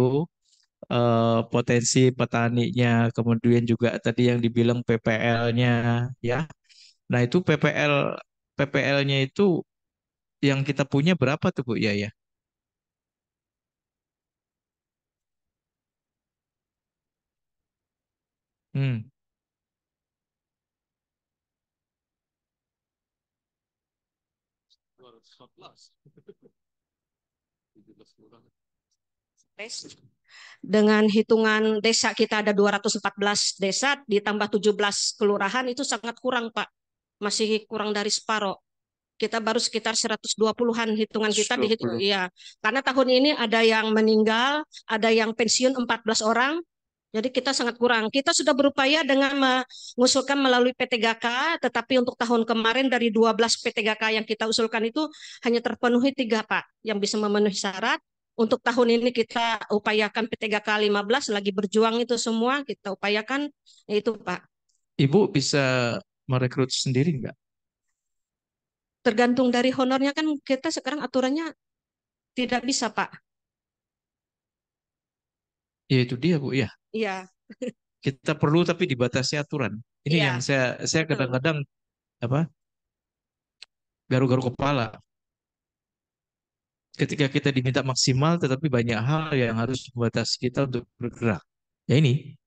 eh, potensi petaninya, kemudian juga tadi yang dibilang PPL-nya ya Nah itu PPL PPL-nya itu yang kita punya berapa tuh Bu Yaya? Iya. Hmm. Dengan hitungan desa kita ada 214 desa ditambah 17 kelurahan itu sangat kurang Pak masih kurang dari separuh kita baru sekitar 120-an hitungan kita Super. dihitung iya karena tahun ini ada yang meninggal ada yang pensiun 14 orang jadi kita sangat kurang kita sudah berupaya dengan mengusulkan melalui PTGK tetapi untuk tahun kemarin dari 12 PTGK yang kita usulkan itu hanya terpenuhi tiga Pak yang bisa memenuhi syarat untuk tahun ini kita upayakan PTGK 15 lagi berjuang itu semua kita upayakan itu Pak Ibu bisa merekrut sendiri enggak? Tergantung dari honornya kan kita sekarang aturannya tidak bisa Pak. Ya itu dia Bu ya. Iya. kita perlu tapi dibatasi aturan. Ini ya. yang saya saya kadang-kadang apa garu-garu kepala. Ketika kita diminta maksimal tetapi banyak hal yang harus membatasi kita untuk bergerak. Ya ini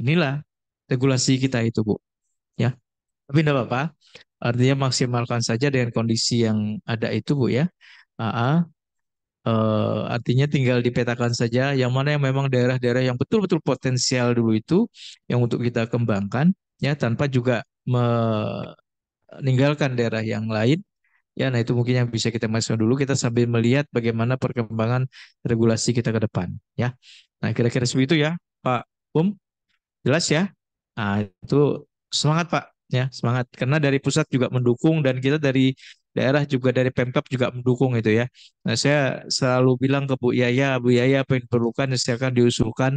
inilah regulasi kita itu Bu. Ya. Tapi tidak apa-apa. Artinya maksimalkan saja dengan kondisi yang ada itu Bu ya. Aa, Uh, artinya tinggal dipetakan saja yang mana yang memang daerah-daerah yang betul-betul potensial dulu itu yang untuk kita kembangkan ya tanpa juga meninggalkan daerah yang lain ya nah itu mungkin yang bisa kita masukkan dulu kita sambil melihat bagaimana perkembangan regulasi kita ke depan ya nah kira-kira seperti itu ya Pak Um jelas ya nah itu semangat Pak ya semangat karena dari pusat juga mendukung dan kita dari daerah juga dari pemkap juga mendukung itu ya nah saya selalu bilang ke Bu Yaya Bu Yaya apa yang diperlukan silakan diusulkan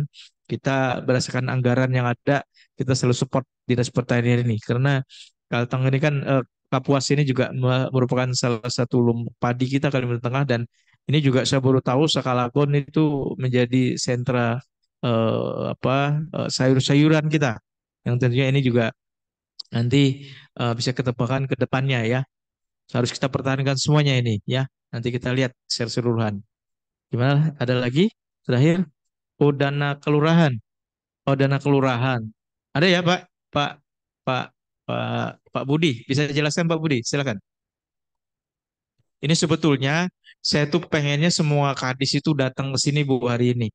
kita berdasarkan anggaran yang ada kita selalu support dinas pertanian ini karena Kalteng ini kan eh, Kapuas ini juga merupakan salah satu lum padi kita Kalimantan Tengah dan ini juga saya baru tahu Sakalagon itu menjadi sentra eh, apa eh, sayur-sayuran kita yang tentunya ini juga Nanti uh, bisa ketebakan ke depannya ya. Harus kita pertahankan semuanya ini ya. Nanti kita lihat secara seluruhan. Gimana? Ada lagi? Terakhir, dana Kelurahan. dana Kelurahan. Ada ya Pak? Pak Pak Pak Pak Budi, bisa jelaskan Pak Budi? Silakan. Ini sebetulnya saya tuh pengennya semua kadis itu datang ke sini Bu hari ini.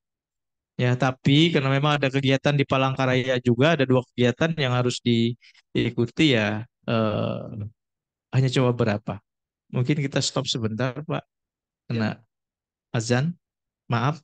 Ya, tapi karena memang ada kegiatan di Palangkaraya juga, ada dua kegiatan yang harus diikuti ya. Eh, hanya coba berapa? Mungkin kita stop sebentar, Pak. Karena ya. azan. Maaf,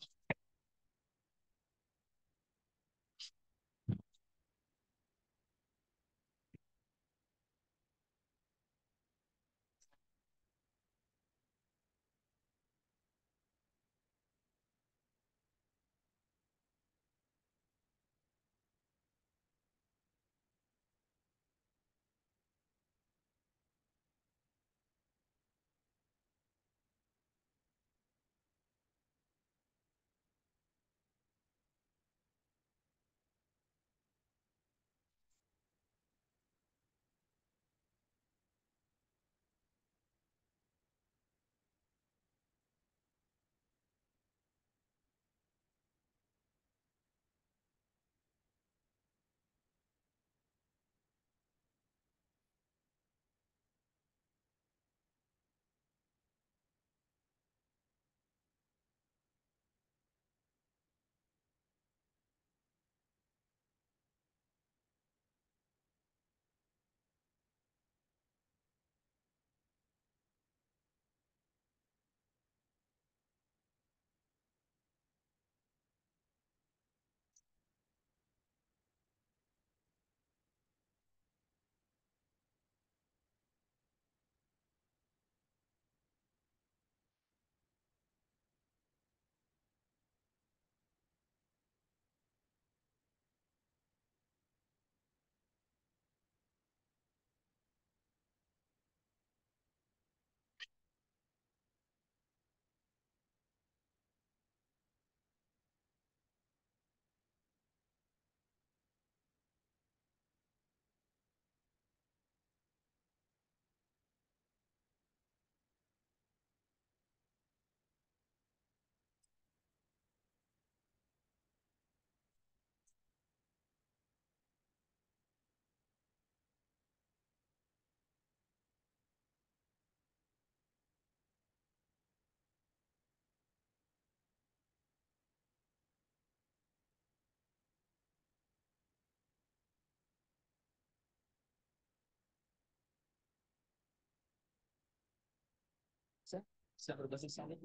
several buses on it.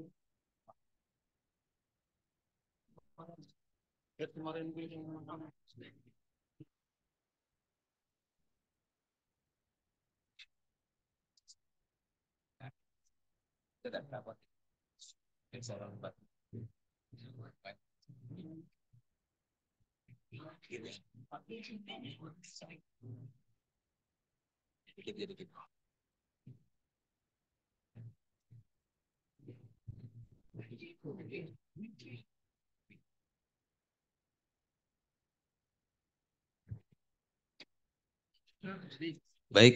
Tomorrow in building. Tidak dapat. Insya Allah, Pak. Baik,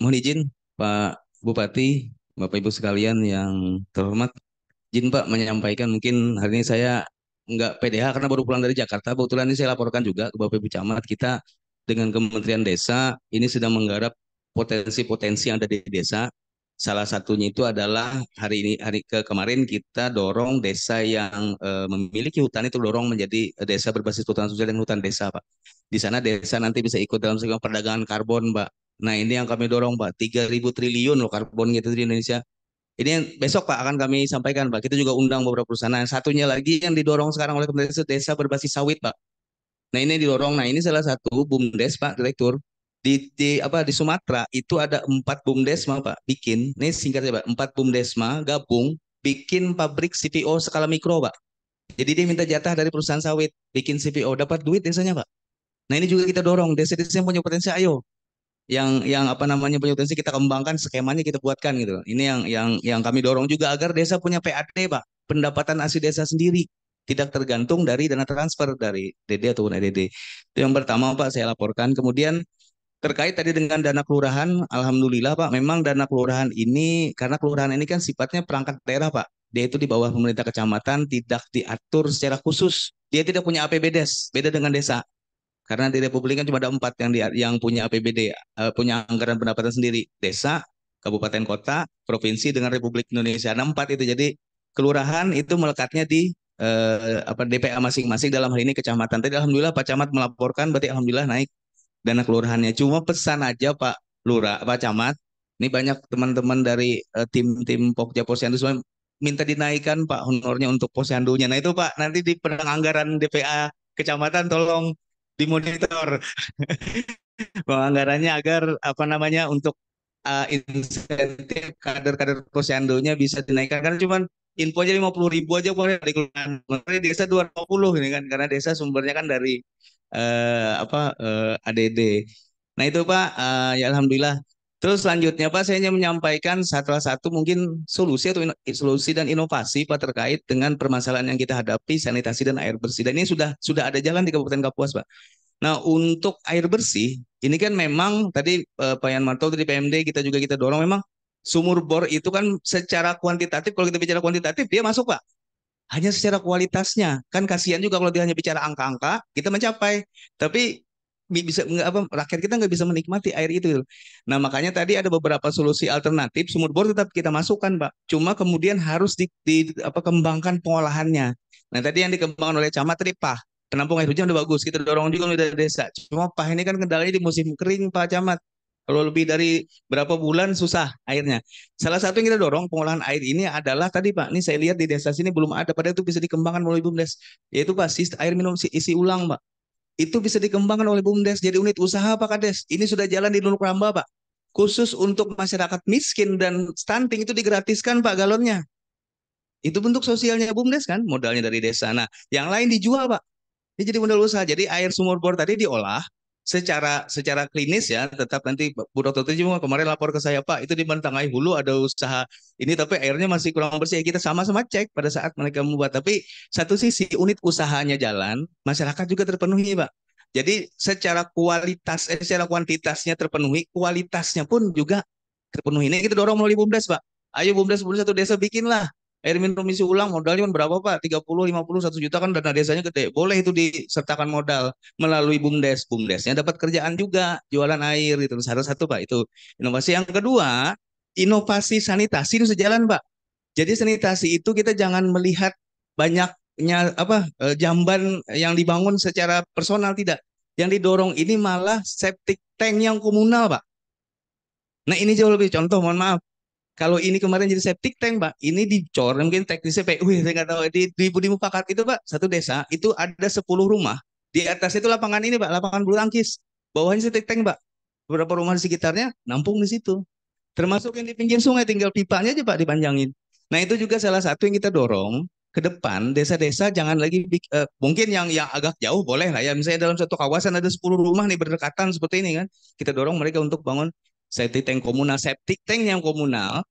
mohon izin Pak Bupati, Bapak Ibu sekalian yang terhormat. Izin Pak menyampaikan mungkin hari ini saya nggak PDH karena baru pulang dari Jakarta. Kebetulan ini saya laporkan juga ke Bapak Ibu Camat, kita dengan Kementerian Desa ini sedang menggarap potensi-potensi yang ada di desa Salah satunya itu adalah hari ini hari ke kemarin kita dorong desa yang e, memiliki hutan itu dorong menjadi eh, desa berbasis hutan sosial dan hutan desa, Pak. Di sana desa nanti bisa ikut dalam segala perdagangan karbon, Pak. Nah, ini yang kami dorong, Pak. 3000 triliun loh karbon gitu di Indonesia. Ini yang besok Pak akan kami sampaikan, Pak. Kita juga undang beberapa perusahaan. Nah, satunya lagi yang didorong sekarang oleh pemerintah desa berbasis sawit, Pak. Nah, ini didorong. Nah, ini salah satu BUMDes, Pak, Direktur di, di apa di Sumatera itu ada empat bumdesma pak bikin ini ya pak empat bumdesma gabung bikin pabrik CPO skala mikro pak jadi dia minta jatah dari perusahaan sawit bikin CPO dapat duit desanya pak nah ini juga kita dorong desa-desa yang punya potensi ayo yang yang apa namanya punya potensi kita kembangkan skemanya kita buatkan gitu ini yang yang yang kami dorong juga agar desa punya PAD pak pendapatan asli desa sendiri tidak tergantung dari dana transfer dari DD ataupun EDD itu yang pertama pak saya laporkan kemudian Terkait tadi dengan dana kelurahan, alhamdulillah Pak, memang dana kelurahan ini karena kelurahan ini kan sifatnya perangkat daerah Pak. Dia itu di bawah pemerintah kecamatan tidak diatur secara khusus. Dia tidak punya APBD, beda dengan desa. Karena di Republik kan cuma ada empat yang di, yang punya APBD, uh, eh, punya anggaran pendapatan sendiri, desa, kabupaten kota, provinsi dengan Republik Indonesia. Nah, empat itu jadi kelurahan itu melekatnya di eh, apa DPA masing-masing dalam hal ini kecamatan. Tadi alhamdulillah Pak Camat melaporkan berarti alhamdulillah naik dana kelurahannya. Cuma pesan aja Pak Lura Pak Camat, ini banyak teman-teman dari uh, tim-tim Pokja Posyandu semua minta dinaikkan Pak honornya untuk posyandunya. Nah itu Pak nanti di penganggaran DPA kecamatan tolong dimonitor penganggarannya agar apa namanya untuk uh, insentif kader-kader posyandunya bisa dinaikkan karena cuman info aja lima puluh ribu aja kemarin dari kelurahan desa dua ratus puluh ini kan karena desa sumbernya kan dari eh, apa eh, ADD. Nah itu Pak, eh, ya alhamdulillah. Terus selanjutnya Pak, saya hanya menyampaikan satu satu mungkin solusi atau solusi dan inovasi Pak terkait dengan permasalahan yang kita hadapi sanitasi dan air bersih. Dan ini sudah sudah ada jalan di Kabupaten Kapuas Pak. Nah untuk air bersih ini kan memang tadi eh, Pak Marto dari PMD kita juga kita dorong memang sumur bor itu kan secara kuantitatif kalau kita bicara kuantitatif dia masuk Pak hanya secara kualitasnya. Kan kasihan juga kalau dia hanya bicara angka-angka, kita mencapai. Tapi bisa nggak apa rakyat kita nggak bisa menikmati air itu. Gitu. Nah makanya tadi ada beberapa solusi alternatif sumur bor tetap kita masukkan, Pak. Cuma kemudian harus di, di apa kembangkan pengolahannya. Nah tadi yang dikembangkan oleh camat tadi penampung air hujan udah bagus kita dorong juga dari desa. Cuma pak ini kan kendalanya di musim kering Pak camat. Kalau lebih dari berapa bulan susah airnya. Salah satu yang kita dorong pengolahan air ini adalah tadi Pak, ini saya lihat di desa sini belum ada, padahal itu bisa dikembangkan oleh BUMDes. Yaitu Pak, air minum isi ulang Pak. Itu bisa dikembangkan oleh BUMDes jadi unit usaha Pak Kades. Ini sudah jalan di Nunuk Ramba Pak. Khusus untuk masyarakat miskin dan stunting itu digratiskan Pak galonnya. Itu bentuk sosialnya BUMDes kan, modalnya dari desa. Nah, yang lain dijual Pak. Ini jadi modal usaha. Jadi air sumur bor tadi diolah, secara secara klinis ya tetap nanti Bu Dokter juga kemarin lapor ke saya Pak itu di Bantangai Hulu ada usaha ini tapi airnya masih kurang bersih ya, kita sama-sama cek pada saat mereka membuat tapi satu sisi unit usahanya jalan masyarakat juga terpenuhi Pak jadi secara kualitas eh, secara kuantitasnya terpenuhi kualitasnya pun juga terpenuhi ini kita dorong melalui BUMDes Pak ayo BUMDes BUMDes satu desa bikinlah air minum isi ulang modalnya berapa Pak? 30, 50, 1 juta kan dana desanya gede. Boleh itu disertakan modal melalui BUMDes. BUMDesnya dapat kerjaan juga, jualan air itu satu satu Pak itu. Inovasi yang kedua, inovasi sanitasi itu sejalan Pak. Jadi sanitasi itu kita jangan melihat banyaknya apa e, jamban yang dibangun secara personal tidak. Yang didorong ini malah septic tank yang komunal Pak. Nah ini jauh lebih contoh mohon maaf kalau ini kemarin jadi septic tank, Pak. Ini dicor, mungkin teknisnya PU, Wih, saya nggak tahu. Di, di Budi Mufakat itu, Pak, satu desa, itu ada 10 rumah. Di atas itu lapangan ini, Pak, lapangan bulu tangkis. Bawahnya septic tank, Pak. Beberapa rumah di sekitarnya nampung di situ. Termasuk yang di pinggir sungai, tinggal pipanya aja, Pak, dipanjangin. Nah, itu juga salah satu yang kita dorong ke depan desa-desa jangan lagi uh, mungkin yang yang agak jauh boleh lah ya misalnya dalam satu kawasan ada 10 rumah nih berdekatan seperti ini kan kita dorong mereka untuk bangun safety tank komunal, septic tank yang komunal,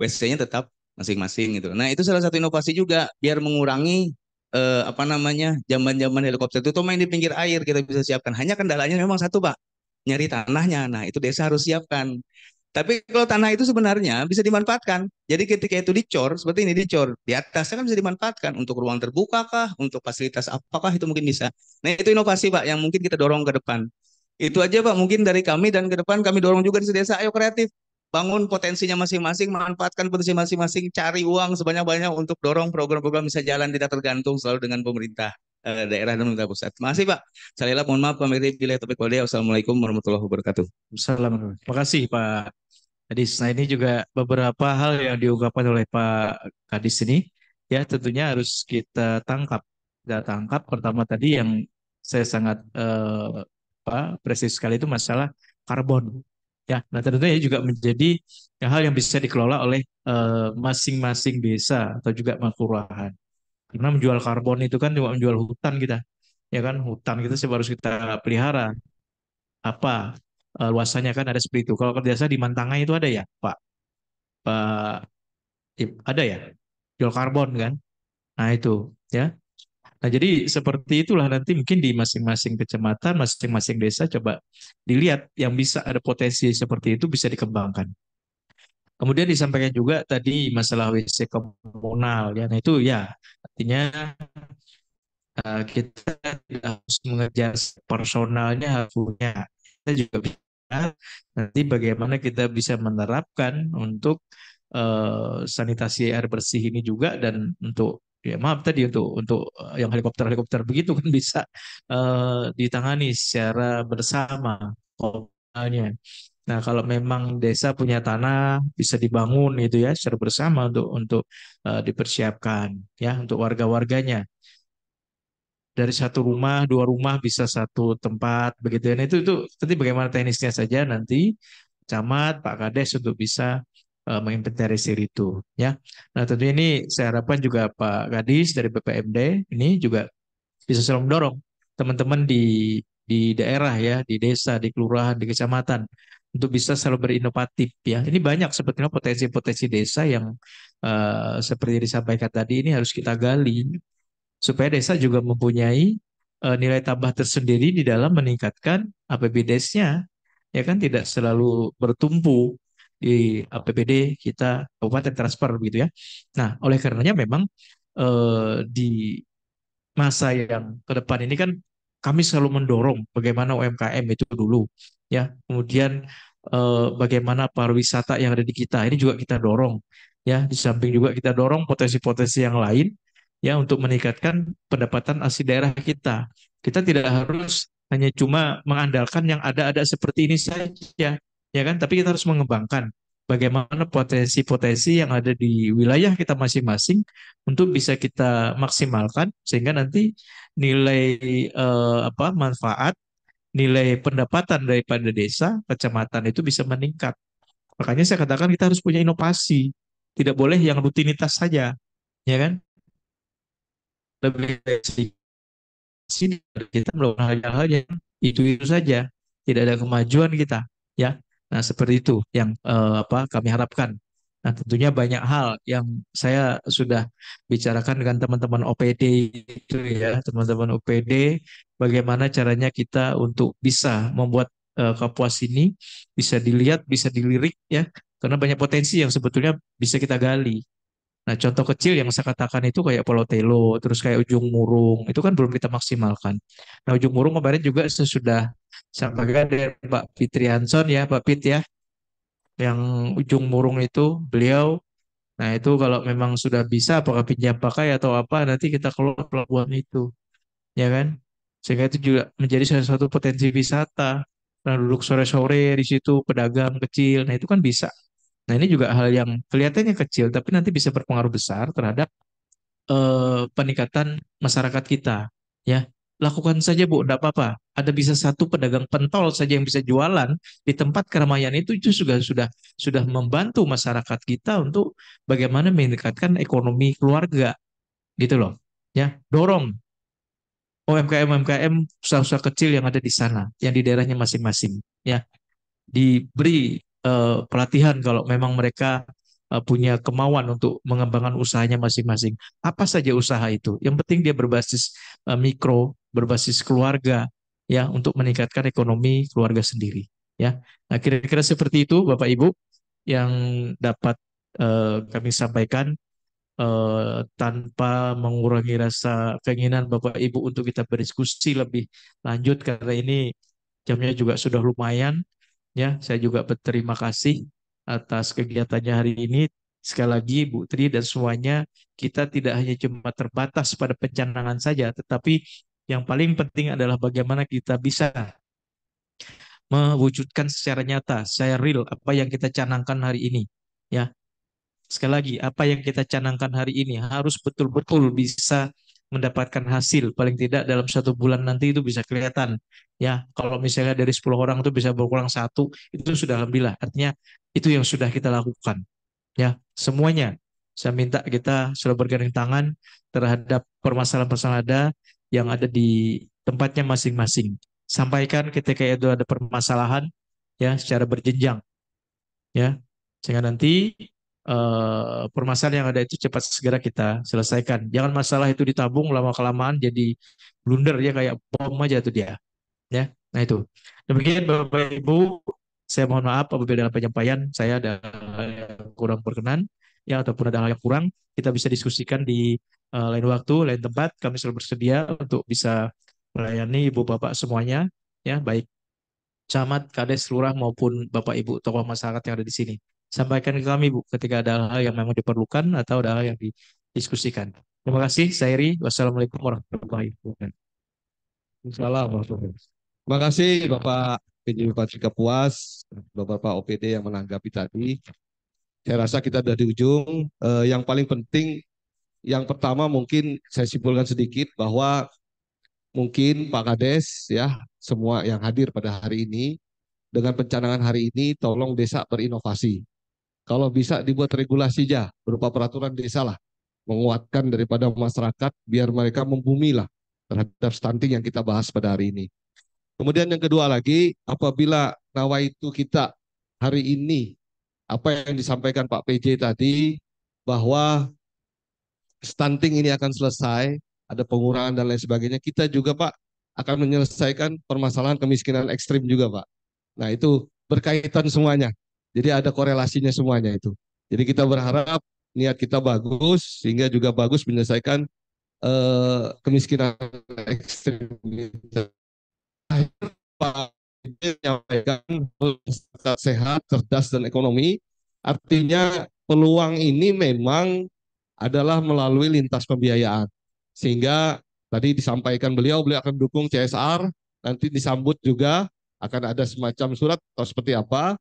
WC-nya tetap masing-masing gitu. Nah, itu salah satu inovasi juga biar mengurangi eh, apa namanya? zaman-zaman helikopter itu tuh main di pinggir air kita bisa siapkan. Hanya kendalanya memang satu, Pak. Nyari tanahnya. Nah, itu desa harus siapkan. Tapi kalau tanah itu sebenarnya bisa dimanfaatkan. Jadi ketika itu dicor, seperti ini dicor, di atasnya kan bisa dimanfaatkan untuk ruang terbuka kah, untuk fasilitas apakah itu mungkin bisa. Nah itu inovasi Pak yang mungkin kita dorong ke depan. Itu aja Pak, mungkin dari kami dan ke depan kami dorong juga di desa, ayo kreatif. Bangun potensinya masing-masing, manfaatkan potensi masing-masing, cari uang sebanyak-banyak untuk dorong program-program bisa jalan tidak tergantung selalu dengan pemerintah eh, daerah dan pemerintah pusat. masih Pak. Saya mohon maaf Pak bila topik wadi. Assalamualaikum warahmatullahi wabarakatuh. Assalamualaikum. Terima kasih Pak Kadis. Nah ini juga beberapa hal yang diungkapkan oleh Pak Kadis ini, ya tentunya harus kita tangkap. Kita tangkap pertama tadi yang saya sangat eh, apa presisi sekali itu masalah karbon ya nah tentunya juga menjadi hal yang bisa dikelola oleh eh, masing-masing desa atau juga kelurahan karena menjual karbon itu kan juga menjual hutan kita ya kan hutan kita harus kita pelihara apa eh, luasannya kan ada seperti itu kalau kerjasama di Mantangai itu ada ya Pak Pak ada ya jual karbon kan nah itu ya Nah, jadi seperti itulah nanti mungkin di masing-masing kecamatan, masing-masing desa coba dilihat yang bisa ada potensi seperti itu bisa dikembangkan. Kemudian disampaikan juga tadi masalah WC komunal ya. Nah, itu ya artinya uh, kita harus mengejar personalnya harus punya. Kita juga bisa nanti bagaimana kita bisa menerapkan untuk uh, sanitasi air bersih ini juga dan untuk ya maaf tadi untuk untuk eh, yang helikopter helikopter begitu kan bisa uh, ditangani secara bersama komunalnya. Nah kalau memang desa punya tanah bisa dibangun itu ya secara bersama untuk untuk uh, dipersiapkan ya untuk warga-warganya dari satu rumah dua rumah bisa satu tempat begitu dan ya. nah, itu itu nanti bagaimana teknisnya saja nanti camat Pak Kades untuk bisa Eh, menginventarisir itu ya. Nah, tentu ini saya harapkan juga Pak Gadis dari BPMD ini juga bisa selalu mendorong teman-teman di di daerah ya, di desa, di kelurahan, di kecamatan untuk bisa selalu berinovatif ya. Ini banyak sebetulnya potensi-potensi desa yang uh, seperti disampaikan tadi ini harus kita gali supaya desa juga mempunyai uh, nilai tambah tersendiri di dalam meningkatkan apbd nya ya kan tidak selalu bertumpu di APBD kita kabupaten transfer begitu ya. Nah, oleh karenanya memang eh, di masa yang ke depan ini kan kami selalu mendorong bagaimana UMKM itu dulu ya. Kemudian eh, bagaimana pariwisata yang ada di kita ini juga kita dorong ya. Di samping juga kita dorong potensi-potensi yang lain ya untuk meningkatkan pendapatan asli daerah kita. Kita tidak harus hanya cuma mengandalkan yang ada-ada seperti ini saja ya kan? Tapi kita harus mengembangkan bagaimana potensi-potensi yang ada di wilayah kita masing-masing untuk bisa kita maksimalkan sehingga nanti nilai eh, apa manfaat nilai pendapatan daripada desa kecamatan itu bisa meningkat makanya saya katakan kita harus punya inovasi tidak boleh yang rutinitas saja ya kan lebih sini kita melakukan hal-hal yang itu itu saja tidak ada kemajuan kita ya Nah, seperti itu yang uh, apa kami harapkan. Nah, tentunya banyak hal yang saya sudah bicarakan dengan teman-teman OPD itu ya, teman-teman OPD bagaimana caranya kita untuk bisa membuat uh, Kapuas ini bisa dilihat, bisa dilirik ya, karena banyak potensi yang sebetulnya bisa kita gali Nah, contoh kecil yang saya katakan itu kayak Pulau Telo terus kayak ujung murung, itu kan belum kita maksimalkan. Nah, ujung murung kemarin juga sesudah sampaikan dari Pak Fitri Hanson ya, Pak Pit ya, yang ujung murung itu beliau. Nah, itu kalau memang sudah bisa apakah pinjam pakai atau apa nanti kita keluar pelabuhan itu. Ya kan? Sehingga itu juga menjadi salah satu potensi wisata. Nah, duduk sore-sore di situ pedagang kecil. Nah, itu kan bisa Nah ini juga hal yang kelihatannya kecil tapi nanti bisa berpengaruh besar terhadap eh, peningkatan masyarakat kita. Ya lakukan saja bu, tidak apa-apa. Ada bisa satu pedagang pentol saja yang bisa jualan di tempat keramaian itu itu sudah sudah sudah membantu masyarakat kita untuk bagaimana meningkatkan ekonomi keluarga gitu loh. Ya dorong UMKM UMKM usaha-usaha kecil yang ada di sana, yang di daerahnya masing-masing. Ya diberi uh, pelatihan kalau memang mereka uh, punya kemauan untuk mengembangkan usahanya masing-masing. Apa saja usaha itu? Yang penting dia berbasis uh, mikro, berbasis keluarga ya untuk meningkatkan ekonomi keluarga sendiri ya. Nah, kira-kira seperti itu Bapak Ibu yang dapat uh, kami sampaikan uh, tanpa mengurangi rasa keinginan Bapak Ibu untuk kita berdiskusi lebih lanjut karena ini jamnya juga sudah lumayan Ya, saya juga berterima kasih atas kegiatannya hari ini. Sekali lagi Bu Tri dan semuanya, kita tidak hanya cuma terbatas pada pencanangan saja, tetapi yang paling penting adalah bagaimana kita bisa mewujudkan secara nyata, saya real apa yang kita canangkan hari ini. Ya, sekali lagi apa yang kita canangkan hari ini harus betul-betul bisa mendapatkan hasil paling tidak dalam satu bulan nanti itu bisa kelihatan ya kalau misalnya dari 10 orang itu bisa berkurang satu itu sudah alhamdulillah artinya itu yang sudah kita lakukan ya semuanya saya minta kita selalu bergandeng tangan terhadap permasalahan-permasalahan ada yang ada di tempatnya masing-masing sampaikan ketika itu ada permasalahan ya secara berjenjang ya sehingga nanti Eh, permasalahan yang ada itu cepat segera kita selesaikan. Jangan masalah itu ditabung lama kelamaan jadi blunder ya kayak bom aja tuh dia. Ya, nah itu. Demikian Bapak Ibu, saya mohon maaf apabila dalam penyampaian saya ada yang kurang berkenan ya ataupun ada hal yang kurang, kita bisa diskusikan di uh, lain waktu, lain tempat. Kami selalu bersedia untuk bisa melayani Ibu Bapak semuanya ya, baik camat, kades, lurah maupun Bapak Ibu tokoh masyarakat yang ada di sini sampaikan ke kami Bu ketika ada hal yang memang diperlukan atau ada hal yang didiskusikan. Terima kasih Sairi. Wassalamualaikum warahmatullahi wabarakatuh. Assalamualaikum. Terima kasih Bapak Bupati Patrika Bapak-Bapak OPD yang menanggapi tadi. Saya rasa kita sudah di ujung. Eh, yang paling penting, yang pertama mungkin saya simpulkan sedikit bahwa mungkin Pak Kades ya semua yang hadir pada hari ini dengan pencanangan hari ini tolong desa berinovasi. Kalau bisa dibuat regulasi regulasinya berupa peraturan desa lah, menguatkan daripada masyarakat biar mereka membumi lah terhadap stunting yang kita bahas pada hari ini. Kemudian yang kedua lagi, apabila itu kita hari ini apa yang disampaikan Pak PJ tadi bahwa stunting ini akan selesai, ada pengurangan dan lain sebagainya. Kita juga Pak akan menyelesaikan permasalahan kemiskinan ekstrim juga Pak. Nah itu berkaitan semuanya. Jadi ada korelasinya semuanya itu. Jadi kita berharap niat kita bagus sehingga juga bagus menyelesaikan uh, kemiskinan ekstrim. Akhir Pak sehat, cerdas dan ekonomi. Artinya peluang ini memang adalah melalui lintas pembiayaan. Sehingga tadi disampaikan beliau, beliau akan dukung CSR, nanti disambut juga akan ada semacam surat atau seperti apa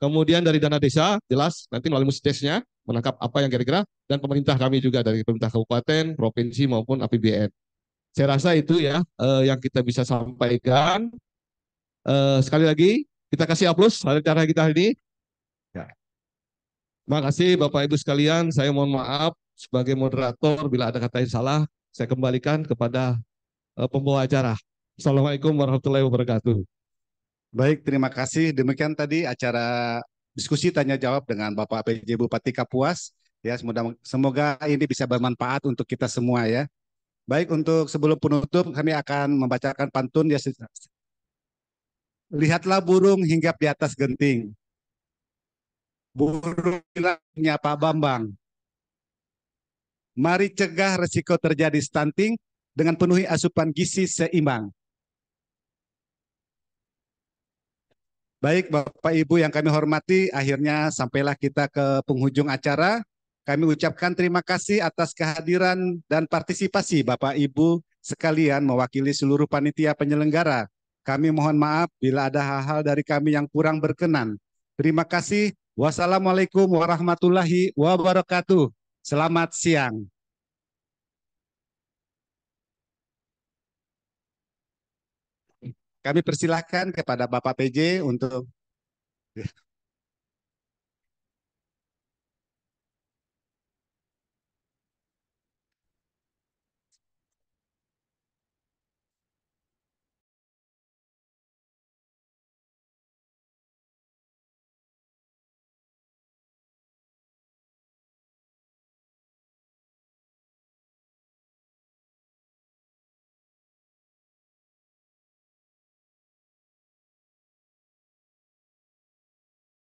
Kemudian dari dana desa, jelas nanti melalui musdesnya menangkap apa yang kira-kira dan pemerintah kami juga dari pemerintah kabupaten, provinsi maupun APBN. Saya rasa itu ya eh, yang kita bisa sampaikan. Eh, sekali lagi kita kasih aplaus pada cara kita hari ini. Ya. Terima kasih Bapak Ibu sekalian. Saya mohon maaf sebagai moderator bila ada kata yang salah. Saya kembalikan kepada eh, pembawa acara. Assalamualaikum warahmatullahi wabarakatuh. Baik, terima kasih. Demikian tadi acara diskusi tanya jawab dengan Bapak PJ Bupati Kapuas. Ya, semoga semoga ini bisa bermanfaat untuk kita semua ya. Baik, untuk sebelum penutup kami akan membacakan pantun ya. Lihatlah burung hinggap di atas genting. Burung bilang Pak Bambang. Mari cegah resiko terjadi stunting dengan penuhi asupan gizi seimbang. Baik Bapak Ibu yang kami hormati, akhirnya sampailah kita ke penghujung acara. Kami ucapkan terima kasih atas kehadiran dan partisipasi Bapak Ibu sekalian mewakili seluruh panitia penyelenggara. Kami mohon maaf bila ada hal-hal dari kami yang kurang berkenan. Terima kasih. Wassalamualaikum warahmatullahi wabarakatuh. Selamat siang. Kami persilahkan kepada Bapak PJ untuk